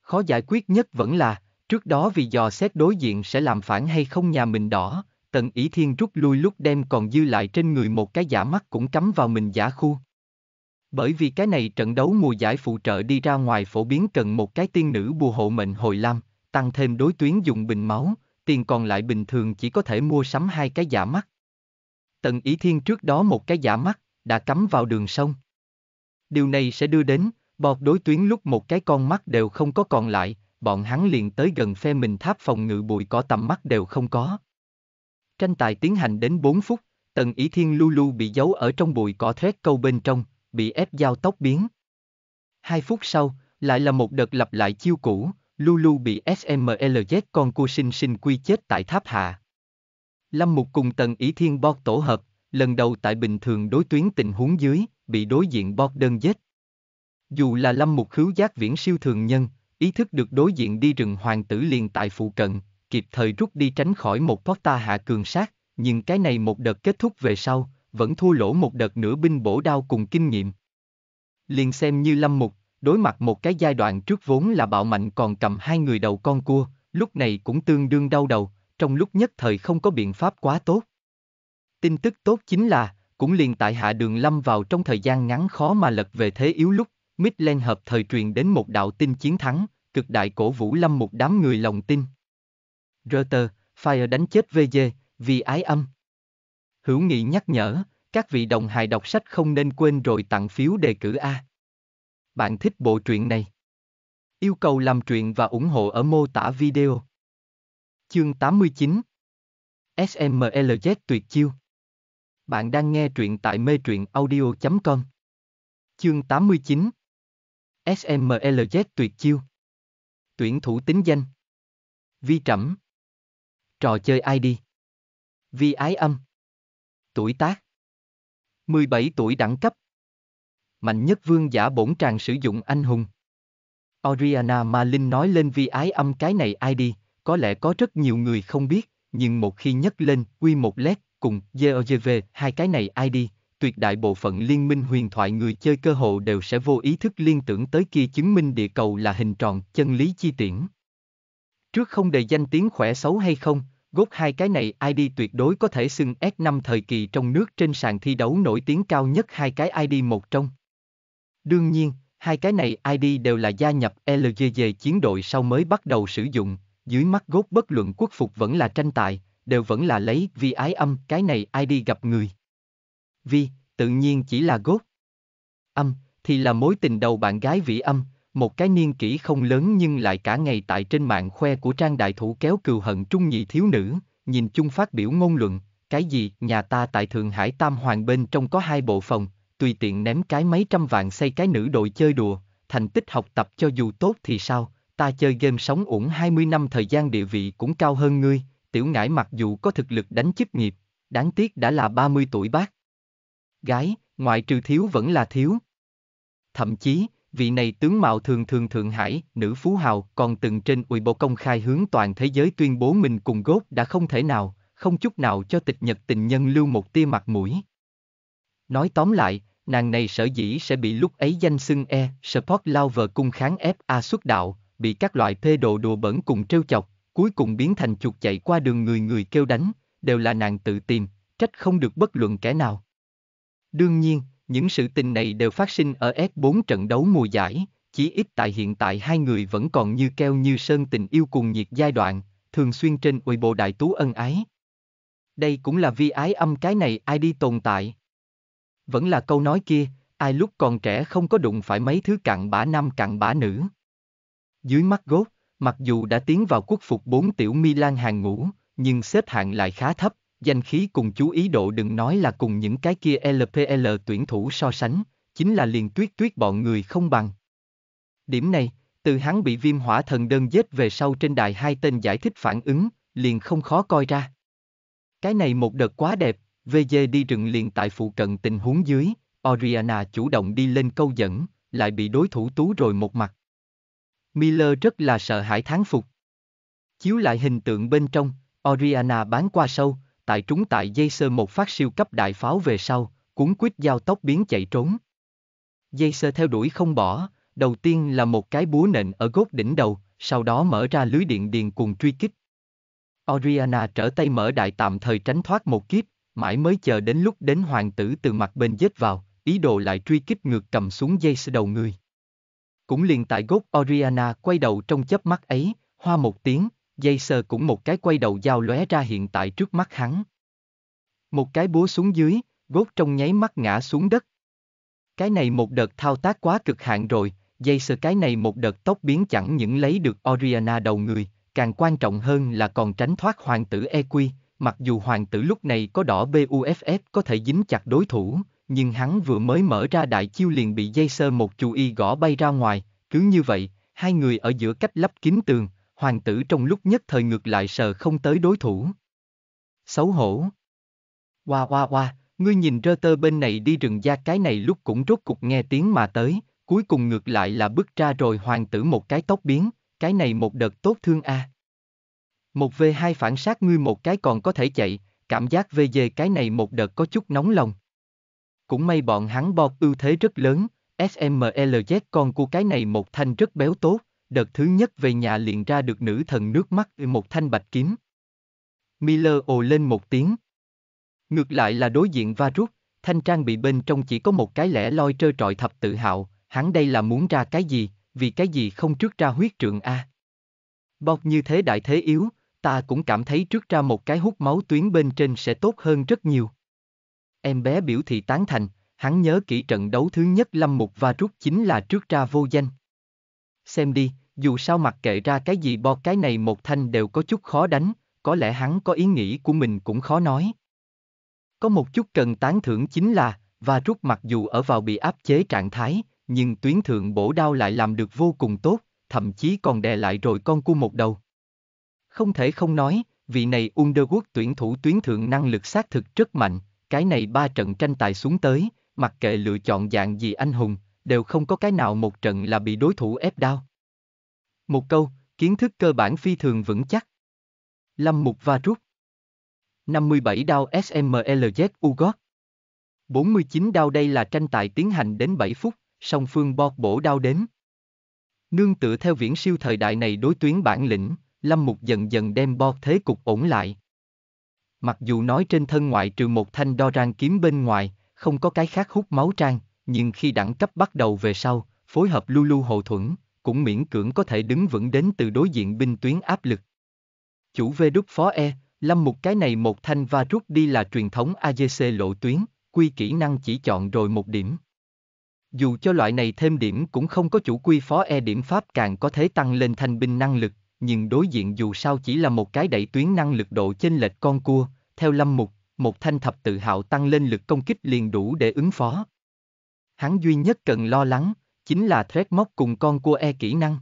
Khó giải quyết nhất vẫn là, trước đó vì dò xét đối diện sẽ làm phản hay không nhà mình đỏ, tần ý thiên rút lui lúc đem còn dư lại trên người một cái giả mắt cũng cắm vào mình giả khu. Bởi vì cái này trận đấu mùa giải phụ trợ đi ra ngoài phổ biến cần một cái tiên nữ bùa hộ mệnh hồi lam, tăng thêm đối tuyến dùng bình máu, tiền còn lại bình thường chỉ có thể mua sắm hai cái giả mắt. Tần Ý Thiên trước đó một cái giả mắt, đã cắm vào đường sông. Điều này sẽ đưa đến, bọt đối tuyến lúc một cái con mắt đều không có còn lại, bọn hắn liền tới gần phe mình tháp phòng ngự bụi cỏ tầm mắt đều không có. Tranh tài tiến hành đến 4 phút, Tần Ý Thiên lu lu bị giấu ở trong bụi cỏ thét câu bên trong, bị ép giao tóc biến. Hai phút sau, lại là một đợt lặp lại chiêu cũ, Lulu bị SMLZ con cua sinh sinh quy chết tại tháp hạ. Lâm Mục cùng Tần Ý Thiên Bot tổ hợp, lần đầu tại bình thường đối tuyến tình huống dưới, bị đối diện Bot đơn giết. Dù là Lâm Mục khứu giác viễn siêu thường nhân, ý thức được đối diện đi rừng hoàng tử liền tại phụ cận, kịp thời rút đi tránh khỏi một ta hạ cường sát, nhưng cái này một đợt kết thúc về sau, vẫn thua lỗ một đợt nữa binh bổ đao cùng kinh nghiệm. Liền xem như Lâm Mục, đối mặt một cái giai đoạn trước vốn là bạo mạnh còn cầm hai người đầu con cua, lúc này cũng tương đương đau đầu, trong lúc nhất thời không có biện pháp quá tốt. Tin tức tốt chính là, cũng liền tại hạ đường lâm vào trong thời gian ngắn khó mà lật về thế yếu lúc, Midland hợp thời truyền đến một đạo tin chiến thắng, cực đại cổ vũ lâm mục đám người lòng tin. Reuters, Fire đánh chết VG, vì ái âm. Hữu Nghị nhắc nhở, các vị đồng hài đọc sách không nên quên rồi tặng phiếu đề cử A. Bạn thích bộ truyện này? Yêu cầu làm truyện và ủng hộ ở mô tả video. Chương 89 SMLZ tuyệt chiêu Bạn đang nghe truyện tại mê truyện audio.com Chương 89 SMLZ tuyệt chiêu Tuyển thủ tính danh Vi trẩm Trò chơi ID Vi ái âm tuổi tác. 17 tuổi đẳng cấp. Mạnh nhất vương giả bổn tràng sử dụng anh hùng. Oriana Malin nói lên vi ái âm cái này ai đi, có lẽ có rất nhiều người không biết, nhưng một khi nhắc lên quy một lét cùng GOGV hai cái này ai đi, tuyệt đại bộ phận liên minh huyền thoại người chơi cơ hội đều sẽ vô ý thức liên tưởng tới kia chứng minh địa cầu là hình tròn, chân lý chi tiễn. Trước không đề danh tiếng khỏe xấu hay không, Gốc hai cái này ID tuyệt đối có thể xưng S5 thời kỳ trong nước trên sàn thi đấu nổi tiếng cao nhất hai cái ID một trong. Đương nhiên, hai cái này ID đều là gia nhập LGG chiến đội sau mới bắt đầu sử dụng, dưới mắt gốc bất luận quốc phục vẫn là tranh tài, đều vẫn là lấy vì ái âm cái này ID gặp người. Vì, tự nhiên chỉ là gốc. Âm, thì là mối tình đầu bạn gái vị âm, một cái niên kỷ không lớn nhưng lại cả ngày tại trên mạng khoe của trang đại thủ kéo cừu hận trung nhị thiếu nữ, nhìn chung phát biểu ngôn luận, cái gì, nhà ta tại Thượng Hải Tam Hoàng bên trong có hai bộ phòng, tùy tiện ném cái mấy trăm vạn xây cái nữ đội chơi đùa, thành tích học tập cho dù tốt thì sao, ta chơi game sống ủng 20 năm thời gian địa vị cũng cao hơn ngươi, tiểu ngải mặc dù có thực lực đánh chức nghiệp, đáng tiếc đã là 30 tuổi bác. Gái, ngoại trừ thiếu vẫn là thiếu. Thậm chí, vị này tướng mạo thường thường Thượng Hải, nữ phú hào, còn từng trên ủy bộ công khai hướng toàn thế giới tuyên bố mình cùng gốt đã không thể nào, không chút nào cho tịch nhật tình nhân lưu một tia mặt mũi. Nói tóm lại, nàng này sở dĩ sẽ bị lúc ấy danh xưng E, Support Lover cung kháng FA xuất đạo, bị các loại thê đồ đùa bẩn cùng trêu chọc, cuối cùng biến thành chuột chạy qua đường người người kêu đánh, đều là nàng tự tìm, trách không được bất luận kẻ nào. Đương nhiên, những sự tình này đều phát sinh ở S4 trận đấu mùa giải, chỉ ít tại hiện tại hai người vẫn còn như keo như sơn tình yêu cùng nhiệt giai đoạn, thường xuyên trên ủy bộ đại tú ân ái. Đây cũng là vi ái âm cái này ai đi tồn tại. Vẫn là câu nói kia, ai lúc còn trẻ không có đụng phải mấy thứ cặn bã nam cặn bã nữ. Dưới mắt gốt, mặc dù đã tiến vào quốc phục 4 tiểu Milan hàng ngũ, nhưng xếp hạng lại khá thấp, danh khí cùng chú ý độ đừng nói là cùng những cái kia LPL tuyển thủ so sánh, chính là liền tuyết tuyết bọn người không bằng. Điểm này, từ hắn bị viêm hỏa thần đơn giết về sau trên đài hai tên giải thích phản ứng, liền không khó coi ra. Cái này một đợt quá đẹp, VJ đi rừng liền tại phụ cận tình huống dưới, Oriana chủ động đi lên câu dẫn, lại bị đối thủ tú rồi một mặt. Miller rất là sợ hãi thán phục. Chiếu lại hình tượng bên trong, Oriana bán qua sâu, tại trúng tại dây sơ một phát siêu cấp đại pháo về sau, cuốn quýt giao tốc biến chạy trốn. Dây sơ theo đuổi không bỏ, đầu tiên là một cái búa nện ở gốc đỉnh đầu, sau đó mở ra lưới điện điền cùng truy kích. Oriana trở tay mở đại tạm thời tránh thoát một kiếp, mãi mới chờ đến lúc đến hoàng tử từ mặt bên dết vào, ý đồ lại truy kích ngược cầm xuống dây sơ đầu người. Cũng liền tại gốc Oriana quay đầu trong chớp mắt ấy, hoa một tiếng, dây cũng một cái quay đầu dao lóe ra hiện tại trước mắt hắn. Một cái búa xuống dưới, gốt trong nháy mắt ngã xuống đất. Cái này một đợt thao tác quá cực hạn rồi, dây cái này một đợt tóc biến chẳng những lấy được Oriana đầu người, càng quan trọng hơn là còn tránh thoát hoàng tử EQ, mặc dù hoàng tử lúc này có đỏ BUFF có thể dính chặt đối thủ, nhưng hắn vừa mới mở ra đại chiêu liền bị dây một chú y gõ bay ra ngoài, cứ như vậy, hai người ở giữa cách lắp kín tường, hoàng tử trong lúc nhất thời ngược lại sờ không tới đối thủ. Xấu hổ. Hoa hoa hoa, ngươi nhìn rơ tơ bên này đi rừng ra cái này lúc cũng rốt cục nghe tiếng mà tới, cuối cùng ngược lại là bước ra rồi hoàng tử một cái tóc biến, cái này một đợt tốt thương a. À. Một v hai phản sát ngươi một cái còn có thể chạy, cảm giác về về cái này một đợt có chút nóng lòng. Cũng may bọn hắn bọt ưu thế rất lớn, SMLZ con của cái này một thanh rất béo tốt đợt thứ nhất về nhà liền ra được nữ thần nước mắt một thanh bạch kiếm. Miller ồ lên một tiếng. Ngược lại là đối diện Varus, thanh trang bị bên trong chỉ có một cái lẻ loi trơ trọi thập tự hào, hắn đây là muốn ra cái gì, vì cái gì không trước ra huyết trượng A. Bọc như thế đại thế yếu, ta cũng cảm thấy trước ra một cái hút máu tuyến bên trên sẽ tốt hơn rất nhiều. Em bé biểu thị tán thành, hắn nhớ kỹ trận đấu thứ nhất lâm mục và rút chính là trước ra vô danh xem đi, dù sao mặc kệ ra cái gì bo cái này một thanh đều có chút khó đánh, có lẽ hắn có ý nghĩ của mình cũng khó nói. Có một chút cần tán thưởng chính là, và rút mặc dù ở vào bị áp chế trạng thái, nhưng tuyến thượng bổ đao lại làm được vô cùng tốt, thậm chí còn đè lại rồi con cua một đầu. Không thể không nói, vị này Underwood tuyển thủ tuyến thượng năng lực xác thực rất mạnh, cái này ba trận tranh tài xuống tới, mặc kệ lựa chọn dạng gì anh hùng, đều không có cái nào một trận là bị đối thủ ép đao. Một câu, kiến thức cơ bản phi thường vững chắc. Lâm Mục va rút. 57 đao SMLZ Ugot. 49 đao đây là tranh tài tiến hành đến 7 phút, song phương bọt bổ đao đến. Nương tựa theo viễn siêu thời đại này đối tuyến bản lĩnh, Lâm Mục dần dần đem bọt thế cục ổn lại. Mặc dù nói trên thân ngoại trừ một thanh đo rang kiếm bên ngoài, không có cái khác hút máu trang, nhưng khi đẳng cấp bắt đầu về sau, phối hợp lưu lưu hộ thuẫn, cũng miễn cưỡng có thể đứng vững đến từ đối diện binh tuyến áp lực. Chủ V đúc phó E, lâm một cái này một thanh và rút đi là truyền thống AGC lộ tuyến, quy kỹ năng chỉ chọn rồi một điểm. Dù cho loại này thêm điểm cũng không có chủ quy phó E điểm pháp càng có thể tăng lên thanh binh năng lực, nhưng đối diện dù sao chỉ là một cái đẩy tuyến năng lực độ chênh lệch con cua, theo lâm mục, một thanh thập tự hạo tăng lên lực công kích liền đủ để ứng phó hắn duy nhất cần lo lắng, chính là móc cùng con cua e kỹ năng.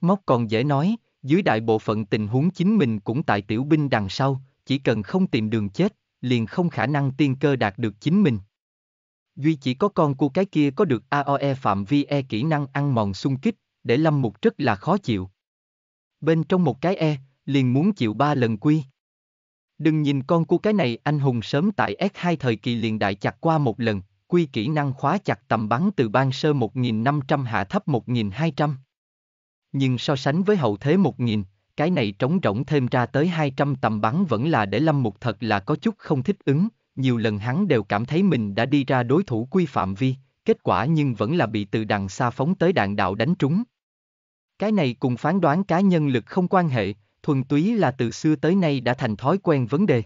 móc còn dễ nói, dưới đại bộ phận tình huống chính mình cũng tại tiểu binh đằng sau, chỉ cần không tìm đường chết, liền không khả năng tiên cơ đạt được chính mình. Duy chỉ có con cua cái kia có được AOE phạm vi E kỹ năng ăn mòn xung kích, để lâm mục rất là khó chịu. Bên trong một cái E, liền muốn chịu ba lần quy. Đừng nhìn con cua cái này anh hùng sớm tại S2 thời kỳ liền đại chặt qua một lần, quy kỹ năng khóa chặt tầm bắn từ ban sơ 1500 hạ thấp 1200. Nhưng so sánh với hậu thế 1000, cái này trống rỗng thêm ra tới 200 tầm bắn vẫn là để Lâm Mục thật là có chút không thích ứng, nhiều lần hắn đều cảm thấy mình đã đi ra đối thủ quy phạm vi, kết quả nhưng vẫn là bị từ đằng xa phóng tới đạn đạo đánh trúng. Cái này cùng phán đoán cá nhân lực không quan hệ, thuần túy là từ xưa tới nay đã thành thói quen vấn đề.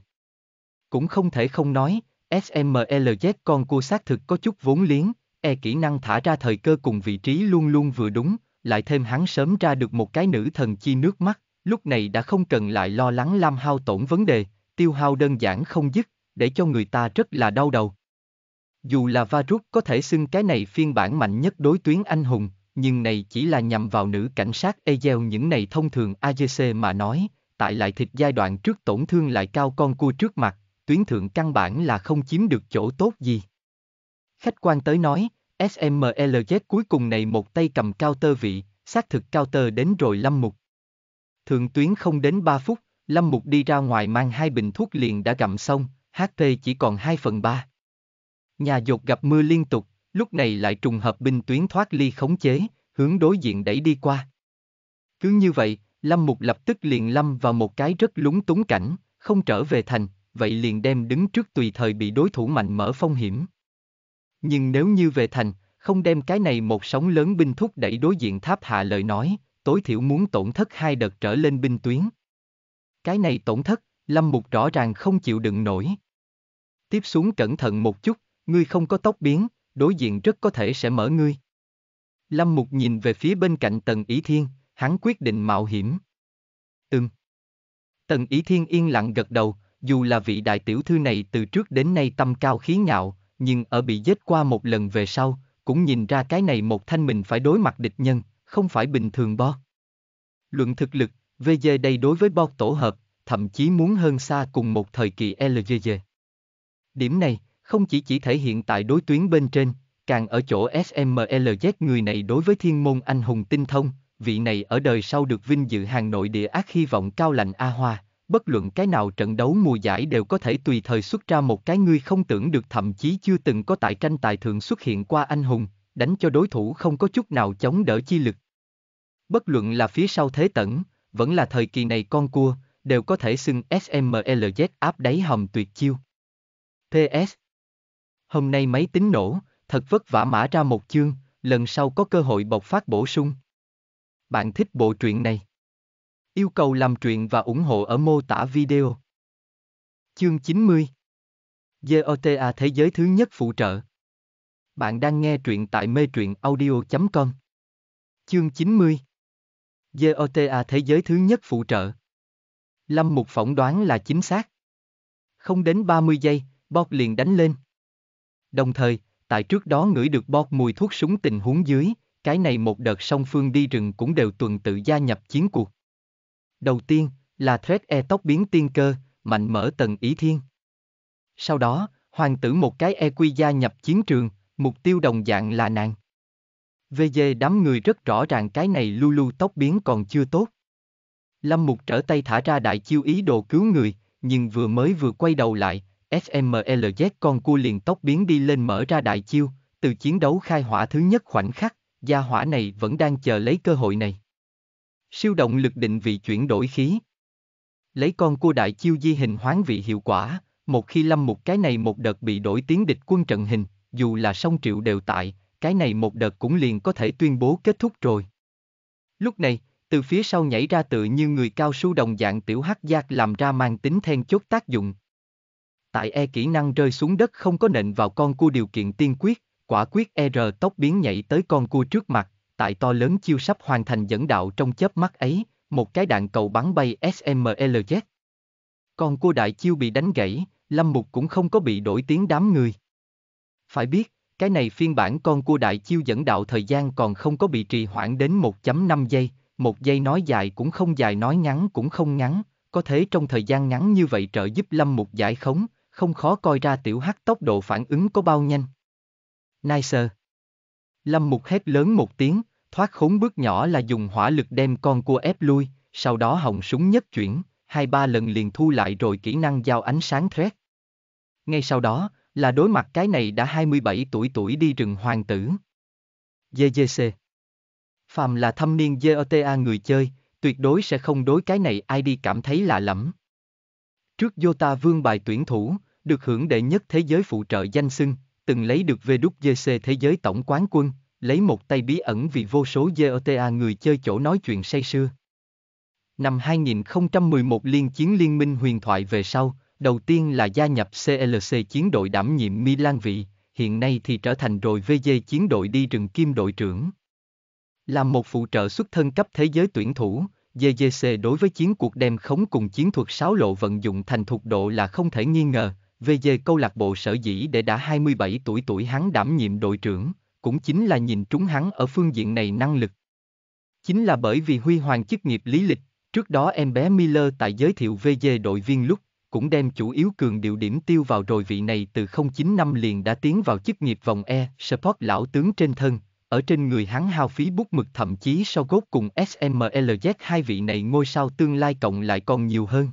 Cũng không thể không nói, SMLZ con cua xác thực có chút vốn liếng, e kỹ năng thả ra thời cơ cùng vị trí luôn luôn vừa đúng, lại thêm hắn sớm ra được một cái nữ thần chi nước mắt, lúc này đã không cần lại lo lắng lam hao tổn vấn đề, tiêu hao đơn giản không dứt, để cho người ta rất là đau đầu. Dù là Varus có thể xưng cái này phiên bản mạnh nhất đối tuyến anh hùng, nhưng này chỉ là nhằm vào nữ cảnh sát Egel những này thông thường AGC mà nói, tại lại thịt giai đoạn trước tổn thương lại cao con cua trước mặt, tuyến thượng căn bản là không chiếm được chỗ tốt gì. Khách quan tới nói, SMLZ cuối cùng này một tay cầm cao tơ vị, xác thực cao tơ đến rồi lâm mục. Thượng tuyến không đến 3 phút, lâm mục đi ra ngoài mang hai bình thuốc liền đã gặm xong, HP chỉ còn 2 phần 3. Nhà dột gặp mưa liên tục, lúc này lại trùng hợp binh tuyến thoát ly khống chế, hướng đối diện đẩy đi qua. Cứ như vậy, Lâm Mục lập tức liền lâm vào một cái rất lúng túng cảnh, không trở về thành, vậy liền đem đứng trước tùy thời bị đối thủ mạnh mở phong hiểm. Nhưng nếu như về thành, không đem cái này một sóng lớn binh thúc đẩy đối diện tháp hạ lời nói, tối thiểu muốn tổn thất hai đợt trở lên binh tuyến. Cái này tổn thất, Lâm Mục rõ ràng không chịu đựng nổi. Tiếp xuống cẩn thận một chút, ngươi không có tóc biến, đối diện rất có thể sẽ mở ngươi. Lâm Mục nhìn về phía bên cạnh Tần Ý Thiên, hắn quyết định mạo hiểm. Ừm. Tần Ý Thiên yên lặng gật đầu, dù là vị đại tiểu thư này từ trước đến nay tâm cao khí ngạo, nhưng ở bị giết qua một lần về sau, cũng nhìn ra cái này một thanh mình phải đối mặt địch nhân, không phải bình thường bo. Luận thực lực, VG đây đối với bo tổ hợp, thậm chí muốn hơn xa cùng một thời kỳ LGG. Điểm này, không chỉ chỉ thể hiện tại đối tuyến bên trên, càng ở chỗ SMLZ người này đối với thiên môn anh hùng tinh thông, vị này ở đời sau được vinh dự hàng nội địa ác hy vọng cao lạnh A Hoa, bất luận cái nào trận đấu mùa giải đều có thể tùy thời xuất ra một cái ngươi không tưởng được thậm chí chưa từng có tại tranh tài thượng xuất hiện qua anh hùng, đánh cho đối thủ không có chút nào chống đỡ chi lực. Bất luận là phía sau thế tẩn, vẫn là thời kỳ này con cua, đều có thể xưng SMLZ áp đáy hầm tuyệt chiêu. PS Hôm nay máy tính nổ, thật vất vả mã ra một chương, lần sau có cơ hội bộc phát bổ sung. Bạn thích bộ truyện này? Yêu cầu làm truyện và ủng hộ ở mô tả video. Chương 90 GOTA Thế giới thứ nhất phụ trợ Bạn đang nghe truyện tại mê truyện audio.com Chương 90 GOTA Thế giới thứ nhất phụ trợ Lâm Mục phỏng đoán là chính xác. Không đến 30 giây, Bot liền đánh lên. Đồng thời, tại trước đó ngửi được Bot mùi thuốc súng tình huống dưới, cái này một đợt song phương đi rừng cũng đều tuần tự gia nhập chiến cuộc. Đầu tiên, là Thread E tóc biến tiên cơ, mạnh mở tầng ý thiên. Sau đó, hoàng tử một cái E quy gia nhập chiến trường, mục tiêu đồng dạng là nàng. về về đám người rất rõ ràng cái này Lulu tóc biến còn chưa tốt. Lâm Mục trở tay thả ra đại chiêu ý đồ cứu người, nhưng vừa mới vừa quay đầu lại, smlz con cua liền tóc biến đi lên mở ra đại chiêu, từ chiến đấu khai hỏa thứ nhất khoảnh khắc, gia hỏa này vẫn đang chờ lấy cơ hội này. Siêu động lực định vị chuyển đổi khí. Lấy con cua đại chiêu di hình hoán vị hiệu quả, một khi lâm một cái này một đợt bị đổi tiếng địch quân trận hình, dù là song triệu đều tại, cái này một đợt cũng liền có thể tuyên bố kết thúc rồi. Lúc này, từ phía sau nhảy ra tự như người cao su đồng dạng tiểu hắc giác làm ra mang tính then chốt tác dụng. Tại e kỹ năng rơi xuống đất không có nện vào con cua điều kiện tiên quyết, quả quyết e r tốc biến nhảy tới con cua trước mặt, tại to lớn chiêu sắp hoàn thành dẫn đạo trong chớp mắt ấy, một cái đạn cầu bắn bay SMLZ. Còn cua đại chiêu bị đánh gãy, Lâm Mục cũng không có bị đổi tiếng đám người. Phải biết, cái này phiên bản con cua đại chiêu dẫn đạo thời gian còn không có bị trì hoãn đến 1.5 giây, một giây nói dài cũng không dài nói ngắn cũng không ngắn, có thể trong thời gian ngắn như vậy trợ giúp Lâm Mục giải khống, không khó coi ra tiểu hắc tốc độ phản ứng có bao nhanh. Nice. Lâm Mục hét lớn một tiếng, Thoát khốn bước nhỏ là dùng hỏa lực đem con cua ép lui, sau đó hồng súng nhất chuyển, hai ba lần liền thu lại rồi kỹ năng giao ánh sáng threat. Ngay sau đó, là đối mặt cái này đã 27 tuổi tuổi đi rừng hoàng tử. GGC Phàm là thâm niên GOTA người chơi, tuyệt đối sẽ không đối cái này ai đi cảm thấy lạ lẫm. Trước Dota vương bài tuyển thủ, được hưởng đệ nhất thế giới phụ trợ danh xưng, từng lấy được VWC thế giới tổng quán quân, lấy một tay bí ẩn vì vô số GTA người chơi chỗ nói chuyện say sưa. Năm 2011 liên chiến liên minh huyền thoại về sau, đầu tiên là gia nhập CLC chiến đội đảm nhiệm Milan vị, hiện nay thì trở thành rồi VG chiến đội đi rừng kim đội trưởng. Là một phụ trợ xuất thân cấp thế giới tuyển thủ, GGC đối với chiến cuộc đem khống cùng chiến thuật sáo lộ vận dụng thành thục độ là không thể nghi ngờ, VG câu lạc bộ sở dĩ để đã 27 tuổi tuổi hắn đảm nhiệm đội trưởng, cũng chính là nhìn trúng hắn ở phương diện này năng lực. Chính là bởi vì huy hoàng chức nghiệp lý lịch, trước đó em bé Miller tại giới thiệu VG đội viên lúc, cũng đem chủ yếu cường điệu điểm tiêu vào rồi vị này từ 09 năm liền đã tiến vào chức nghiệp vòng E, support lão tướng trên thân, ở trên người hắn hao phí bút mực thậm chí sau gốt cùng SMLZ hai vị này ngôi sao tương lai cộng lại còn nhiều hơn.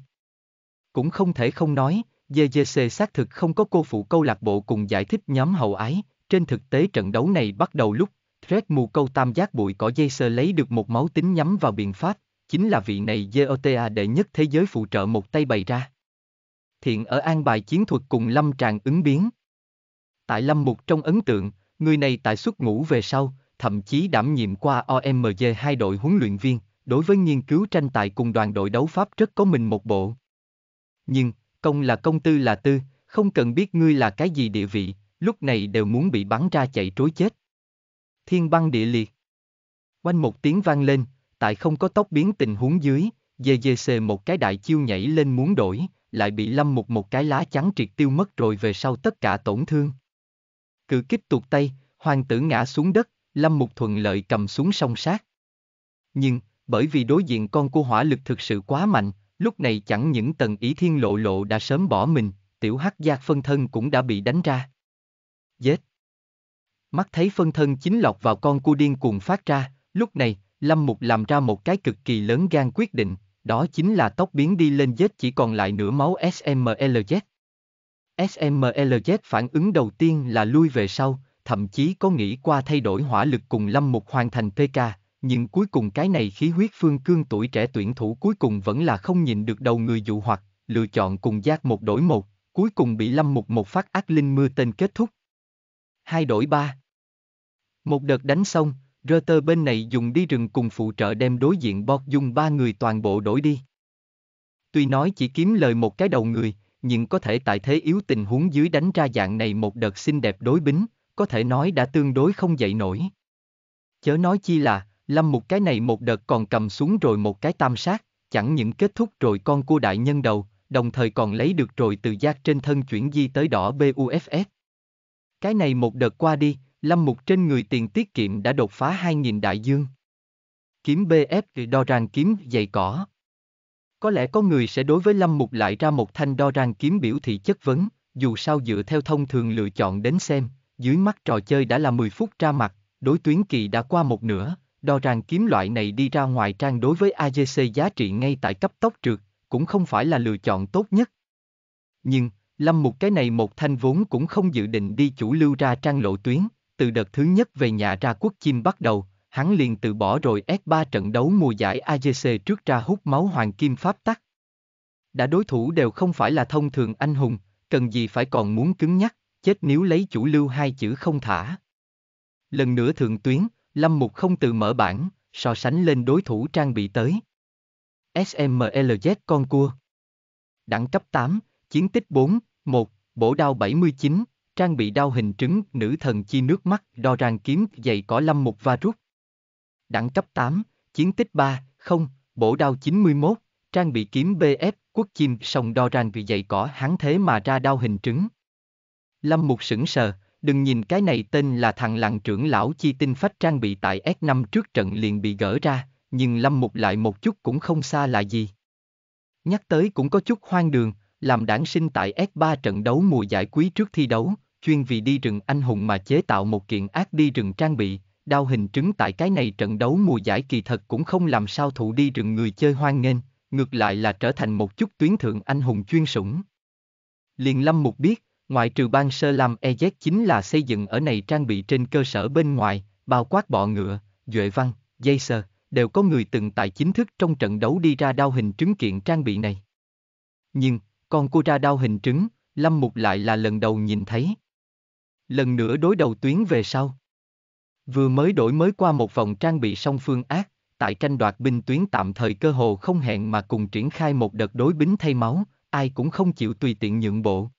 Cũng không thể không nói, JJC xác thực không có cô phụ câu lạc bộ cùng giải thích nhóm hậu ái, trên thực tế trận đấu này bắt đầu lúc Red mù câu tam giác bụi có dây sơ lấy được một máu tính nhắm vào biện pháp, chính là vị này GOTA đệ nhất thế giới phụ trợ một tay bày ra. Thiện ở an bài chiến thuật cùng Lâm Tràng ứng biến. Tại Lâm Mục trong ấn tượng, người này tại xuất ngũ về sau, thậm chí đảm nhiệm qua OMG hai đội huấn luyện viên, đối với nghiên cứu tranh tài cùng đoàn đội đấu pháp rất có mình một bộ. Nhưng, công là công tư là tư, không cần biết ngươi là cái gì địa vị, lúc này đều muốn bị bắn ra chạy trối chết. Thiên băng địa liệt. Quanh một tiếng vang lên, tại không có tóc biến tình huống dưới, GGC một cái đại chiêu nhảy lên muốn đổi, lại bị lâm một một cái lá chắn triệt tiêu mất rồi về sau tất cả tổn thương. Cự kích tuột tay, hoàng tử ngã xuống đất, lâm một thuận lợi cầm xuống song sát. Nhưng, bởi vì đối diện con của hỏa lực thực sự quá mạnh, lúc này chẳng những tầng ý thiên lộ lộ đã sớm bỏ mình, tiểu hắc giác phân thân cũng đã bị đánh ra. Dết. Mắt thấy phân thân chính lọc vào con cua điên cuồng phát ra, lúc này, Lâm Mục làm ra một cái cực kỳ lớn gan quyết định, đó chính là tóc biến đi lên Z chỉ còn lại nửa máu SMLZ. SMLZ phản ứng đầu tiên là lui về sau, thậm chí có nghĩ qua thay đổi hỏa lực cùng Lâm Mục hoàn thành PK, nhưng cuối cùng cái này khí huyết phương cương tuổi trẻ tuyển thủ cuối cùng vẫn là không nhìn được đầu người dụ hoặc, lựa chọn cùng giác một đổi một, cuối cùng bị Lâm Mục một phát ác linh mưa tên kết thúc, hai đổi ba. Một đợt đánh xong, Rơ bên này dùng đi rừng cùng phụ trợ đem đối diện bọt dùng ba người toàn bộ đổi đi. Tuy nói chỉ kiếm lời một cái đầu người, nhưng có thể tại thế yếu tình huống dưới đánh ra dạng này một đợt xinh đẹp đối bính, có thể nói đã tương đối không dậy nổi. Chớ nói chi là, lâm một cái này một đợt còn cầm xuống rồi một cái tam sát, chẳng những kết thúc rồi con cua đại nhân đầu, đồng thời còn lấy được rồi từ giác trên thân chuyển di tới đỏ buff. Cái này một đợt qua đi, Lâm Mục trên người tiền tiết kiệm đã đột phá 2.000 đại dương. Kiếm BF đo ràng kiếm dày cỏ. Có lẽ có người sẽ đối với Lâm Mục lại ra một thanh đo ràng kiếm biểu thị chất vấn, dù sao dựa theo thông thường lựa chọn đến xem, dưới mắt trò chơi đã là 10 phút ra mặt, đối tuyến kỳ đã qua một nửa, đo ràng kiếm loại này đi ra ngoài trang đối với AGC giá trị ngay tại cấp tốc trượt, cũng không phải là lựa chọn tốt nhất. Nhưng, Lâm Mục cái này một thanh vốn cũng không dự định đi chủ lưu ra trang lộ tuyến, từ đợt thứ nhất về nhà ra quốc chim bắt đầu, hắn liền từ bỏ rồi S3 trận đấu mùa giải AGC trước ra hút máu hoàng kim pháp tắc. Đã đối thủ đều không phải là thông thường anh hùng, cần gì phải còn muốn cứng nhắc, chết nếu lấy chủ lưu hai chữ không thả. Lần nữa thượng tuyến, Lâm Mục không từ mở bản, so sánh lên đối thủ trang bị tới. SMLZ con cua. Đẳng cấp 8, chiến tích 4, 1. Bổ đao 79, trang bị đao hình trứng, nữ thần chi nước mắt, đo ràng kiếm, dày cỏ lâm mục và rút. Đẳng cấp 8, chiến tích 3, 0, bổ đao 91, trang bị kiếm BF, quốc chim, sông đo ràng vì dày cỏ hắn thế mà ra đao hình trứng. Lâm mục sững sờ, đừng nhìn cái này tên là thằng làng trưởng lão chi tinh phách trang bị tại S5 trước trận liền bị gỡ ra, nhưng Lâm Mục lại một chút cũng không xa là gì. Nhắc tới cũng có chút hoang đường, làm đảng sinh tại S3 trận đấu mùa giải quý trước thi đấu, chuyên vì đi rừng anh hùng mà chế tạo một kiện ác đi rừng trang bị, đao hình trứng tại cái này trận đấu mùa giải kỳ thật cũng không làm sao thụ đi rừng người chơi hoang nghênh, ngược lại là trở thành một chút tuyến thượng anh hùng chuyên sủng. Liền Lâm Mục biết, ngoại trừ ban sơ làm EZ chính là xây dựng ở này trang bị trên cơ sở bên ngoài, bao quát bọ ngựa, duệ văn, dây sơ, đều có người từng tại chính thức trong trận đấu đi ra đao hình trứng kiện trang bị này. Nhưng, con cua ra đao hình trứng, Lâm Mục lại là lần đầu nhìn thấy. Lần nữa đối đầu tuyến về sau. Vừa mới đổi mới qua một vòng trang bị song phương ác, tại tranh đoạt binh tuyến tạm thời cơ hồ không hẹn mà cùng triển khai một đợt đối bính thay máu, ai cũng không chịu tùy tiện nhượng bộ.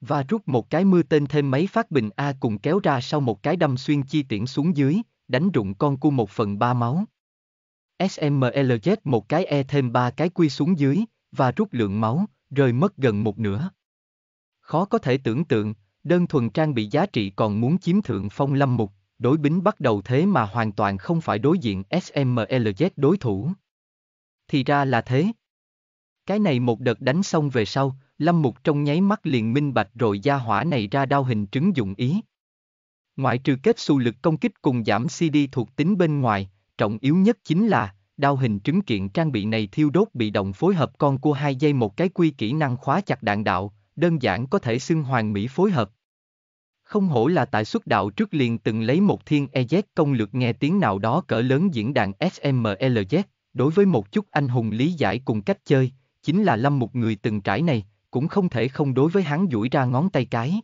Và rút một cái mưa tên thêm mấy phát bình A cùng kéo ra sau một cái đâm xuyên chi tiễn xuống dưới, đánh rụng con cua một phần ba máu. SMLZ một cái E thêm ba cái quy xuống dưới, và rút lượng máu, rơi mất gần một nửa. Khó có thể tưởng tượng, đơn thuần trang bị giá trị còn muốn chiếm thượng phong lâm mục, đối bính bắt đầu thế mà hoàn toàn không phải đối diện SMLZ đối thủ. Thì ra là thế. Cái này một đợt đánh xong về sau, Lâm Mục trong nháy mắt liền minh bạch rồi gia hỏa này ra đao hình trứng dụng ý. Ngoại trừ kết xu lực công kích cùng giảm CD thuộc tính bên ngoài, trọng yếu nhất chính là, đao hình trứng kiện trang bị này thiêu đốt bị động phối hợp con cua hai giây một cái quy kỹ năng khóa chặt đạn đạo, đơn giản có thể xưng hoàng mỹ phối hợp. Không hổ là tại xuất đạo trước liền từng lấy một thiên EZ công lược nghe tiếng nào đó cỡ lớn diễn đàn SMLZ, đối với một chút anh hùng lý giải cùng cách chơi, chính là lâm một người từng trải này, cũng không thể không đối với hắn duỗi ra ngón tay cái.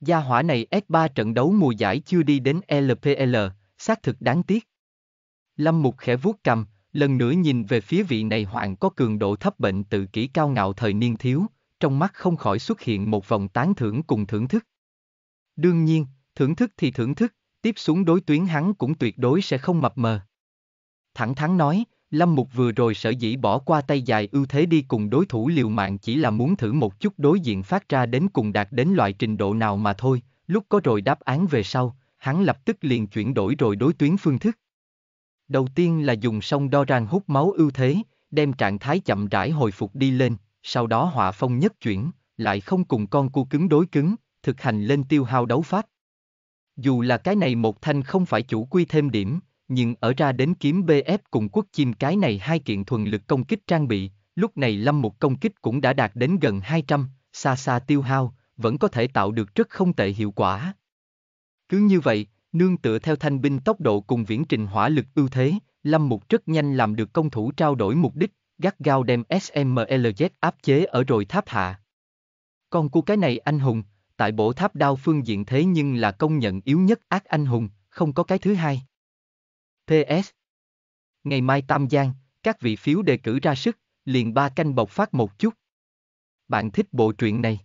Gia hỏa này S3 trận đấu mùa giải chưa đi đến LPL, xác thực đáng tiếc. Lâm Mục khẽ vuốt cầm, lần nữa nhìn về phía vị này hoàng có cường độ thấp bệnh tự kỷ cao ngạo thời niên thiếu, trong mắt không khỏi xuất hiện một vòng tán thưởng cùng thưởng thức. Đương nhiên, thưởng thức thì thưởng thức, tiếp xuống đối tuyến hắn cũng tuyệt đối sẽ không mập mờ. Thẳng thắn nói, Lâm Mục vừa rồi sở dĩ bỏ qua tay dài ưu thế đi cùng đối thủ liều mạng chỉ là muốn thử một chút đối diện phát ra đến cùng đạt đến loại trình độ nào mà thôi, lúc có rồi đáp án về sau, hắn lập tức liền chuyển đổi rồi đối tuyến phương thức. Đầu tiên là dùng sông đo ràng hút máu ưu thế, đem trạng thái chậm rãi hồi phục đi lên, sau đó hỏa phong nhất chuyển, lại không cùng con cua cứng đối cứng, thực hành lên tiêu hao đấu pháp. Dù là cái này một thanh không phải chủ quy thêm điểm, nhưng ở ra đến kiếm BF cùng quốc chim cái này hai kiện thuần lực công kích trang bị, lúc này lâm một công kích cũng đã đạt đến gần 200, xa xa tiêu hao, vẫn có thể tạo được rất không tệ hiệu quả. Cứ như vậy, Nương tựa theo thanh binh tốc độ cùng viễn trình hỏa lực ưu thế, Lâm Mục rất nhanh làm được công thủ trao đổi mục đích, gắt gao đem SMLZ áp chế ở rồi tháp hạ. Con của cái này anh hùng, tại bộ tháp đao phương diện thế nhưng là công nhận yếu nhất ác anh hùng, không có cái thứ hai. PS Ngày mai Tam Giang, các vị phiếu đề cử ra sức, liền ba canh bộc phát một chút. Bạn thích bộ truyện này?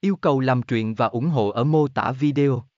Yêu cầu làm truyện và ủng hộ ở mô tả video.